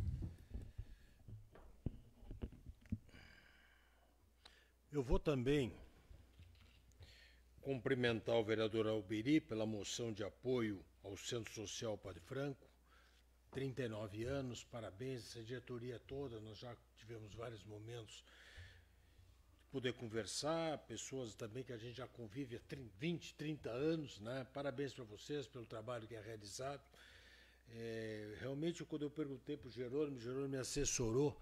Eu vou também cumprimentar o vereador Alberi pela moção de apoio ao Centro Social Padre Franco. 39 anos, parabéns, essa diretoria toda, nós já tivemos vários momentos poder conversar, pessoas também que a gente já convive há 30, 20, 30 anos, né? Parabéns para vocês pelo trabalho que é realizado. É, realmente, quando eu perguntei para o Jerônimo, Jerônimo me assessorou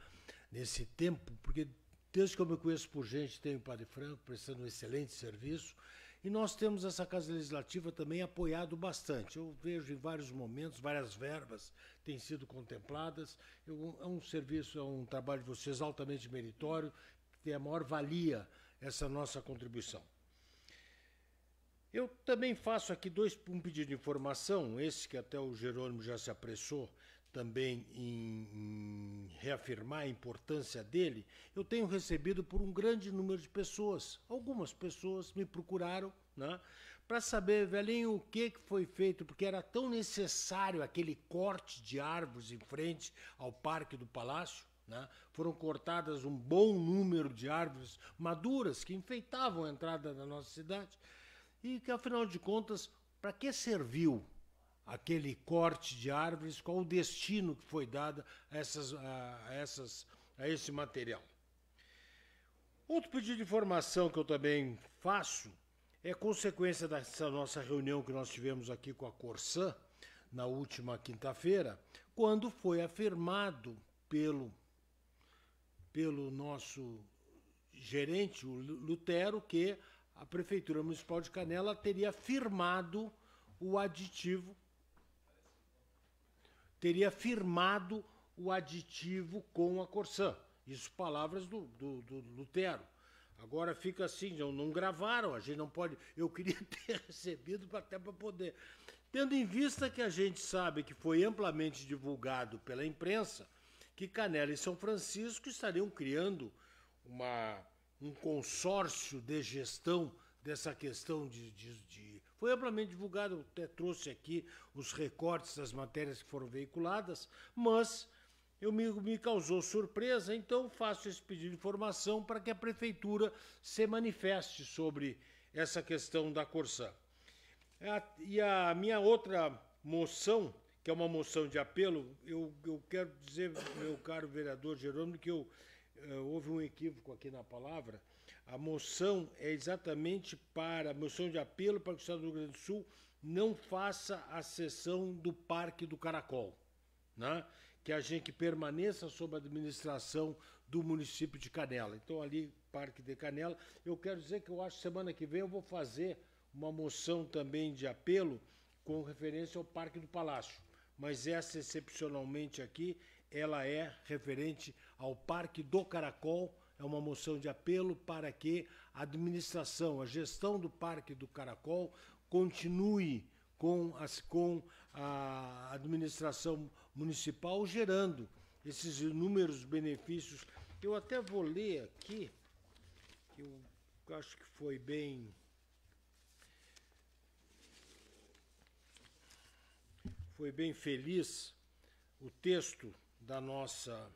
nesse tempo, porque desde que eu me conheço por gente, tenho o Padre Franco prestando um excelente serviço, e nós temos essa Casa Legislativa também apoiado bastante. Eu vejo em vários momentos, várias verbas têm sido contempladas. Eu, é um serviço, é um trabalho de vocês altamente meritório, tem a maior valia essa nossa contribuição. Eu também faço aqui dois, um pedido de informação, esse que até o Jerônimo já se apressou também em, em reafirmar a importância dele. Eu tenho recebido por um grande número de pessoas, algumas pessoas me procuraram né, para saber, velhinho, o que, que foi feito, porque era tão necessário aquele corte de árvores em frente ao Parque do Palácio. Né? Foram cortadas um bom número de árvores maduras que enfeitavam a entrada da nossa cidade e que, afinal de contas, para que serviu aquele corte de árvores? Qual o destino que foi dado a, essas, a, essas, a esse material? Outro pedido de informação que eu também faço é consequência dessa nossa reunião que nós tivemos aqui com a Corsã na última quinta-feira, quando foi afirmado pelo pelo nosso gerente, o Lutero, que a Prefeitura Municipal de Canela teria firmado o aditivo, teria firmado o aditivo com a Corsã. Isso palavras do, do, do Lutero. Agora fica assim, não, não, gravaram, a gente não pode. Eu queria <laughs> ter recebido até para poder. Tendo em vista que a gente sabe que foi amplamente divulgado pela imprensa, que Canela e São Francisco estariam criando uma, um consórcio de gestão dessa questão de, de, de, Foi amplamente divulgado, até trouxe aqui os recortes das matérias que foram veiculadas, mas eu me, me causou surpresa, então faço esse pedido de informação para que a Prefeitura se manifeste sobre essa questão da Corsã. e a minha outra moção que é uma moção de apelo, eu, eu quero dizer, meu caro vereador Jerônimo, que eu, uh, houve um equívoco aqui na palavra. A moção é exatamente para, a moção de apelo para que o Estado do Rio Grande do Sul não faça a cessão do Parque do Caracol. Né? que a gente permaneça sob a administração do município de Canela. Então, ali, Parque de Canela. Eu quero dizer que eu acho que semana que vem eu vou fazer uma moção também de apelo com referência ao Parque do Palácio mas essa excepcionalmente aqui, ela é referente ao Parque do Caracol, é uma moção de apelo para que a administração, a gestão do Parque do Caracol continue com, as, com a administração municipal gerando esses inúmeros benefícios. Eu até vou ler aqui, que eu acho que foi bem foi bem feliz o texto da nossa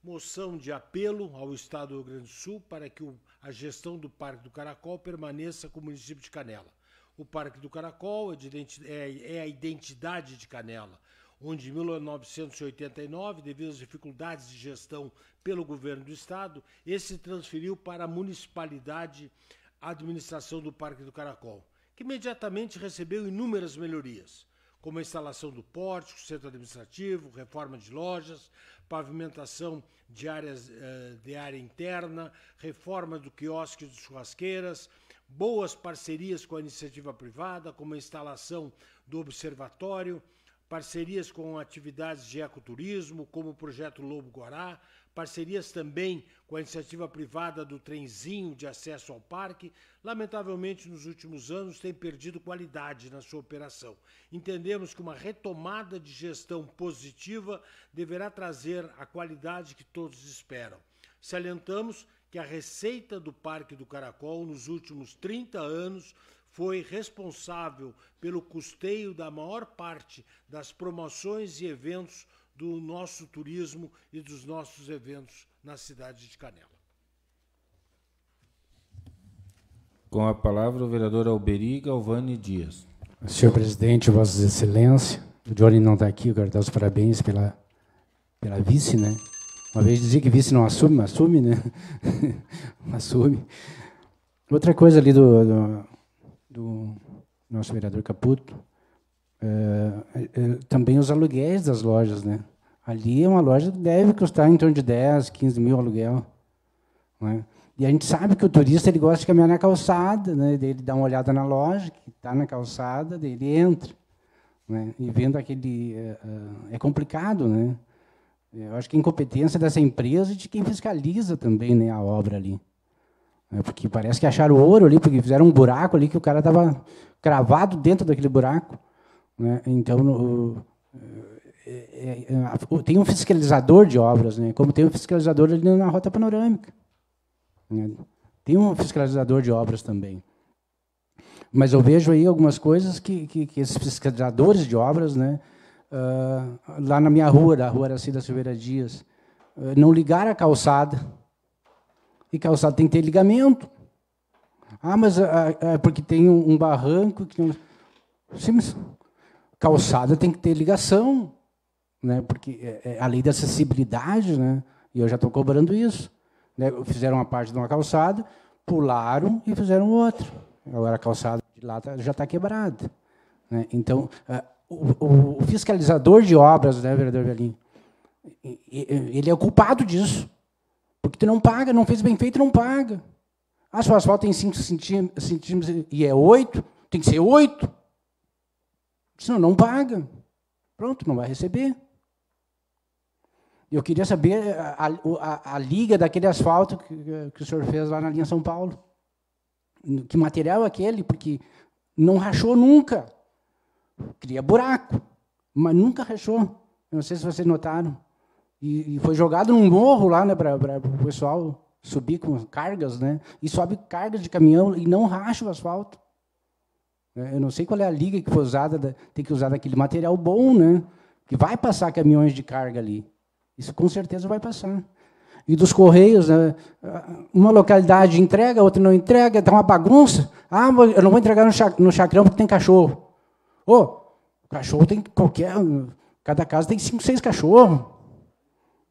moção de apelo ao Estado do Rio Grande do Sul para que o, a gestão do Parque do Caracol permaneça com o município de Canela. O Parque do Caracol é, de, é, é a identidade de Canela, onde em 1989, devido às dificuldades de gestão pelo governo do Estado, esse transferiu para a municipalidade a administração do Parque do Caracol, que imediatamente recebeu inúmeras melhorias como a instalação do pórtico, centro administrativo, reforma de lojas, pavimentação de, áreas, eh, de área interna, reforma do quiosque de churrasqueiras, boas parcerias com a iniciativa privada, como a instalação do observatório, parcerias com atividades de ecoturismo, como o projeto Lobo Guará, parcerias também com a iniciativa privada do trenzinho de acesso ao parque, lamentavelmente nos últimos anos tem perdido qualidade na sua operação. Entendemos que uma retomada de gestão positiva deverá trazer a qualidade que todos esperam. Salientamos que a receita do Parque do Caracol nos últimos 30 anos foi responsável pelo custeio da maior parte das promoções e eventos do nosso turismo e dos nossos eventos na cidade de Canela. Com a palavra o vereador Alberi Galvani Dias. Senhor presidente, Vossa Excelência, o Johnny não está aqui, eu quero dar os parabéns pela, pela vice, né? Uma vez dizia que vice não assume, mas assume, né? <laughs> assume. Outra coisa ali do, do, do nosso vereador Caputo, é, é, também os aluguéis das lojas, né? Ali é uma loja deve custar em torno de 10, 15 mil aluguel. Né? E a gente sabe que o turista ele gosta de caminhar na calçada, né? Daí ele dá uma olhada na loja, que está na calçada, daí ele entra. Né? E vendo aquele. É, é complicado, né? Eu acho que a incompetência dessa empresa e de quem fiscaliza também né, a obra ali. É porque parece que acharam ouro ali, porque fizeram um buraco ali que o cara estava cravado dentro daquele buraco. Né? Então, o, é, é, é tem um fiscalizador de obras, né? como tem um fiscalizador ali na rota panorâmica. Né? Tem um fiscalizador de obras também. Mas eu vejo aí algumas coisas que, que, que esses fiscalizadores de obras, né, uh, lá na minha rua, da rua Aracida Silveira Dias, ah, não ligaram a calçada. E calçada tem que ter ligamento. Ah, mas ah, é porque tem um, um barranco que não. Sim, mas calçada tem que ter ligação, né? porque é, é a lei da acessibilidade, né? e eu já estou cobrando isso. Né? Fizeram uma parte de uma calçada, pularam e fizeram outra. Agora a calçada de lá tá, já está quebrada. Né? Então, o, fiscalizador de obras, né, vereador Velhinho, ele é o culpado disso. Porque tu não paga, não fez bem feito, não paga. Ah, sua asfalto tem 5 centímetros e é 8, tem que ser 8. Senão não paga. Pronto, não vai receber. Eu queria saber a, a, a liga daquele asfalto que, que, o senhor fez lá na linha São Paulo. Que material é aquele? Porque não rachou nunca. Cria buraco, mas nunca rachou. não sei se vocês notaram. E, e foi jogado num morro lá né, para o pessoal subir com cargas, né? E sobe cargas de caminhão e não racha o asfalto. Né? Eu não sei qual é a liga que foi usada, tem que usar daquele material bom, né? que vai passar caminhões de carga ali. Isso com certeza vai passar. E dos correios, né? uma localidade entrega, outra não entrega, dá uma bagunça. Ah, eu não vou entregar no, chacrão porque tem cachorro. Ô, oh, cachorro tem qualquer. Cada casa tem cinco, seis cachorros.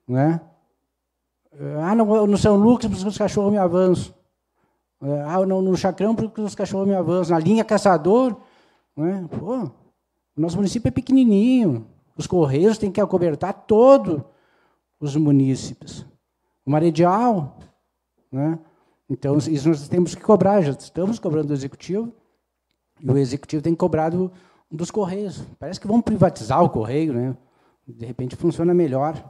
Né? Ah, não, no São Lucas, os cachorros me avançam. É, ah, no, no chacrão, porque os cachorros me avançam. Na linha caçador, né? Pô, nosso município é pequenininho. Os correios têm que acobertar todos os municípios. O maredial, né? Então, isso nós temos que cobrar, já estamos cobrando do executivo, e o executivo tem que cobrar dos correios. Parece que vão privatizar o correio, né? De repente funciona melhor,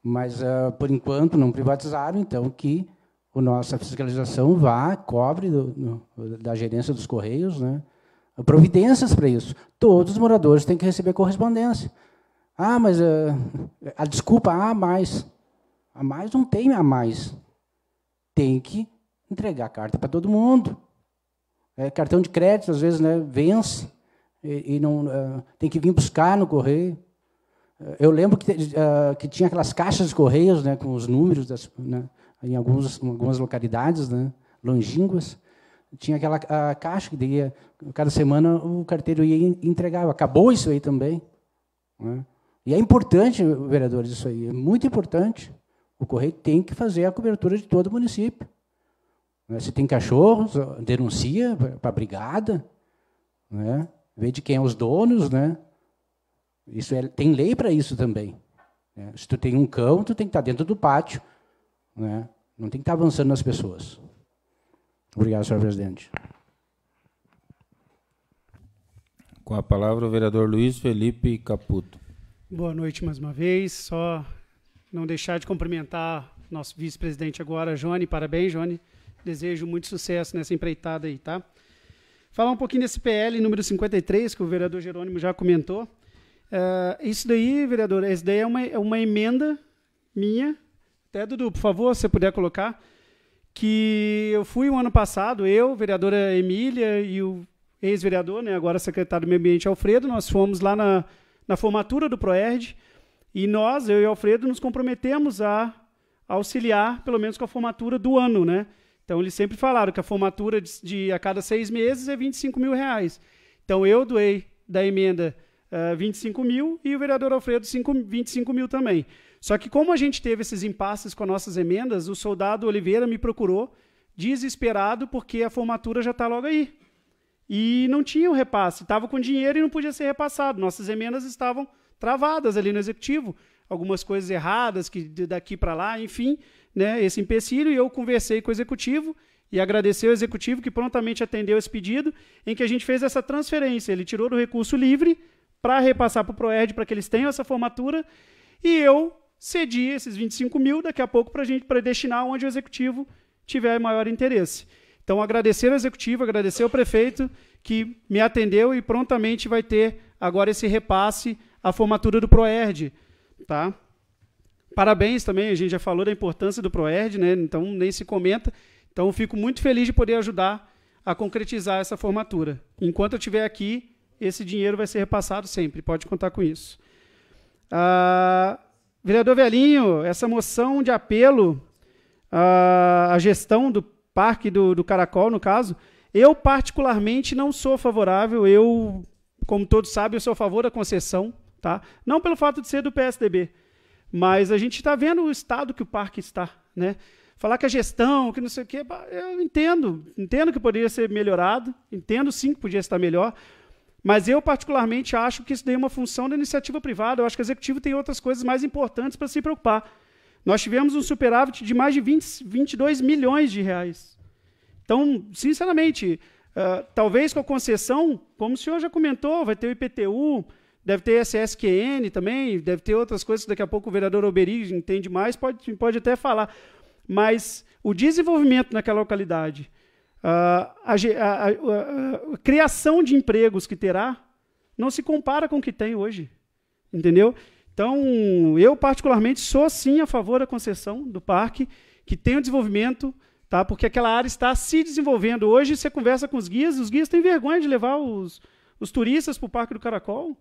mas uh, por enquanto não privatizaram, então que o nossa fiscalização vá, cobre do, no, da gerência dos Correios, né, providências para isso. Todos os moradores têm que receber correspondência. Ah, mas uh, a desculpa, ah, mais. A mais não tem a mais. Tem que entregar a carta para todo mundo. É, cartão de crédito, às vezes, né, vence e, e não, uh, tem que vir buscar no correio. Eu lembro que, uh, que tinha aquelas caixas de correios né, com os números das, né, em, alguns, algumas localidades né, longínquas, tinha aquela a caixa que daí, cada semana o carteiro ia entregar Acabou isso aí também. Né? E é importante, vereadores, isso aí, é muito importante. O Correio tem que fazer a cobertura de todo o município. Né. Se tem cachorros, denuncia para a brigada, né? vê de quem é os donos. Né? Isso é, tem lei para isso também. Né? Se tu tem um cão, tu tem que estar tá dentro do pátio, né? Não tem que estar tá avançando nas pessoas. Obrigado, senhor presidente. Com a palavra o vereador Luiz Felipe Caputo. Boa noite mais uma vez. Só não deixar de cumprimentar nosso vice-presidente agora, Jone. Parabéns, Jone. Desejo muito sucesso nessa empreitada aí, tá? Falar um pouquinho desse PL número 53, que o vereador Jerônimo já comentou. Uh, isso daí, vereador, isso daí é uma, é uma emenda minha até Dudu, por favor, se você puder colocar, que eu fui um ano passado, eu, vereadora Emília e o ex-vereador, né, agora secretário do Meio Ambiente Alfredo, nós fomos lá na, na formatura do ProERD e nós, eu e Alfredo, nos comprometemos a auxiliar, pelo menos com a formatura do ano, né? Então, eles sempre falaram que a formatura de, de a cada seis meses é 25 mil reais. Então, eu doei da emenda uh, eh, 25 mil e o vereador Alfredo 5, 25 mil também. Só que como a gente teve esses impasses com as nossas emendas, o soldado Oliveira me procurou desesperado porque a formatura já está logo aí. E não tinha o repasse, estava com dinheiro e não podia ser repassado. Nossas emendas estavam travadas ali no executivo, algumas coisas erradas que daqui para lá, enfim, né, esse empecilho e eu conversei com o executivo e agradecer ao executivo que prontamente atendeu esse pedido, em que a gente fez essa transferência. Ele tirou do recurso livre para repassar para o ProERD para que eles tenham essa formatura. E eu cedir esses 25 mil daqui a pouco para a gente para destinar onde o executivo tiver maior interesse. Então, agradecer ao executivo, agradecer ao prefeito que me atendeu e prontamente vai ter agora esse repasse à formatura do Proerd, tá? Parabéns também, a gente já falou da importância do Proerd, né? Então nem se comenta. Então fico muito feliz de poder ajudar a concretizar essa formatura. Enquanto eu estiver aqui, esse dinheiro vai ser repassado sempre. Pode contar com isso. Ah, Vereador Velhinho, essa moção de apelo ah, à gestão do Parque do, do Caracol, no caso, eu particularmente não sou favorável, eu, como todos sabem, eu sou a favor da concessão, tá? Não pelo fato de ser do PSDB, mas a gente está vendo o estado que o parque está, né? Falar que a gestão, que não sei o quê, eu entendo, entendo que poderia ser melhorado, entendo sim que podia estar melhor, mas eu, particularmente, acho que isso daí é uma função da iniciativa privada. Eu acho que o executivo tem outras coisas mais importantes para se preocupar. Nós tivemos um superávit de mais de 20, 22 milhões de reais. Então, sinceramente, uh, talvez com a concessão, como o senhor já comentou, vai ter o IPTU, deve ter SSQN também, deve ter outras coisas que daqui a pouco o vereador Oberi entende mais, pode, pode até falar. Mas o desenvolvimento naquela localidade ah, a, a, a, a criação de empregos que terá não se compara com o que tem hoje. Entendeu? Então, eu particularmente sou sim a favor da concessão do parque, que tem o desenvolvimento, tá? Porque aquela área está se desenvolvendo. Hoje você conversa com os guias, os guias têm vergonha de levar os, os turistas para o Parque do Caracol,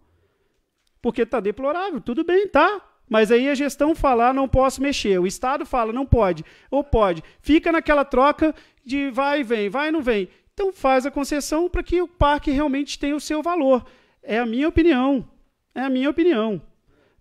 porque está deplorável. Tudo bem, tá? Mas aí a gestão fala, ah, não posso mexer. O Estado fala, não pode. Ou pode. Fica naquela troca de vai e vem, vai e não vem. Então faz a concessão para que o parque realmente tenha o seu valor. É a minha opinião. É a minha opinião.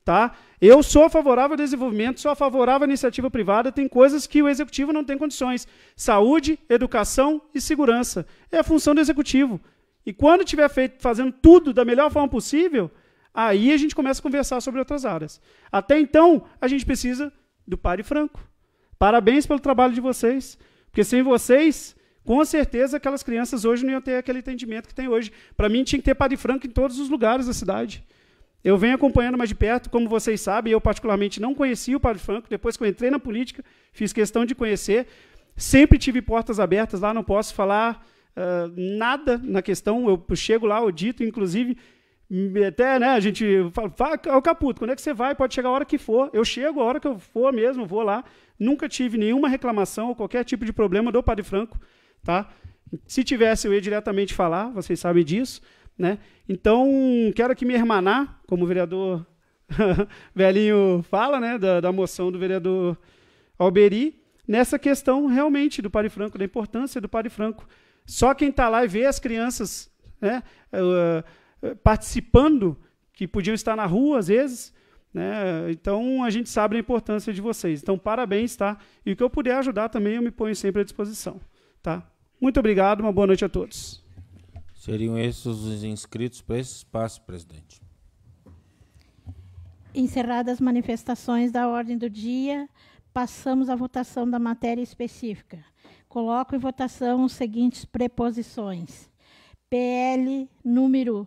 Tá? Eu sou favorável ao desenvolvimento, sou favorável à iniciativa privada, tem coisas que o executivo não tem condições. Saúde, educação e segurança. É a função do executivo. E quando tiver feito, fazendo tudo da melhor forma possível, Aí a gente começa a conversar sobre outras áreas. Até então, a gente precisa do pare franco. Parabéns pelo trabalho de vocês, porque sem vocês, com certeza aquelas crianças hoje não iam ter aquele entendimento que tem hoje. Para mim, tinha que ter pare franco em todos os lugares da cidade. Eu venho acompanhando mais de perto, como vocês sabem, eu particularmente não conhecia o Padre Franco, depois que eu entrei na política, fiz questão de conhecer, sempre tive portas abertas lá, não posso falar uh, nada na questão, eu chego lá, eu dito, inclusive, até, né, a gente fala, o Caputo, quando é que você vai? Pode chegar a hora que for. Eu chego a hora que eu for mesmo, vou lá. Nunca tive nenhuma reclamação ou qualquer tipo de problema do Padre Franco, tá? Se tivesse, eu ia diretamente falar, vocês sabem disso, né? Então, quero aqui me hermanar, como o vereador <laughs> Velhinho fala, né, da, da moção do vereador Alberi, nessa questão realmente do Padre Franco, da importância do Padre Franco. Só quem está lá e vê as crianças, né, uh, eh, participando, que podiam estar na rua às vezes. Né? Então a gente sabe a importância de vocês. Então parabéns, tá? E o que eu puder ajudar também, eu me ponho sempre à disposição, tá? Muito obrigado, uma boa noite a todos. Seriam esses os inscritos para esse espaço, presidente. Encerradas as manifestações da ordem do dia, passamos à votação da matéria específica. Coloco em votação os seguintes preposições: PL número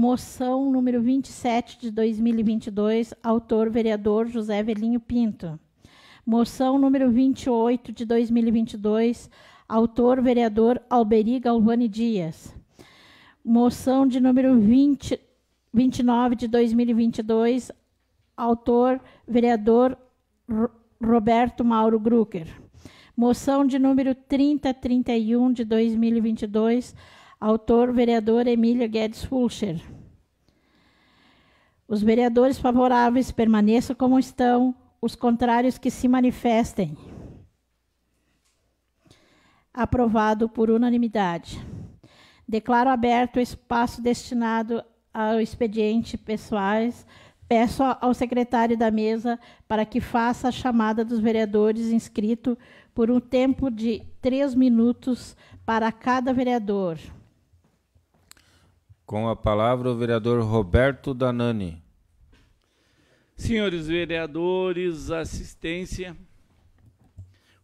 Moção número 27 de 2022, autor vereador José Velinho Pinto. Moção número 28 de 2022, autor vereador Alberi Galvani Dias. Moção de número 20, 29 de 2022, autor vereador Roberto Mauro Grucker. Moção de número 3031 de 2022, autor Autor, vereador Emília Guedes Fulcher. Os vereadores favoráveis permaneçam como estão, os contrários que se manifestem. Aprovado por unanimidade. Declaro aberto o espaço destinado ao expediente pessoais. Peço ao secretário da mesa para que faça a chamada dos vereadores inscrito por um tempo de três minutos para cada vereador. Com a palavra o vereador Roberto Danani. Senhores vereadores, assistência.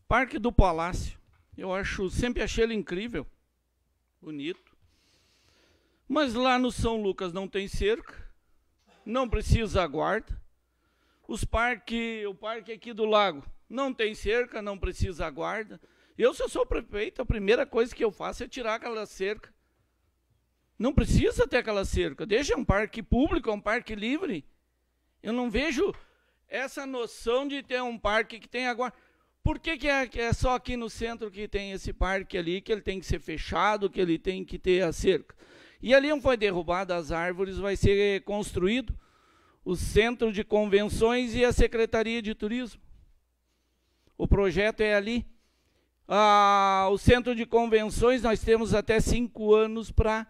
Parque do Palácio. Eu acho, sempre achei ele incrível. Bonito. Mas lá no São Lucas não tem cerca. Não precisa guarda. Os parque, o parque aqui do lago não tem cerca, não precisa guarda. Eu, se eu sou prefeito, a primeira coisa que eu faço é tirar aquela cerca. Não precisa ter aquela cerca. Deixa é um parque público, é um parque livre. Eu não vejo essa noção de ter um parque que tem agora. Por que, que é, que é, só aqui no centro que tem esse parque ali, que ele tem que ser fechado, que ele tem que ter a cerca? E ali não foi derrubado as árvores, vai ser construído o Centro de Convenções e a Secretaria de Turismo. O projeto é ali. Ah, o Centro de Convenções, nós temos até cinco anos para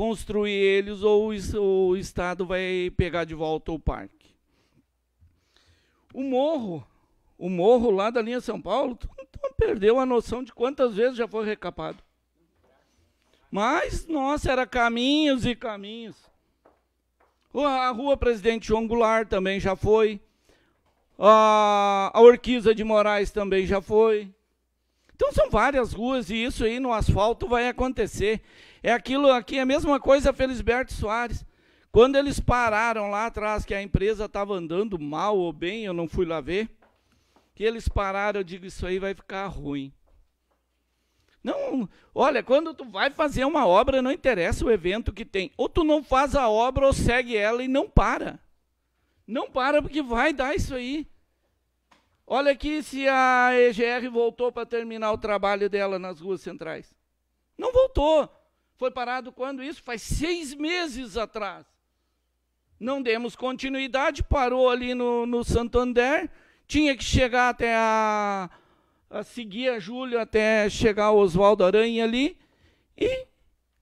construir eles ou o Estado vai pegar de volta o parque. O morro, o morro lá da linha São Paulo, tu perdeu a noção de quantas vezes já foi recapado. Mas, nossa, era caminhos e caminhos. A rua Presidente João Goulart também já foi. A Orquiza de Moraes também já foi. Então são várias ruas e isso aí no asfalto vai acontecer. É aquilo aqui, é a mesma coisa Felisberto Soares. Quando eles pararam lá atrás, que a empresa estava andando mal ou bem, eu não fui lá ver, que eles pararam, eu digo, isso aí vai ficar ruim. Não, olha, quando tu vai fazer uma obra, não interessa o evento que tem. Ou tu não faz a obra ou segue ela e não para. Não para porque vai dar isso aí. Olha aqui se a EGR voltou para terminar o trabalho dela nas ruas centrais. Não voltou. Foi parado quando isso? Faz seis meses atrás. Não demos continuidade, parou ali no, no Santander, tinha que chegar até a, a seguir a Júlio até chegar o Oswaldo Aranha ali e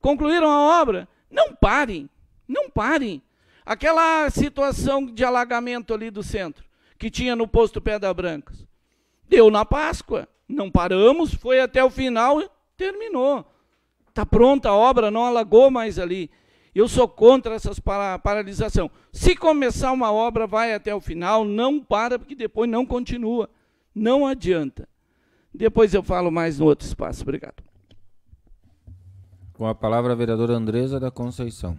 concluíram a obra. Não parem, não parem. Aquela situação de alagamento ali do centro, que tinha no posto Pedra Brancas, deu na Páscoa. Não paramos, foi até o final, terminou. Está pronta a obra, não alagou mais ali. Eu sou contra essas para paralisação. Se começar uma obra, vai até o final, não para, porque depois não continua. Não adianta. Depois eu falo mais no outro espaço. Obrigado. Com a palavra a vereadora Andresa da Conceição.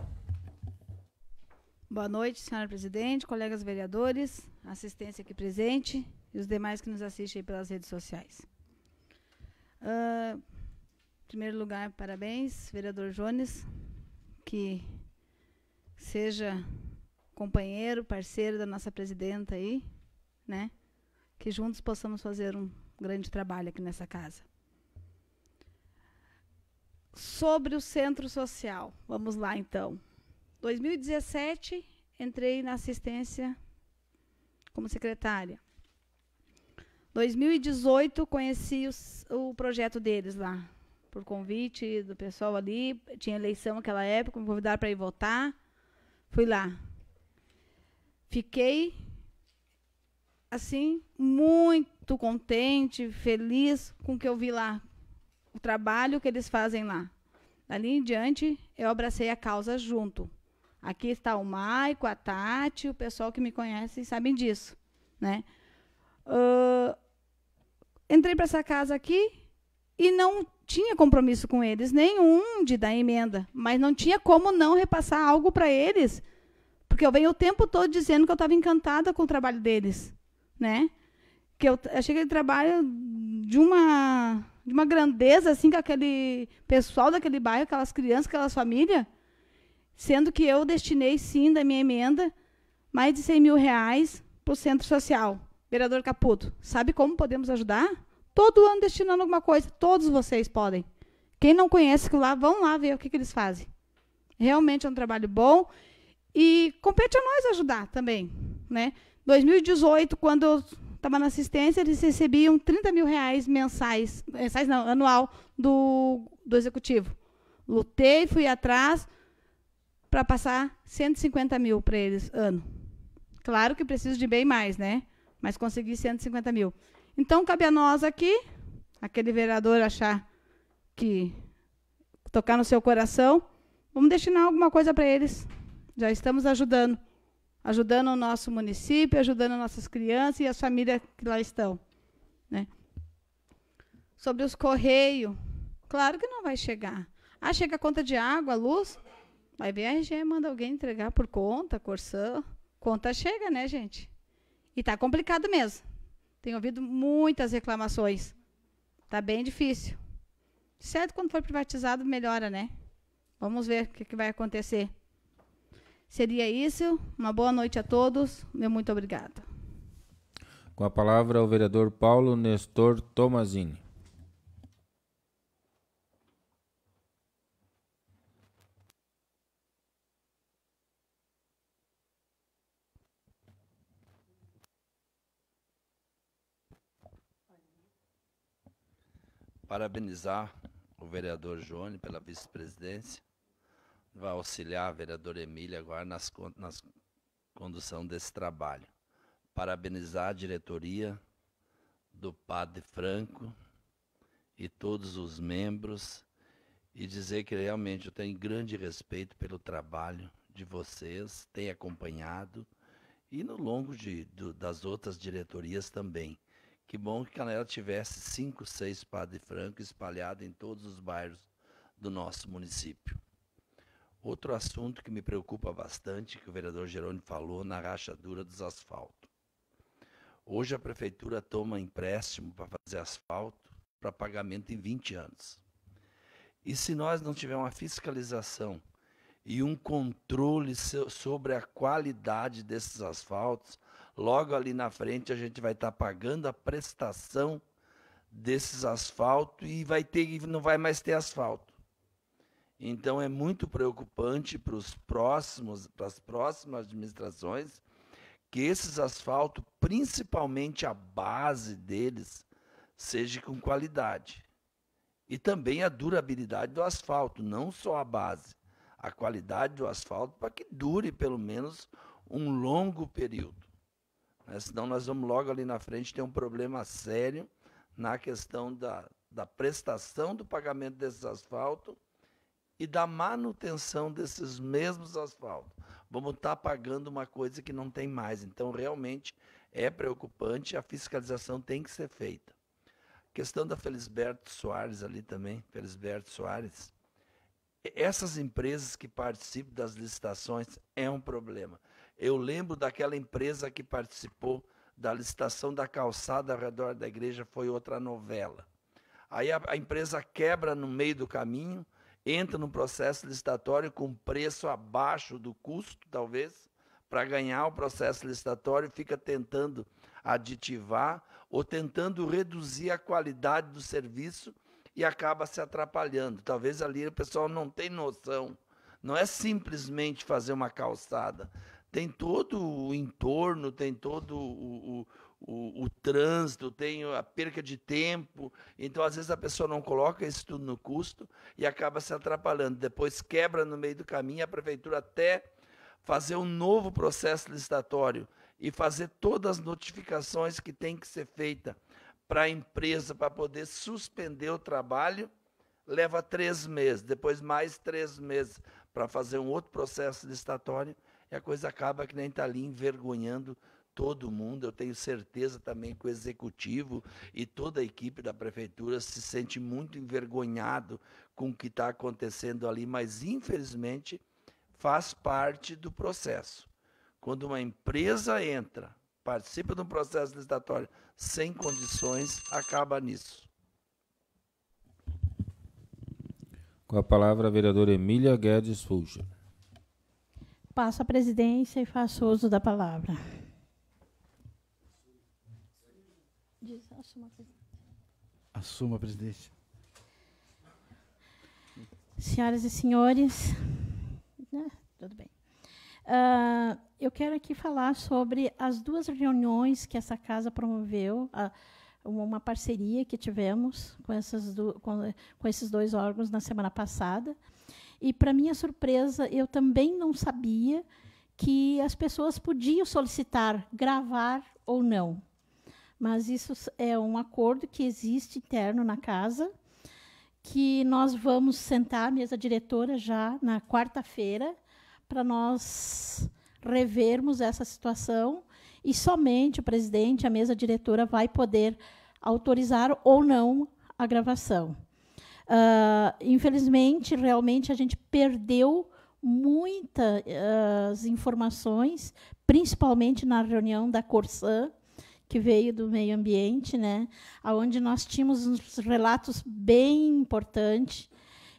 Boa noite, senhora presidente, colegas vereadores, assistência aqui presente e os demais que nos assistem pelas redes sociais. Uh, primeiro lugar, parabéns, vereador Jones, que seja companheiro, parceiro da nossa presidenta aí, né? Que juntos possamos fazer um grande trabalho aqui nessa casa. Sobre o centro social, vamos lá então. 2017 entrei na assistência como secretária. 2018 conheci os, o projeto deles lá, por convite do pessoal ali. Tinha eleição naquela época, me convidaram para ir votar. Fui lá. Fiquei assim muito contente, feliz com o que eu vi lá, o trabalho que eles fazem lá. Dali em diante, eu abracei a causa junto. Aqui está o Maico, a Tati, o pessoal que me conhece sabem disso, né? Uh, entrei para essa casa aqui e não tinha compromisso com eles nenhum de dar emenda, mas não tinha como não repassar algo para eles, porque eu venho o tempo todo dizendo que eu estava encantada com o trabalho deles, né? Que eu achei aquele trabalho de uma de uma grandeza assim com aquele pessoal daquele bairro, aquelas crianças, aquelas famílias, sendo que eu destinei sim da minha emenda mais de 100 mil reais para o centro social. Vereador Caputo, sabe como podemos ajudar? todo ano destinando alguma coisa. Todos vocês podem. Quem não conhece que lá, vão lá ver o que, que eles fazem. Realmente é um trabalho bom. E compete a nós ajudar também. Né? 2018, quando eu estava na assistência, eles recebiam 30 mil reais mensais, mensais não, anual, do, do executivo. Lutei, fui atrás para passar 150 mil para eles ano. Claro que preciso de bem mais, né? Mas consegui 150 mil. Então, cabe a nós aqui, aquele vereador achar que tocar no seu coração, vamos destinar alguma coisa para eles. Já estamos ajudando. Ajudando o nosso município, ajudando nossas crianças e as famílias que lá estão. Né? Sobre os correios, claro que não vai chegar. Ah, chega a conta de água, luz, vai ver a RG, manda alguém entregar por conta, Corsã. Conta chega, né, gente? E está complicado mesmo. Tenho ouvido muitas reclamações. Está bem difícil. Certo, quando for privatizado, melhora, né? Vamos ver o que, que vai acontecer. Seria isso. Uma boa noite a todos. Meu muito obrigada. Com a palavra, o vereador Paulo Nestor Tomazini. parabenizar o vereador Jôni pela vice-presidência, vai auxiliar a vereadora Emília agora nas, nas condução desse trabalho. Parabenizar a diretoria do Padre Franco e todos os membros e dizer que realmente eu tenho grande respeito pelo trabalho de vocês, tenho acompanhado e no longo de, do, das outras diretorias também. Que bom que Canela tivesse cinco, seis Padre Franco espalhados em todos os bairros do nosso município. Outro assunto que me preocupa bastante, que o vereador Jerônimo falou, na rachadura dos asfaltos. Hoje a prefeitura toma empréstimo para fazer asfalto para pagamento em 20 anos. E se nós não tivermos uma fiscalização e um controle sobre a qualidade desses asfaltos, logo ali na frente a gente vai estar tá pagando a prestação desses asfalto e vai ter não vai mais ter asfalto. Então é muito preocupante para os próximos, para as próximas administrações, que esses asfalto, principalmente a base deles, seja com qualidade. E também a durabilidade do asfalto, não só a base, a qualidade do asfalto para que dure pelo menos um longo período. Né? Senão nós vamos logo ali na frente ter um problema sério na questão da, da prestação do pagamento desses asfaltos e da manutenção desses mesmos asfaltos. Vamos estar tá pagando uma coisa que não tem mais. Então, realmente é preocupante, a fiscalização tem que ser feita. A questão da Felisberto Soares ali também, Felisberto Soares. Essas empresas que participam das licitações é um problema. Eu lembro daquela empresa que participou da licitação da calçada ao redor da igreja, foi outra novela. Aí a, a empresa quebra no meio do caminho, entra no processo licitatório com preço abaixo do custo, talvez, para ganhar o processo licitatório, fica tentando aditivar ou tentando reduzir a qualidade do serviço e acaba se atrapalhando. Talvez ali o pessoal não tem noção. Não é simplesmente fazer uma calçada tem todo o entorno, tem todo o, o, o, o, trânsito, tem a perca de tempo. Então, às vezes, a pessoa não coloca isso tudo no custo e acaba se atrapalhando. Depois quebra no meio do caminho, a prefeitura até fazer um novo processo licitatório e fazer todas as notificações que tem que ser feita para a empresa para poder suspender o trabalho leva três meses, depois mais três meses para fazer um outro processo licitatório e a coisa acaba que nem está ali envergonhando todo mundo. Eu tenho certeza também que o executivo e toda a equipe da prefeitura se sente muito envergonhado com o que está acontecendo ali, mas infelizmente faz parte do processo. Quando uma empresa entra, participa de um processo licitatório sem condições, acaba nisso. Com a palavra a vereadora Emília Guedes Fulcher. Passo a presidência e faço uso da palavra. assuma a presidência. Senhoras e senhores, né? tudo bem. Uh, eu quero aqui falar sobre as duas reuniões que essa casa promoveu, a, uma parceria que tivemos com, do, com, com esses dois órgãos na semana passada. E, para minha surpresa, eu também não sabia que as pessoas podiam solicitar gravar ou não. Mas isso é um acordo que existe interno na casa, que nós vamos sentar a mesa diretora já na quarta-feira para nós revermos essa situação e somente o presidente, a mesa diretora vai poder autorizar ou não a gravação. Uh, infelizmente, realmente, a gente perdeu muitas uh, informações, principalmente na reunião da Corsã, que veio do meio ambiente, né, onde nós tínhamos uns relatos bem importantes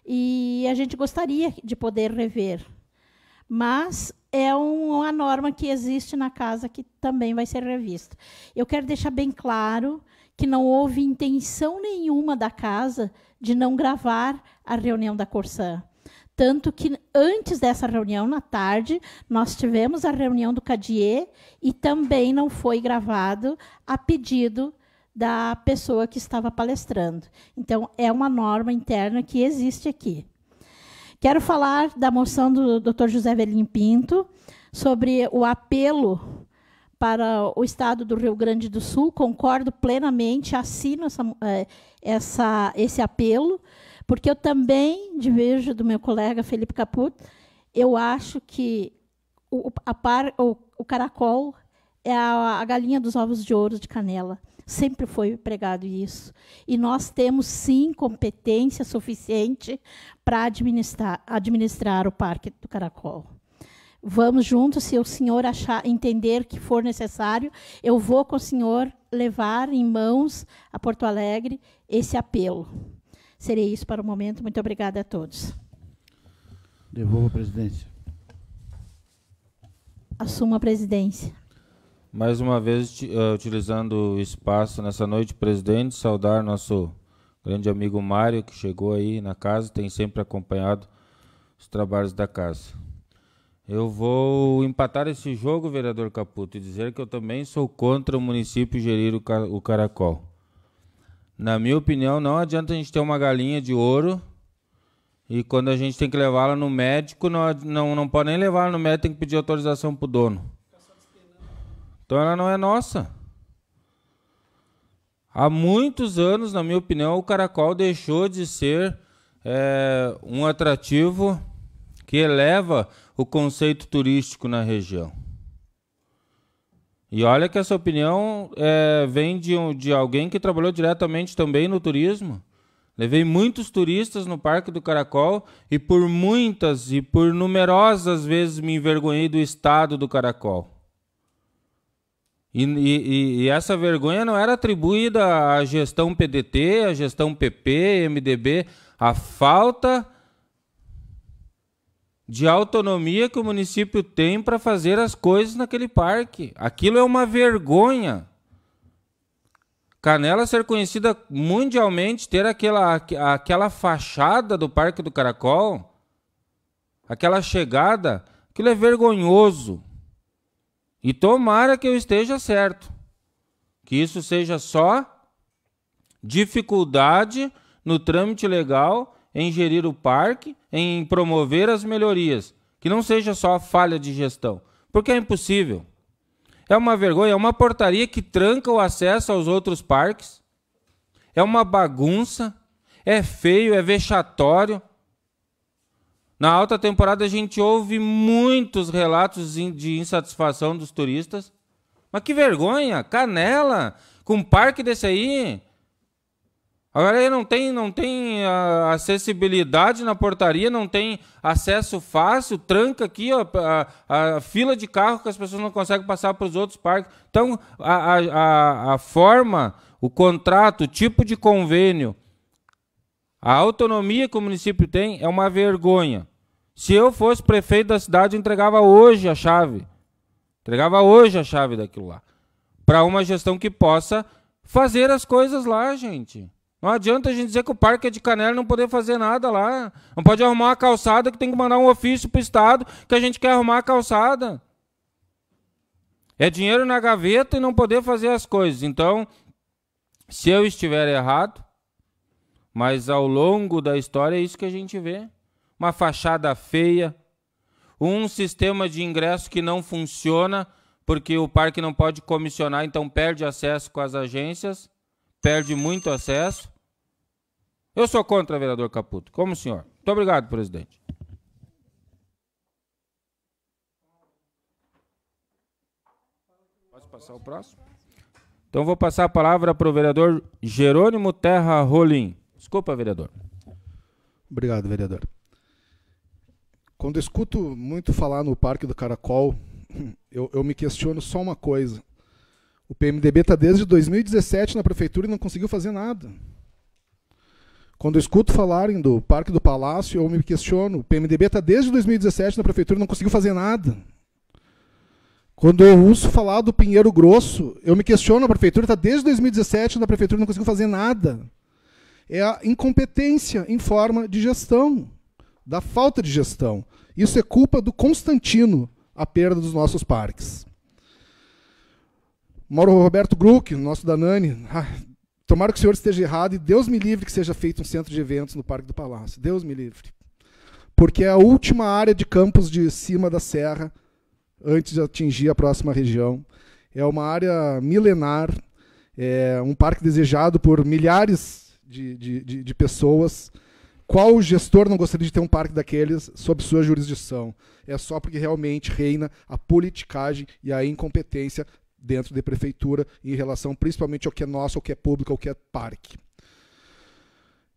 e a gente gostaria de poder rever. Mas é um, uma norma que existe na casa que também vai ser revista. Eu quero deixar bem claro que não houve intenção nenhuma da casa de não gravar a reunião da Corsã. Tanto que antes dessa reunião, na tarde, nós tivemos a reunião do CADIE e também não foi gravado a pedido da pessoa que estava palestrando. Então, é uma norma interna que existe aqui. Quero falar da moção do Dr. José Velhinho Pinto sobre o apelo para o estado do Rio Grande do Sul. Concordo plenamente, assino essa, é, essa, esse apelo, porque eu também divirjo do meu colega Felipe Caput. Eu acho que o, par, o, o caracol é a, a galinha dos ovos de ouro de canela. Sempre foi pregado isso. E nós temos, sim, competência suficiente para administrar, administrar o Parque do Caracol. Vamos juntos, se o senhor achar, entender que for necessário, eu vou com o senhor levar em mãos a Porto Alegre esse apelo. Seria isso para o momento. Muito obrigada a todos. Devolvo a presidência. Assumo a presidência. Mais uma vez, eh, utilizando o espaço nessa noite, presidente, saudar nosso grande amigo Mário, que chegou aí na casa, tem sempre acompanhado os trabalhos da casa. Eu vou empatar esse jogo, vereador Caputo, e dizer que eu também sou contra o município gerir o, caracol. Na minha opinião, não adianta a gente ter uma galinha de ouro e quando a gente tem que levá-la no médico, não, não, não pode nem levá-la no médico, tem que pedir autorização para o dono. Então ela não é nossa. Há muitos anos, na minha opinião, o caracol deixou de ser é, um atrativo que eleva o conceito turístico na região. E olha que essa opinião é, vem de, de alguém que trabalhou diretamente também no turismo. Levei muitos turistas no Parque do Caracol e por muitas e por numerosas vezes me envergonhei do estado do Caracol. E, e, e, essa vergonha não era atribuída à gestão PDT, à gestão PP, MDB, a falta de autonomia que o município tem para fazer as coisas naquele parque. Aquilo é uma vergonha. Canela ser conhecida mundialmente, ter aquela, aquela fachada do Parque do Caracol, aquela chegada, aquilo é vergonhoso. E tomara que eu esteja certo. Que isso seja só dificuldade no trâmite legal em gerir o parque, em promover as melhorias, que não seja só a falha de gestão, porque é impossível. É uma vergonha, é uma portaria que tranca o acesso aos outros parques. É uma bagunça, é feio, é vexatório. Na alta temporada a gente ouve muitos relatos de insatisfação dos turistas. Mas que vergonha! Canela! Com um parque desse aí, Agora ele não tem, não tem uh, acessibilidade na portaria, não tem acesso fácil, tranca aqui ó, a, a, fila de carro que as pessoas não conseguem passar para os outros parques. Então, a, a, a forma, o contrato, o tipo de convênio, a autonomia que o município tem é uma vergonha. Se eu fosse prefeito da cidade, eu entregava hoje a chave. Entregava hoje a chave daquilo lá. Para uma gestão que possa fazer as coisas lá, gente. Não adianta a gente dizer que o Parque é de Canela não poder fazer nada lá. Não pode arrumar a calçada que tem que mandar um ofício para o Estado que a gente quer arrumar a calçada. É dinheiro na gaveta e não poder fazer as coisas. Então, se eu estiver errado, mas ao longo da história é isso que a gente vê: uma fachada feia, um sistema de ingresso que não funciona, porque o parque não pode comissionar, então perde acesso com as agências, perde muito acesso. Eu sou contra, vereador Caputo. Como o senhor? Muito obrigado, presidente. Posso passar o próximo? Então vou passar a palavra para o vereador Jerônimo Terra Rolim. Desculpa, vereador. Obrigado, vereador. Quando escuto muito falar no Parque do Caracol, eu, eu me questiono só uma coisa. O PMDB está desde 2017 na prefeitura e não conseguiu fazer nada. Quando eu escuto falarem do Parque do Palácio, eu me questiono. O PMDB está desde 2017 na prefeitura e não conseguiu fazer nada. Quando eu ouço falar do Pinheiro Grosso, eu me questiono. A prefeitura está desde 2017 na prefeitura e não conseguiu fazer nada. É a incompetência em forma de gestão, da falta de gestão. Isso é culpa do Constantino, a perda dos nossos parques. Mauro Roberto Gruck, nosso Danani, ah, Tomara que o senhor esteja errado e Deus me livre que seja feito um centro de eventos no Parque do Palácio. Deus me livre. Porque é a última área de campos de cima da serra, antes de atingir a próxima região. É uma área milenar, é um parque desejado por milhares de, de, de, de pessoas. Qual gestor não gostaria de ter um parque daqueles sob sua jurisdição? É só porque realmente reina a politicagem e a incompetência dentro da prefeitura em relação principalmente ao que é nosso, ao que é público, ao que é parque.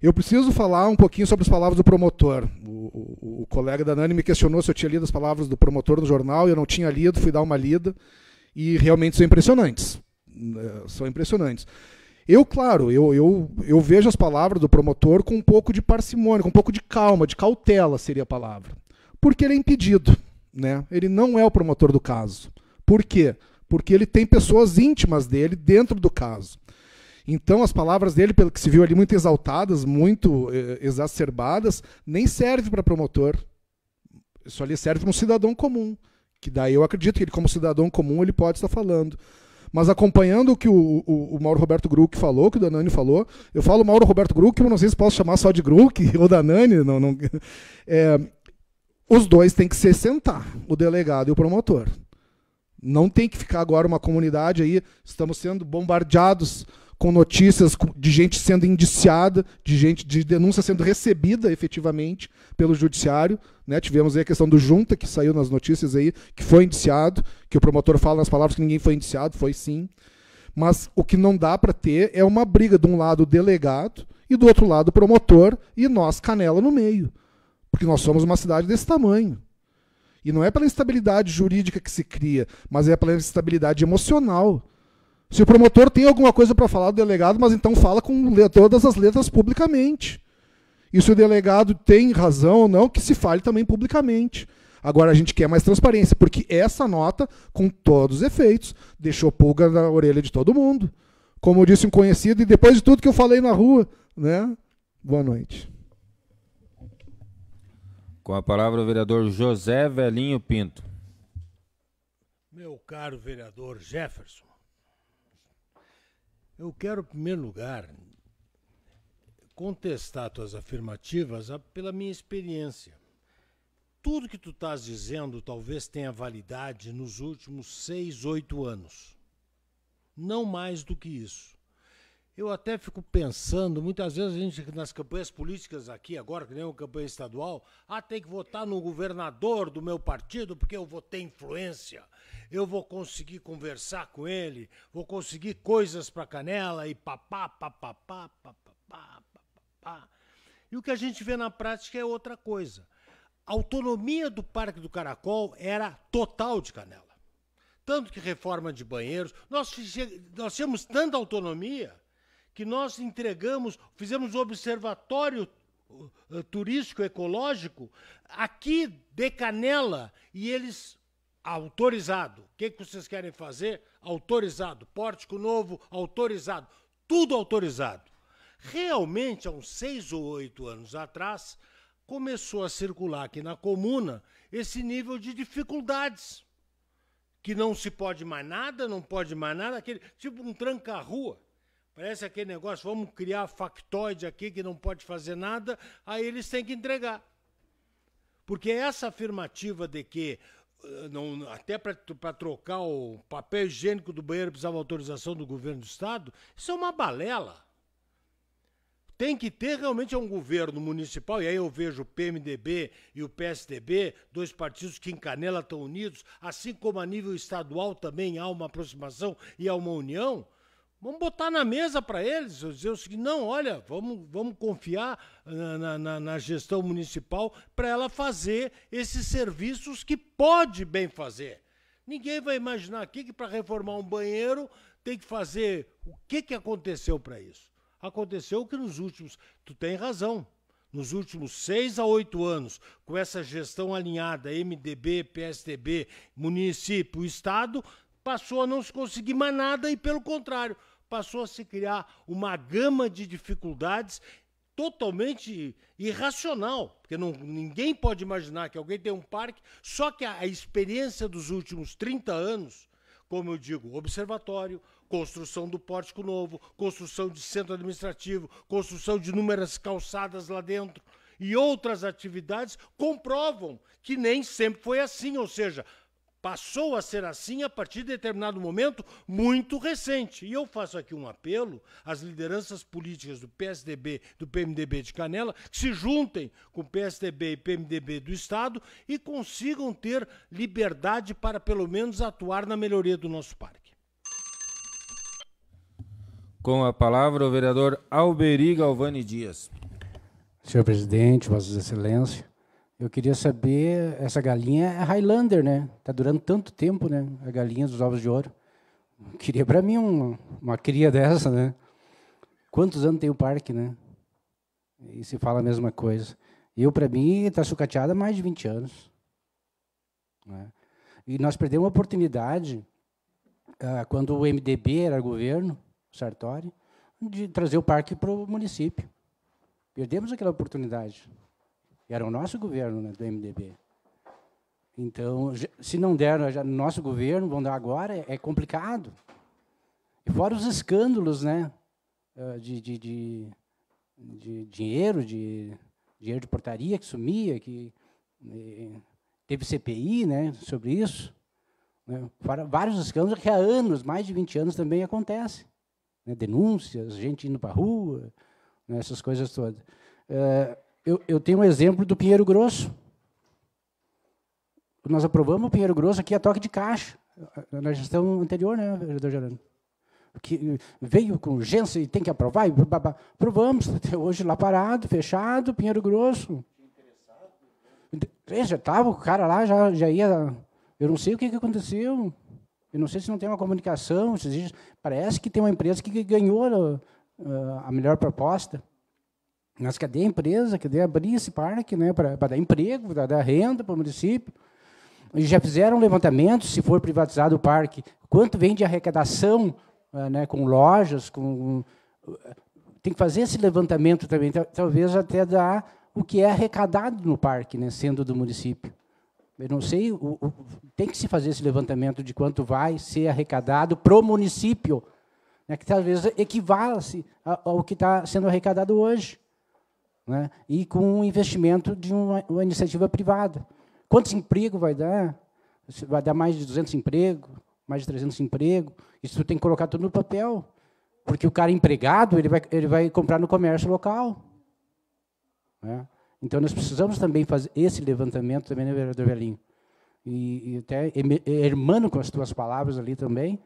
Eu preciso falar um pouquinho sobre as palavras do promotor. O, o, o, colega da Nani me questionou se eu tinha lido as palavras do promotor no jornal, eu não tinha lido, fui dar uma lida, e realmente são impressionantes. Né, são impressionantes. Eu, claro, eu, eu, eu vejo as palavras do promotor com um pouco de parcimônia, com um pouco de calma, de cautela seria a palavra. Porque ele é impedido. Né? Ele não é o promotor do caso. Por quê? Porque porque ele tem pessoas íntimas dele dentro do caso. Então, as palavras dele, pelo que se viu ali, muito exaltadas, muito eh, exacerbadas, nem serve para promotor. Isso ali serve para um cidadão comum, que daí eu acredito que ele, como cidadão comum, ele pode estar falando. Mas acompanhando o que o, o, o Mauro Roberto Gruck falou, que o Danani falou, eu falo Mauro Roberto Gruck, mas não sei se posso chamar só de Gruck <laughs> ou Danani, não, não, é, <laughs> os dois têm que se sentar, o delegado e o promotor. Não tem que ficar agora uma comunidade aí. Estamos sendo bombardeados com notícias de gente sendo indiciada, de gente de denúncia sendo recebida efetivamente pelo judiciário, né? Tivemos a questão do Junta que saiu nas notícias aí, que foi indiciado, que o promotor fala nas palavras que ninguém foi indiciado, foi sim. Mas o que não dá para ter é uma briga de um lado o delegado e do outro lado o promotor e nós canela no meio. Porque nós somos uma cidade desse tamanho. E não é pela instabilidade jurídica que se cria, mas é pela instabilidade emocional. Se o promotor tem alguma coisa para falar do delegado, mas então fala com todas as letras publicamente. E se o delegado tem razão ou não, que se fale também publicamente. Agora a gente quer mais transparência, porque essa nota, com todos os efeitos, deixou pulga na orelha de todo mundo. Como disse um conhecido, e depois de tudo que eu falei na rua, né? Boa noite. Com a palavra o vereador José Velinho Pinto. Meu caro vereador Jefferson, eu quero, em primeiro lugar, contestar tuas afirmativas ah, pela minha experiência. Tudo que tu estás dizendo talvez tenha validade nos últimos seis, oito anos. Não mais do que isso. Eu até fico pensando, muitas vezes a gente, nas campanhas políticas aqui agora, que nem uma campanha estadual, ah, tem que votar no governador do meu partido, porque eu vou ter influência, eu vou conseguir conversar com ele, vou conseguir coisas para canela e papá, papá, papá, papá, papá. E o que a gente vê na prática é outra coisa. A autonomia do Parque do Caracol era total de canela. Tanto que reforma de banheiros, nós, nós tínhamos tanta autonomia que nós entregamos, fizemos um observatório eh, turístico ecológico aqui de Canela e eles autorizado. O que, que vocês querem fazer? Autorizado. Pórtico novo, autorizado. Tudo autorizado. Realmente, há uns seis ou oito anos atrás, começou a circular aqui na comuna esse nível de dificuldades. Que não se pode mais nada, não pode mais nada, aquele, tipo um tranca-rua. Parece aquele negócio, vamos criar factoide aqui que não pode fazer nada, aí eles têm que entregar. Porque essa afirmativa de que eh, não, até para trocar o papel higiênico do banheiro precisava autorização do governo do estado, isso é uma balela. Tem que ter realmente um governo municipal, e aí eu vejo o PMDB e o PSDB, dois partidos que em Canela estão unidos, assim como a nível estadual também há uma aproximação e há uma união. Vamos botar na mesa para eles, dizer o seguinte, não, olha, vamos, vamos confiar na, na, na gestão municipal para ela fazer esses serviços que pode bem fazer. Ninguém vai imaginar aqui que para reformar um banheiro tem que fazer o que, que aconteceu para isso. Aconteceu que nos últimos, tu tem razão, nos últimos seis a oito anos, com essa gestão alinhada, MDB, PSDB, município, Estado, passou a não se conseguir mais nada e, pelo contrário, passou a se criar uma gama de dificuldades totalmente irracional, porque não, ninguém pode imaginar que alguém tem um parque, só que a, a experiência dos últimos 30 anos, como eu digo, observatório, construção do pórtico novo, construção de centro administrativo, construção de inúmeras calçadas lá dentro e outras atividades comprovam que nem sempre foi assim, ou seja, Passou a ser assim a partir de determinado momento muito recente. E eu faço aqui um apelo às lideranças políticas do PSDB, do PMDB de Canela, que se juntem com o PSDB e PMDB do Estado e consigam ter liberdade para, pelo menos, atuar na melhoria do nosso parque. Com a palavra, o vereador Alberi Galvani Dias. Senhor presidente, vossas excelências. Eu queria saber, essa galinha é Highlander, né? Tá durando tanto tempo, né? A galinha dos ovos de ouro. Eu queria para mim uma, uma cria <laughs> dessa, né? Quantos anos tem o parque, né? E se fala a mesma coisa. Eu, para mim, está sucateada há mais de 20 anos. Né? E nós perdemos uma oportunidade, ah, quando o MDB era governo, Sartori, de trazer o parque para o município. Perdemos aquela oportunidade. Era o nosso governo né, do MDB. Então, se não deram já, no nosso governo, vão dar agora, é, complicado. E fora os escândalos, né? De, de, de, de, dinheiro, de dinheiro de portaria que sumia, que teve CPI, né, sobre isso. Né, vários escândalos que há anos, mais de 20 anos também acontece, né, denúncias, gente indo para a rua, né, essas coisas todas eu, eu tenho um exemplo do Pinheiro Grosso. Nós aprovamos o Pinheiro Grosso aqui a toque de caixa, na gestão anterior, né, vereador Gerando? Que veio com urgência e tem que aprovar, e babá. aprovamos, hoje lá parado, fechado, Pinheiro Grosso. Já estava o cara lá, já, já ia. Eu não sei o que, que aconteceu. Eu não sei se não tem uma comunicação. Se existe, parece que tem uma empresa que ganhou uh, a melhor proposta. Mas cadê a empresa? Cadê abrir esse parque né, para dar emprego, para dar renda para o município? já fizeram um levantamento, se for privatizado o parque, quanto vem de arrecadação ah, né, com lojas, com... Ah, tem que fazer esse levantamento também, talvez até dar o que é arrecadado no parque, né, sendo do município. Eu não sei, o, o, tem que se fazer esse levantamento de quanto vai ser arrecadado para o município, né, que talvez equivala-se ao que está sendo arrecadado hoje né? e com o investimento de uma, uma iniciativa privada. Quantos empregos vai dar? Vai dar mais de 200 empregos, mais de 300 empregos. Isso tem que colocar tudo no papel, porque o cara empregado ele vai, ele vai comprar no comércio local. Né? Então, nós precisamos também fazer esse levantamento também, né, vereador Velhinho? E, e até é é irmão com as tuas palavras ali também,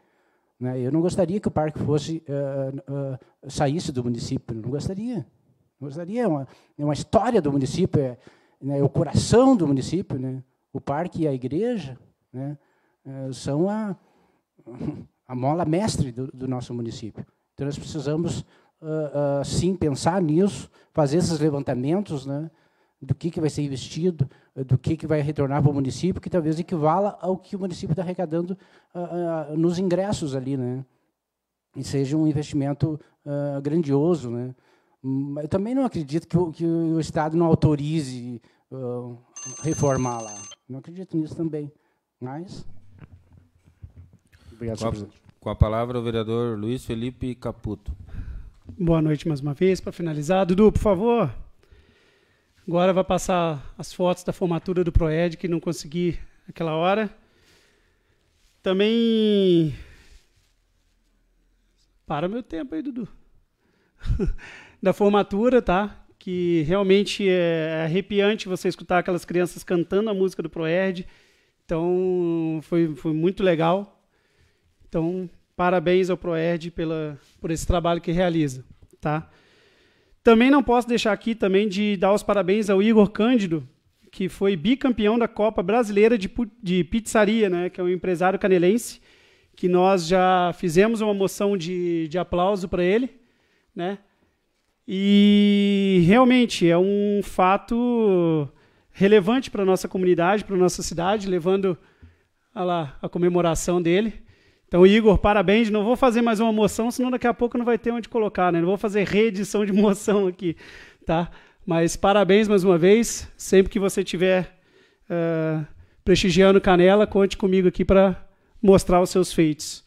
né? eu não gostaria que o parque fosse uh, uh, saísse do município, não gostaria. Rosaria é uma, é uma história do município, é, né, é, o coração do município. Né? O parque e a igreja né, é, são a, a mola mestre do, do nosso município. Então, nós precisamos, uh, uh, sim, pensar nisso, fazer esses levantamentos né, do que, que vai ser investido, do que, que vai retornar para o município, que talvez equivala ao que o município está arrecadando uh, nos ingressos ali, né? e seja um investimento grandioso, né? Hum, eu também não acredito que o, que o Estado não autorize uh, reformar lá. Não acredito nisso também. Mas. Obrigado, com a, com a palavra, o vereador Luiz Felipe Caputo. Boa noite mais uma vez. Para finalizar, Dudu, por favor. Agora vai passar as fotos da formatura do Proed, que não consegui aquela hora. Também. Para o meu tempo aí, Dudu. <laughs> da formatura, tá? Que realmente é arrepiante você escutar aquelas crianças cantando a música do Proerd. Então, foi, foi muito legal. Então, parabéns ao Proerd pela, por esse trabalho que realiza, tá? Também não posso deixar aqui também de dar os parabéns ao Igor Cândido, que foi bicampeão da Copa Brasileira de, de Pizzaria, né? Que é um empresário canelense, que nós já fizemos uma moção de, de aplauso para ele, né? E realmente é um fato relevante para a nossa comunidade, para a nossa cidade, levando a, lá, a comemoração dele. Então, Igor, parabéns. Não vou fazer mais uma moção, senão daqui a pouco não vai ter onde colocar, né? Não vou fazer reedição de <laughs> moção aqui, tá? Mas parabéns mais uma vez. Sempre que você tiver uh, prestigiando Canela, conte comigo aqui para mostrar os seus feitos.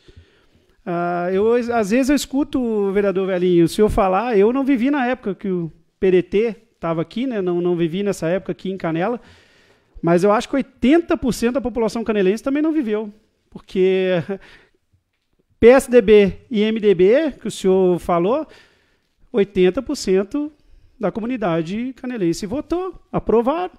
Ah, eu, às vezes eu escuto o vereador Velhinho, se eu falar, eu não vivi na época que o PDT estava aqui, né? não, não vivi nessa época aqui em Canela, mas eu acho que 80% da população canelense também não viveu, porque <laughs> PSDB e MDB, que o senhor falou, 80% da comunidade canelense votou, aprovaram.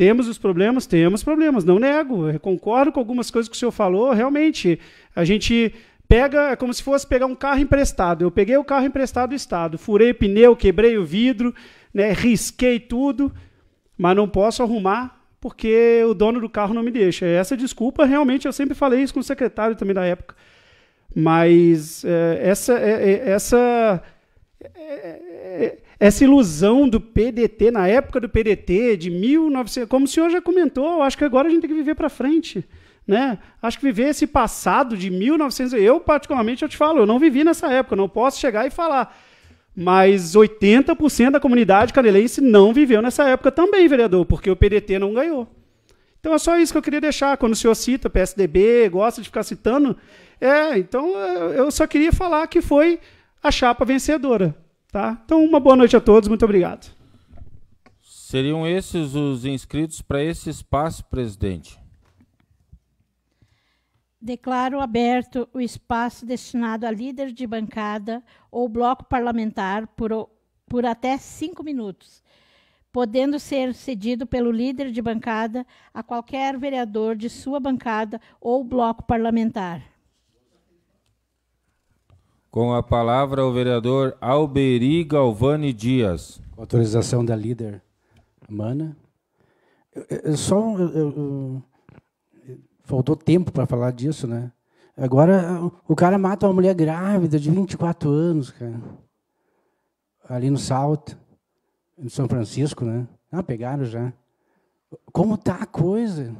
Temos os problemas? Temos problemas, não nego. Eu concordo com algumas coisas que o senhor falou. Realmente, a gente pega, é como se fosse pegar um carro emprestado. Eu peguei o carro emprestado do Estado, furei pneu, quebrei o vidro, né, risquei tudo, mas não posso arrumar porque o dono do carro não me deixa. Essa desculpa, realmente, eu sempre falei isso com o secretário também da época. Mas é, essa, é, essa é, essa ilusão do PDT, na época do PDT, de 1900, como o senhor já comentou, acho que agora a gente tem que viver para frente. Né? Acho que viver esse passado de 1900, eu particularmente eu te falo, eu não vivi nessa época, não posso chegar e falar. Mas 80% da comunidade canelense não viveu nessa época também, vereador, porque o PDT não ganhou. Então é só isso que eu queria deixar. Quando o senhor cita PSDB, gosta de ficar citando, é, então eu só queria falar que foi a chapa vencedora. Tá? Então, uma boa noite a todos, muito obrigado. Seriam esses os inscritos para esse espaço, presidente? Declaro aberto o espaço destinado a líder de bancada ou bloco parlamentar por, por até cinco minutos, podendo ser cedido pelo líder de bancada a qualquer vereador de sua bancada ou bloco parlamentar. Com a palavra o vereador Alberi Galvani Dias. Com autorização da líder Mana. Eu, eu só eu, faltou tempo para falar disso, né? Agora o cara mata uma mulher grávida de 24 anos, cara. Ali no Salto, em São Francisco, né? Ah, pegaram já. Como tá a coisa?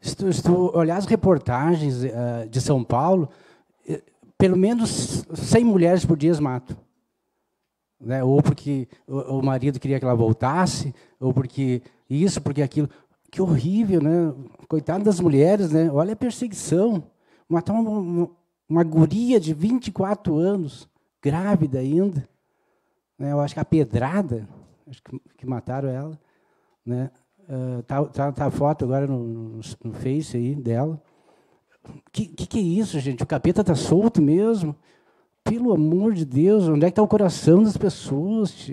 Se tu, se tu olhar as reportagens uh, de São Paulo, pelo menos 100 mulheres por dia mato. Né? Ou porque o, marido queria que ela voltasse, ou porque isso, porque aquilo. Que horrível, né? Coitado das mulheres, né? Olha a perseguição. Matar uma, uma, uma guria de 24 anos, grávida ainda. Né? Eu acho que a pedrada, acho que, que mataram ela. Né? Uh, tá, tá, tá, a foto agora no, no, no Face aí dela que, que, que é isso, gente? O capeta está solto mesmo? Pelo amor de Deus, onde é que está o coração das pessoas?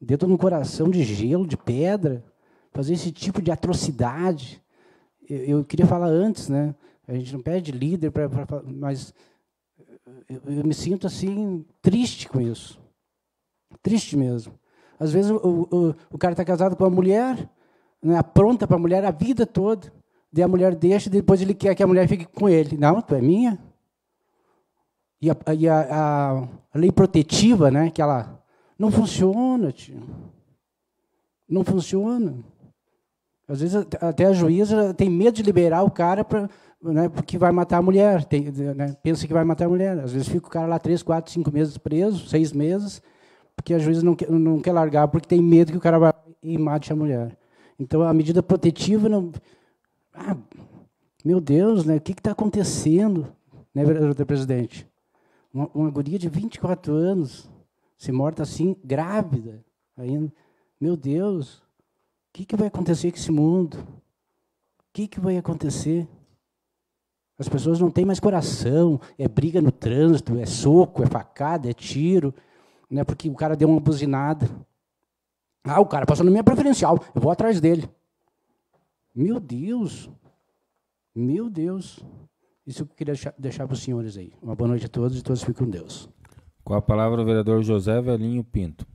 Dentro de um coração de gelo, de pedra, fazer esse tipo de atrocidade. Eu, eu queria falar antes, né? A gente não pede líder, pra, pra, pra mas eh, eu, eu, me sinto assim triste com isso. Triste mesmo. Às vezes o, o, o cara está casado com uma mulher, né, apronta para a mulher a vida toda. Daí a mulher deixa, e depois ele quer que a mulher fique com ele. Não, tu é minha. E a, e a, a lei protetiva, né? Que ela não funciona, tio. Não funciona. Às vezes até a juíza tem medo de liberar o cara pra, né, porque vai matar a mulher. Tem, né, pensa que vai matar a mulher. Às vezes fica o cara lá três, quatro, cinco meses preso, seis meses, porque a juíza não quer, não quer largar, porque tem medo que o cara vai e mate a mulher. Então a medida protetiva não ah, meu Deus, né, o que está acontecendo, né, vereador presidente? Uma, uma guria de 24 anos, se morta assim, grávida ainda. Meu Deus, o que, que vai acontecer com esse mundo? O que, que vai acontecer? As pessoas não têm mais coração, é briga no trânsito, é soco, é facada, é tiro, né? porque o cara deu uma buzinada. Ah, o cara passou na minha preferencial, eu vou atrás dele. Meu Deus! Meu Deus! Isso eu queria deixar, deixar para os senhores aí. Uma boa noite a todos e todos fiquem com Deus. Com a palavra o vereador José Velinho Pinto.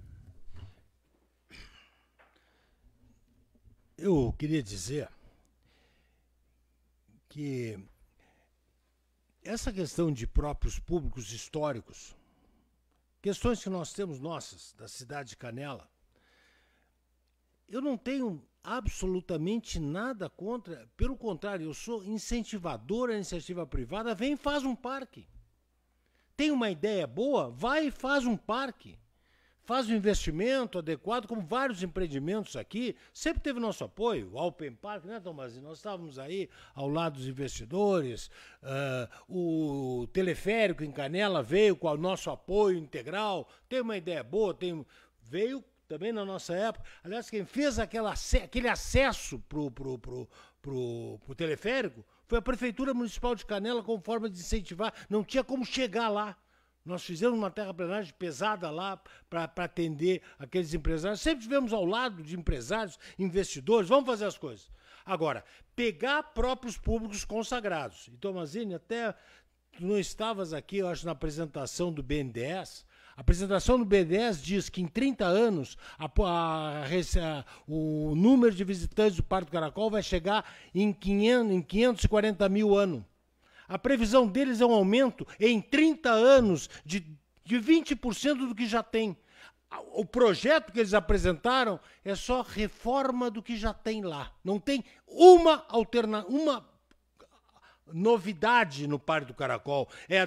Eu queria dizer que essa questão de próprios públicos históricos, questões que nós temos nossas, da cidade de Canela, eu não tenho absolutamente nada contra, pelo contrário, eu sou incentivador à iniciativa privada, vem e faz um parque. Tem uma ideia boa? Vai e faz um parque. Faz um investimento adequado, como vários empreendimentos aqui, sempre teve nosso apoio. O Alpen Park, né, Tomazinho? Nós estávamos aí ao lado dos investidores. Uh, o teleférico em Canela veio com o nosso apoio integral. Tem uma ideia boa, tem... veio também na nossa época. Aliás, quem fez aquela, aquele acesso pro, pro, pro, pro, pro teleférico foi a Prefeitura Municipal de Canela com forma de incentivar. Não tinha como chegar lá. Nós fizemos uma terraplenagem pesada lá para atender aqueles empresários. Sempre estivemos ao lado de empresários, investidores, vamos fazer as coisas. Agora, pegar próprios públicos consagrados. E Tomazini, até tu não estavas aqui, eu acho, na apresentação do BNDES, a apresentação do B10 diz que em 30 anos a, a, a, o número de visitantes do Parque do Caracol vai chegar em, 500, em 540 mil ano. A previsão deles é um aumento em 30 anos de, de 20% do que já tem. O projeto que eles apresentaram é só reforma do que já tem lá. Não tem uma alternativa, uma novidade no Parque do Caracol. É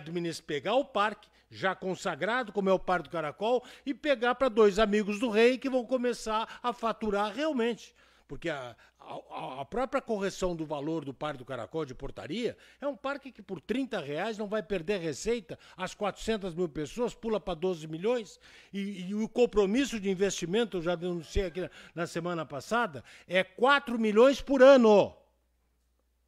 pegar o parque, já consagrado, como é o par do caracol, e pegar para dois amigos do rei que vão começar a faturar realmente. Porque a, a, a, própria correção do valor do par do caracol de portaria é um parque que por 30 reais não vai perder receita às 400 mil pessoas, pula para 12 milhões. E, e, o compromisso de investimento, eu já denunciei aqui na, na semana passada, é 4 milhões por ano.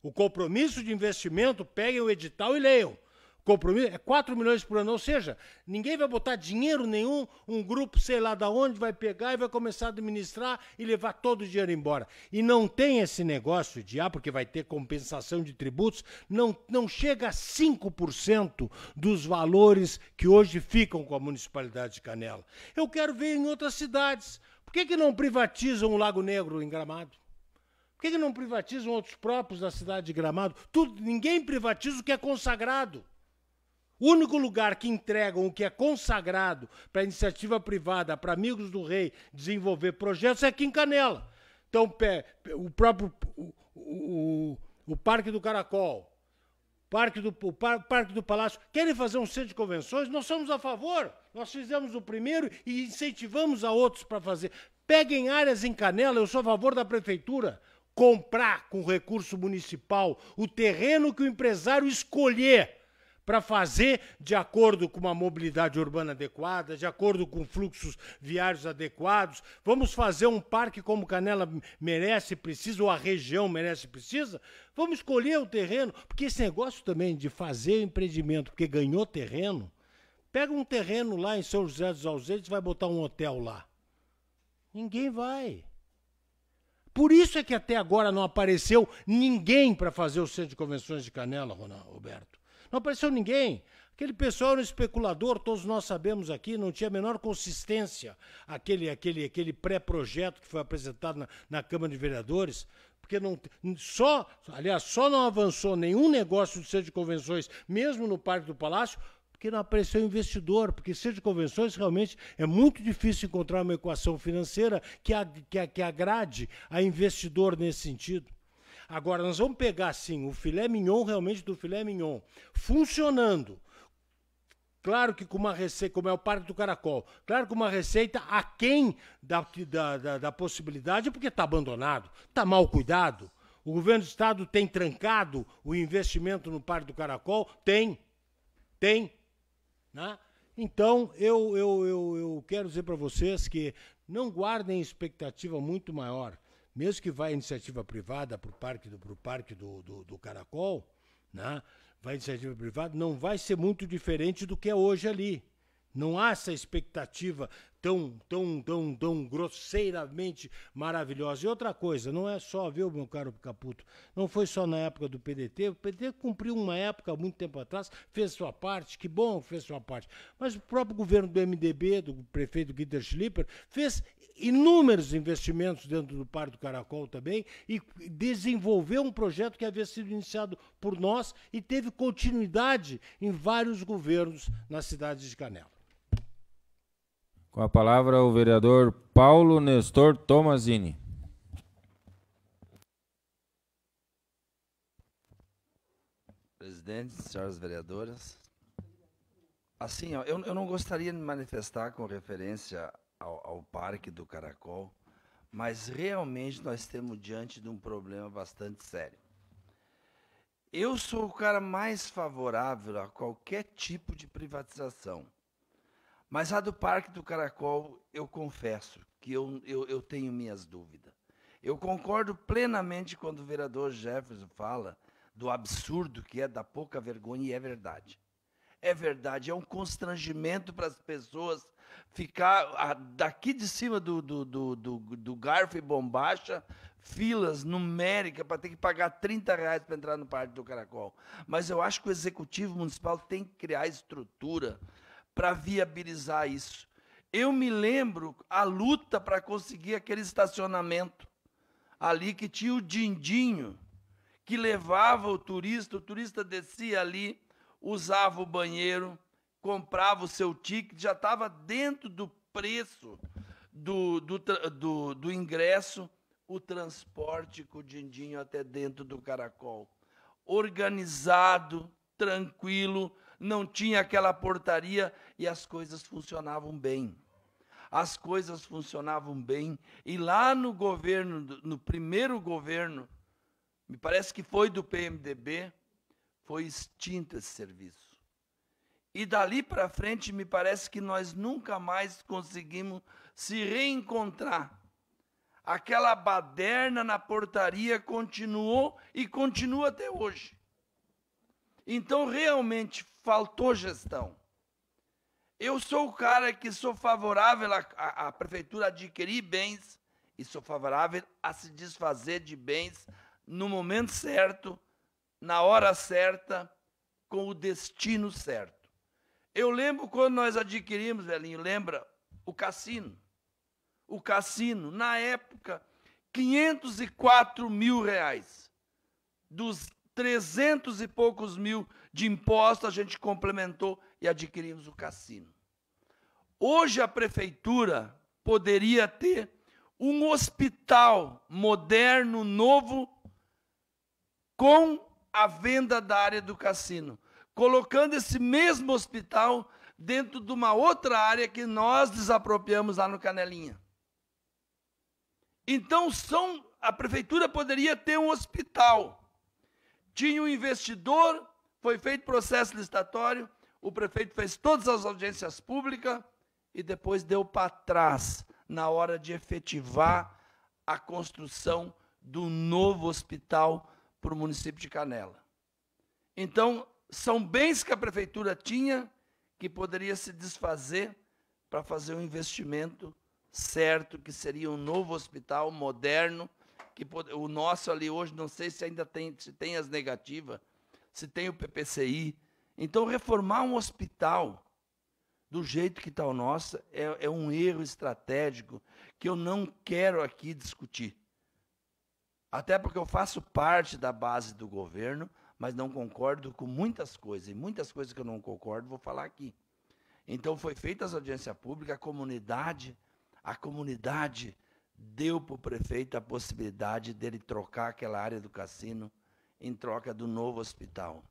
O compromisso de investimento, peguem o edital e leiam compromisso, é 4 milhões por ano. Ou seja, ninguém vai botar dinheiro nenhum, um grupo, sei lá da onde, vai pegar e vai começar a administrar e levar todo o dinheiro embora. E não tem esse negócio de, ah, porque vai ter compensação de tributos, não, não chega a 5% dos valores que hoje ficam com a municipalidade de Canela. Eu quero ver em outras cidades. Por que, que não privatizam o Lago Negro em Gramado? Por que, que não privatizam outros próprios da cidade de Gramado? Tudo, ninguém privatiza o que é consagrado. O único lugar que entregam o que é consagrado para iniciativa privada, para amigos do rei desenvolver projetos, é aqui em Canela. Então, o próprio o, o, o Parque do Caracol, Parque do, Parque do Palácio, querem fazer um centro de convenções? Nós somos a favor. Nós fizemos o primeiro e incentivamos a outros para fazer. Peguem áreas em Canela, eu sou a favor da prefeitura. Comprar com recurso municipal o terreno que o empresário escolher para fazer de acordo com uma mobilidade urbana adequada, de acordo com fluxos viários adequados. Vamos fazer um parque como Canela merece, e precisa, ou a região merece, e precisa? Vamos escolher o terreno, porque esse negócio também de fazer o empreendimento porque ganhou terreno, pega um terreno lá em São José dos Ausentes e vai botar um hotel lá. Ninguém vai. Por isso é que até agora não apareceu ninguém para fazer o centro de convenções de Canela, Ronaldo Roberto. Não apareceu ninguém. Aquele pessoal era um especulador, todos nós sabemos aqui, não tinha a menor consistência aquele, aquele, aquele pré-projeto que foi apresentado na, na Câmara de Vereadores porque não só, aliás, só não avançou nenhum negócio de centro de convenções, mesmo no Parque do Palácio, porque não apareceu investidor, porque centro de convenções realmente é muito difícil encontrar uma equação financeira que, que, que agrade a investidor nesse sentido. Agora, nós vamos pegar, assim, o filé mignon, realmente, do filé mignon, funcionando. Claro que com uma receita, como é o Parque do Caracol, claro que uma receita aquém da, da, da, da possibilidade, porque está abandonado, está mal cuidado. O governo do Estado tem trancado o investimento no Parque do Caracol? Tem, tem. Né? Então, eu, eu, eu, eu quero dizer para vocês que não guardem expectativa muito maior mesmo que vá iniciativa privada para o parque, do, pro parque do, do, do Caracol, né? vai iniciativa privada, não vai ser muito diferente do que é hoje ali. Não há essa expectativa tão, tão, tão, tão grosseiramente maravilhosa. E outra coisa, não é só, viu, meu caro Caputo, não foi só na época do PDT, o PDT cumpriu uma época, muito tempo atrás, fez sua parte, que bom fez sua parte, mas o próprio governo do MDB, do prefeito Guider Schlipper, fez inúmeros investimentos dentro do Parque do Caracol também e desenvolveu um projeto que havia sido iniciado por nós e teve continuidade em vários governos na cidade de Canela. Com a palavra o vereador Paulo Nestor Tomazini. Presidente, senhoras vereadoras, assim, eu, eu não gostaria de me manifestar com referência ao, ao Parque do Caracol, mas realmente nós temos diante de um problema bastante sério. Eu sou o cara mais favorável a qualquer tipo de privatização. Mas a do Parque do Caracol, eu confesso que eu, eu, eu tenho minhas dúvidas. Eu concordo plenamente quando o vereador Jefferson fala do absurdo que é da pouca vergonha, e é verdade. É verdade, é um constrangimento para as pessoas ficar a, daqui de cima do, do, do, do, do garfo e bombacha, filas numéricas para ter que pagar 30 reais para entrar no Parque do Caracol. Mas eu acho que o Executivo Municipal tem que criar estrutura para viabilizar isso. Eu me lembro a luta para conseguir aquele estacionamento ali que tinha o dindinho que levava o turista, o turista descia ali, usava o banheiro, comprava o seu ticket, já estava dentro do preço do, do, do, do ingresso, o transporte com o dindinho até dentro do caracol. Organizado, tranquilo, não tinha aquela portaria e as coisas funcionavam bem. As coisas funcionavam bem e lá no governo, no primeiro governo, me parece que foi do PMDB, foi extinto esse serviço. E dali para frente, me parece que nós nunca mais conseguimos se reencontrar. Aquela baderna na portaria continuou e continua até hoje. Então, realmente, faltou gestão. Eu sou o cara que sou favorável à prefeitura adquirir bens e sou favorável a se desfazer de bens no momento certo, na hora certa, com o destino certo. Eu lembro quando nós adquirimos, velhinho, lembra, o cassino. O cassino, na época, 504 mil reais. Dos 300 e poucos mil de imposto, a gente complementou e adquirimos o cassino. Hoje a prefeitura poderia ter um hospital moderno, novo, com a venda da área do cassino, colocando esse mesmo hospital dentro de uma outra área que nós desapropriamos lá no Canelinha. Então são a prefeitura poderia ter um hospital tinha um investidor, foi feito processo licitatório, o prefeito fez todas as audiências públicas e depois deu para trás na hora de efetivar a construção do novo hospital para o município de Canela. Então, são bens que a prefeitura tinha que poderia se desfazer para fazer um investimento certo, que seria um novo hospital moderno, que o nosso ali hoje, não sei se ainda tem, se tem as negativas, se tem o PPCI. Então, reformar um hospital do jeito que está o nosso é, é um erro estratégico que eu não quero aqui discutir. Até porque eu faço parte da base do governo, mas não concordo com muitas coisas. E muitas coisas que eu não concordo, vou falar aqui. Então, foi feita as audiências públicas, a comunidade, a comunidade deu para o prefeito a possibilidade dele trocar aquela área do cassino em troca do novo hospital.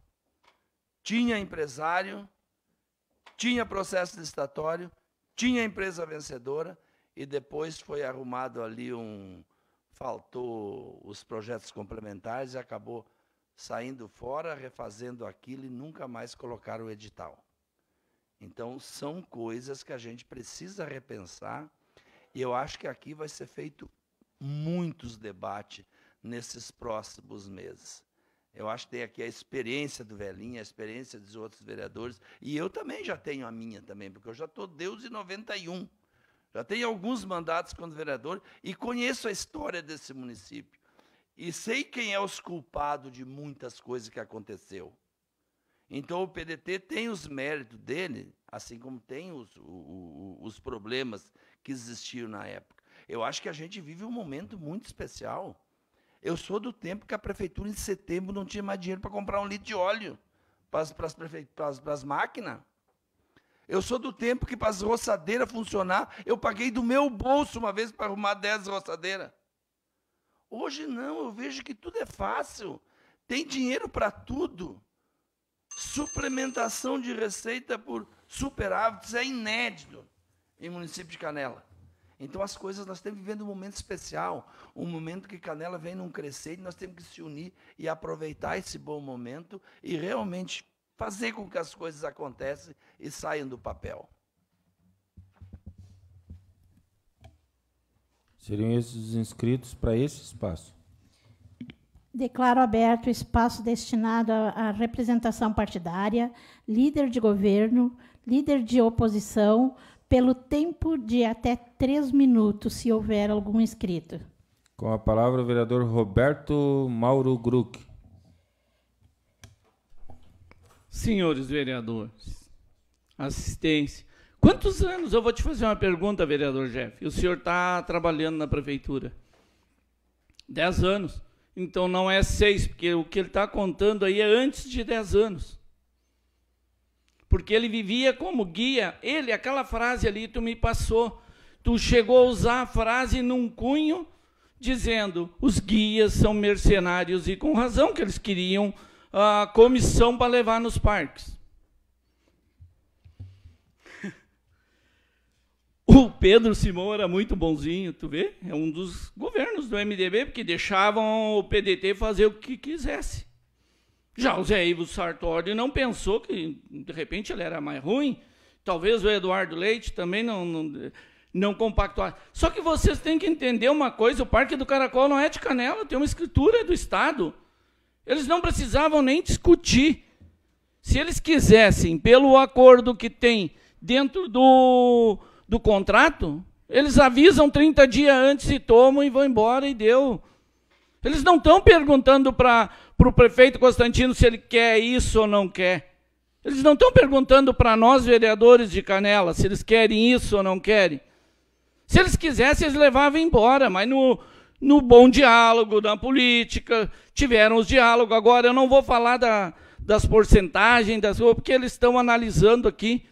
Tinha empresário, tinha processo licitatório, tinha empresa vencedora e depois foi arrumado ali um faltou os projetos complementares e acabou saindo fora, refazendo aquilo e nunca mais colocaram o edital. Então são coisas que a gente precisa repensar e eu acho que aqui vai ser feito muitos debates nesses próximos meses. Eu acho que tem aqui a experiência do Velhinha, a experiência dos outros vereadores, e eu também já tenho a minha também, porque eu já estou Deus 91. Já tenho alguns mandatos como vereador e conheço a história desse município. E sei quem é os culpados de muitas coisas que aconteceu. Então o PDT tem os méritos dele, assim como tem os, o, o, os problemas que existiam na época. Eu acho que a gente vive um momento muito especial. Eu sou do tempo que a prefeitura em setembro não tinha mais dinheiro para comprar um litro de óleo para as, máquinas. Eu sou do tempo que para as roçadeiras funcionar, eu paguei do meu bolso uma vez para arrumar 10 roçadeiras. Hoje não, eu vejo que tudo é fácil. Tem dinheiro para tudo suplementação de receita por superávites é inédito em município de Canela. Então as coisas, nós estamos vivendo um momento especial, um momento que Canela vem num crescente, nós temos que se unir e aproveitar esse bom momento e realmente fazer com que as coisas aconteçam e saiam do papel. Seriam esses os inscritos para esse espaço? Declaro aberto o espaço destinado à representação partidária, líder de governo, líder de oposição, pelo tempo de até três minutos, se houver algum inscrito. Com a palavra, o vereador Roberto Mauro Gruck. Senhores vereadores, assistência. Quantos anos? Eu vou te fazer uma pergunta, vereador Jeff. O senhor está trabalhando na prefeitura? Dez anos. Então não é seis, porque o que ele está contando aí é antes de dez anos. Porque ele vivia como guia. Ele, aquela frase ali, tu me passou. Tu chegou a usar a frase num cunho, dizendo: os guias são mercenários, e com razão que eles queriam a comissão para levar nos parques. O Pedro Simão era muito bonzinho, tu vê? É um dos governos do MDB, porque deixavam o PDT fazer o que quisesse. Já o Zé Ivo Sartori não pensou que, de repente, ele era mais ruim. Talvez o Eduardo Leite também não, não, não compactuasse. Só que vocês têm que entender uma coisa, o Parque do Caracol não é de Canela, tem uma escritura do Estado. Eles não precisavam nem discutir. Se eles quisessem, pelo acordo que tem dentro do do contrato, eles avisam 30 dias antes e tomam e vão embora e deu. Eles não estão perguntando para o prefeito Constantino se ele quer isso ou não quer. Eles não estão perguntando para nós, vereadores de Canela, se eles querem isso ou não querem. Se eles quisessem, eles levavam embora, mas no, no bom diálogo, na política, tiveram os diálogos. Agora, eu não vou falar da, das porcentagens, das, porque eles estão analisando aqui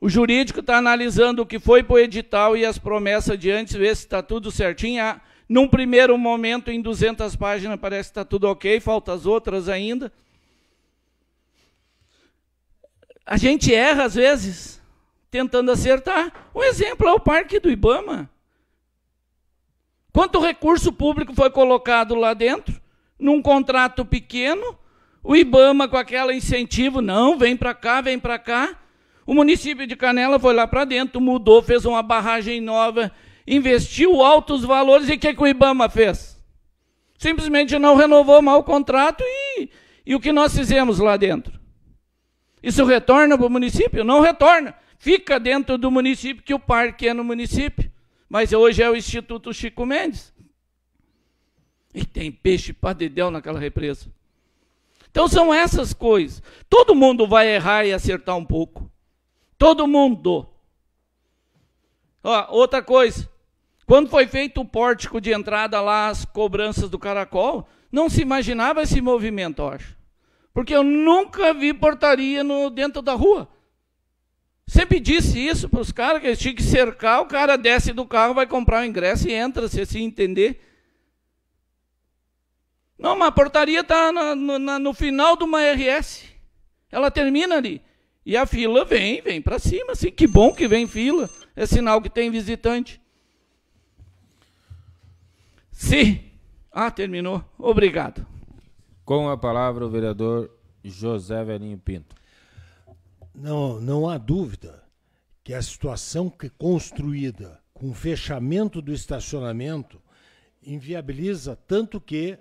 o jurídico está analisando o que foi para o edital e as promessas de antes, ver se está tudo certinho. Ah, num primeiro momento, em 200 páginas, parece que está tudo ok, faltam as outras ainda. A gente erra, às vezes, tentando acertar. Um exemplo é o Parque do Ibama. Quanto recurso público foi colocado lá dentro? Num contrato pequeno, o Ibama com aquele incentivo, não, vem para cá, vem para cá o município de Canela foi lá para dentro, mudou, fez uma barragem nova, investiu altos valores e o que, que o Ibama fez? Simplesmente não renovou mal o contrato e, e o que nós fizemos lá dentro? Isso retorna para o município? Não retorna. Fica dentro do município, que o parque é no município. Mas hoje é o Instituto Chico Mendes. E tem peixe para naquela represa. Então são essas coisas. Todo mundo vai errar e acertar um pouco. Todo mundo. Ó, outra coisa. Quando foi feito o pórtico de entrada lá, as cobranças do caracol, não se imaginava esse movimento, eu acho. Porque eu nunca vi portaria no, dentro da rua. Sempre disse isso para os caras, que eles tinham que cercar, o cara desce do carro, vai comprar o ingresso e entra, se assim entender. Não, mas a portaria está no, no, no final de uma RS. Ela termina ali. E a fila vem, vem para cima, assim. Que bom que vem fila. É sinal que tem visitante. Sim. Ah, terminou. Obrigado. Com a palavra o vereador José Velinho Pinto. Não, não há dúvida que a situação que é construída com o fechamento do estacionamento inviabiliza tanto que,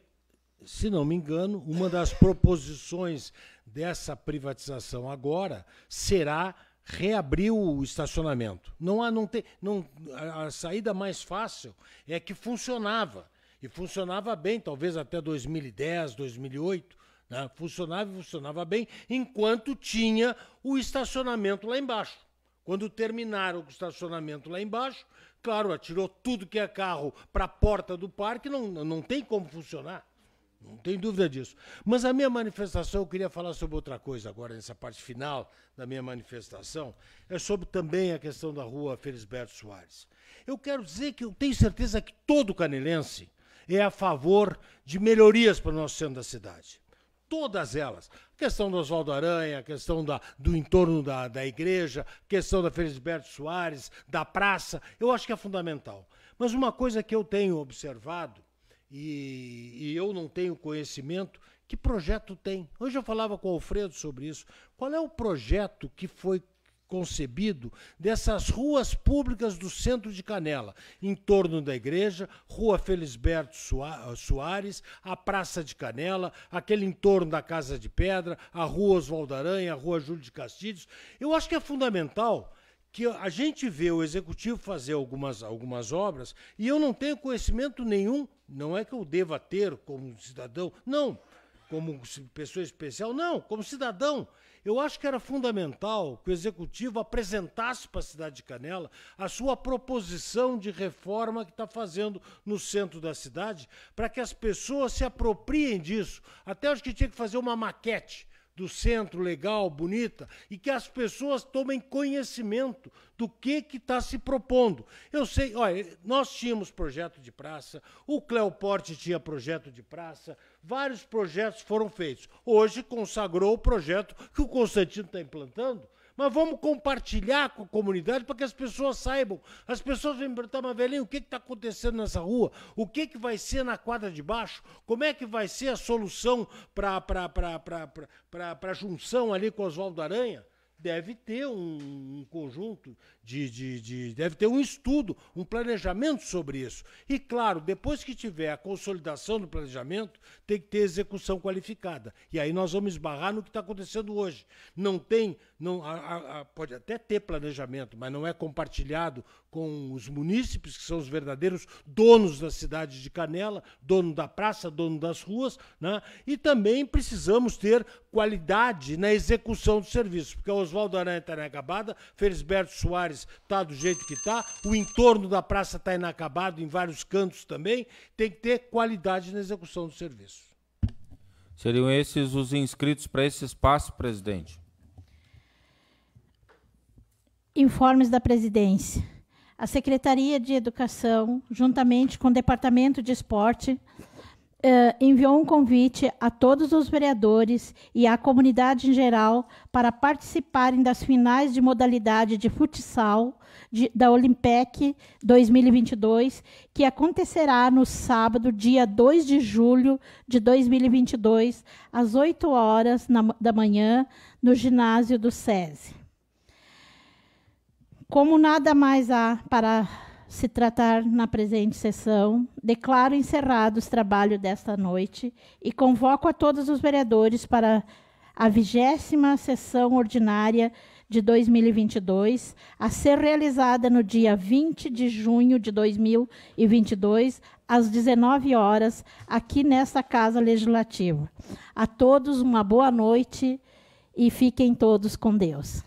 se não me engano, uma das proposições dessa privatização agora será reabrir o estacionamento. Não há, não tem, não, a saída mais fácil é que funcionava e funcionava bem, talvez até 2010, 2008. Né? Funcionava e funcionava bem, enquanto tinha o estacionamento lá embaixo. Quando terminaram o estacionamento lá embaixo, claro, atirou tudo que é carro para a porta do parque, não, não tem como funcionar. Não tem dúvida disso. Mas a minha manifestação, eu queria falar sobre outra coisa agora, nessa parte final da minha manifestação, é sobre também a questão da rua Felisberto Soares. Eu quero dizer que eu tenho certeza que todo canelense é a favor de melhorias para o nosso centro da cidade. Todas elas. A questão do Oswaldo Aranha, a questão da, do entorno da, da igreja, a questão da Felisberto Soares, da praça, eu acho que é fundamental. Mas uma coisa que eu tenho observado e, e eu não tenho conhecimento, que projeto tem? Hoje eu falava com o Alfredo sobre isso. Qual é o projeto que foi concebido dessas ruas públicas do centro de Canela, em torno da igreja, Rua Felisberto Soares, a Praça de Canela, aquele entorno da Casa de Pedra, a Rua Oswaldo Aranha, a Rua Júlio de Castilhos. Eu acho que é fundamental que a gente vê o executivo fazer algumas, algumas obras e eu não tenho conhecimento nenhum não é que eu deva ter como cidadão, não, como pessoa especial, não, como cidadão. Eu acho que era fundamental que o executivo apresentasse para a cidade de Canela a sua proposição de reforma que está fazendo no centro da cidade, para que as pessoas se apropriem disso. Até acho que tinha que fazer uma maquete do centro legal, bonita, e que as pessoas tomem conhecimento do que está se propondo. Eu sei, olha, nós tínhamos projeto de praça, o Cleoporte tinha projeto de praça, vários projetos foram feitos. Hoje consagrou o projeto que o Constantino está implantando, mas vamos compartilhar com a comunidade para que as pessoas saibam. As pessoas vêm perguntar, mas velhinho, o que está acontecendo nessa rua? O que, que vai ser na quadra de baixo? Como é que vai ser a solução para a junção ali com Oswaldo Aranha? deve ter um, um conjunto de, de, de, deve ter um estudo, um planejamento sobre isso. E claro, depois que tiver a consolidação do planejamento, tem que ter execução qualificada. E aí nós vamos esbarrar no que está acontecendo hoje. Não tem não, a, a, pode até ter planejamento, mas não é compartilhado com os munícipes, que são os verdadeiros donos da cidade de Canela, dono da praça, dono das ruas, né? e também precisamos ter qualidade na execução do serviço, porque o Oswaldo Aranha está inacabada, Felisberto Soares está do jeito que está, o entorno da praça está inacabado em vários cantos também, tem que ter qualidade na execução do serviço. Seriam esses os inscritos para esse espaço, presidente? informes da presidência. A Secretaria de Educação, juntamente com o Departamento de Esporte, eh, enviou um convite a todos os vereadores e à comunidade em geral para participarem das finais de modalidade de futsal de, da Olimpec 2022, que acontecerá no sábado, dia 2 de julho de 2022, às 8 horas na, da manhã, no ginásio do SESI. Como nada mais há para se tratar na presente sessão, declaro encerrado os trabalhos desta noite e convoco a todos os vereadores para a vigésima sessão ordinária de 2022, a ser realizada no dia 20 de junho de 2022, às 19 horas, aqui nesta Casa Legislativa. A todos uma boa noite e fiquem todos com Deus.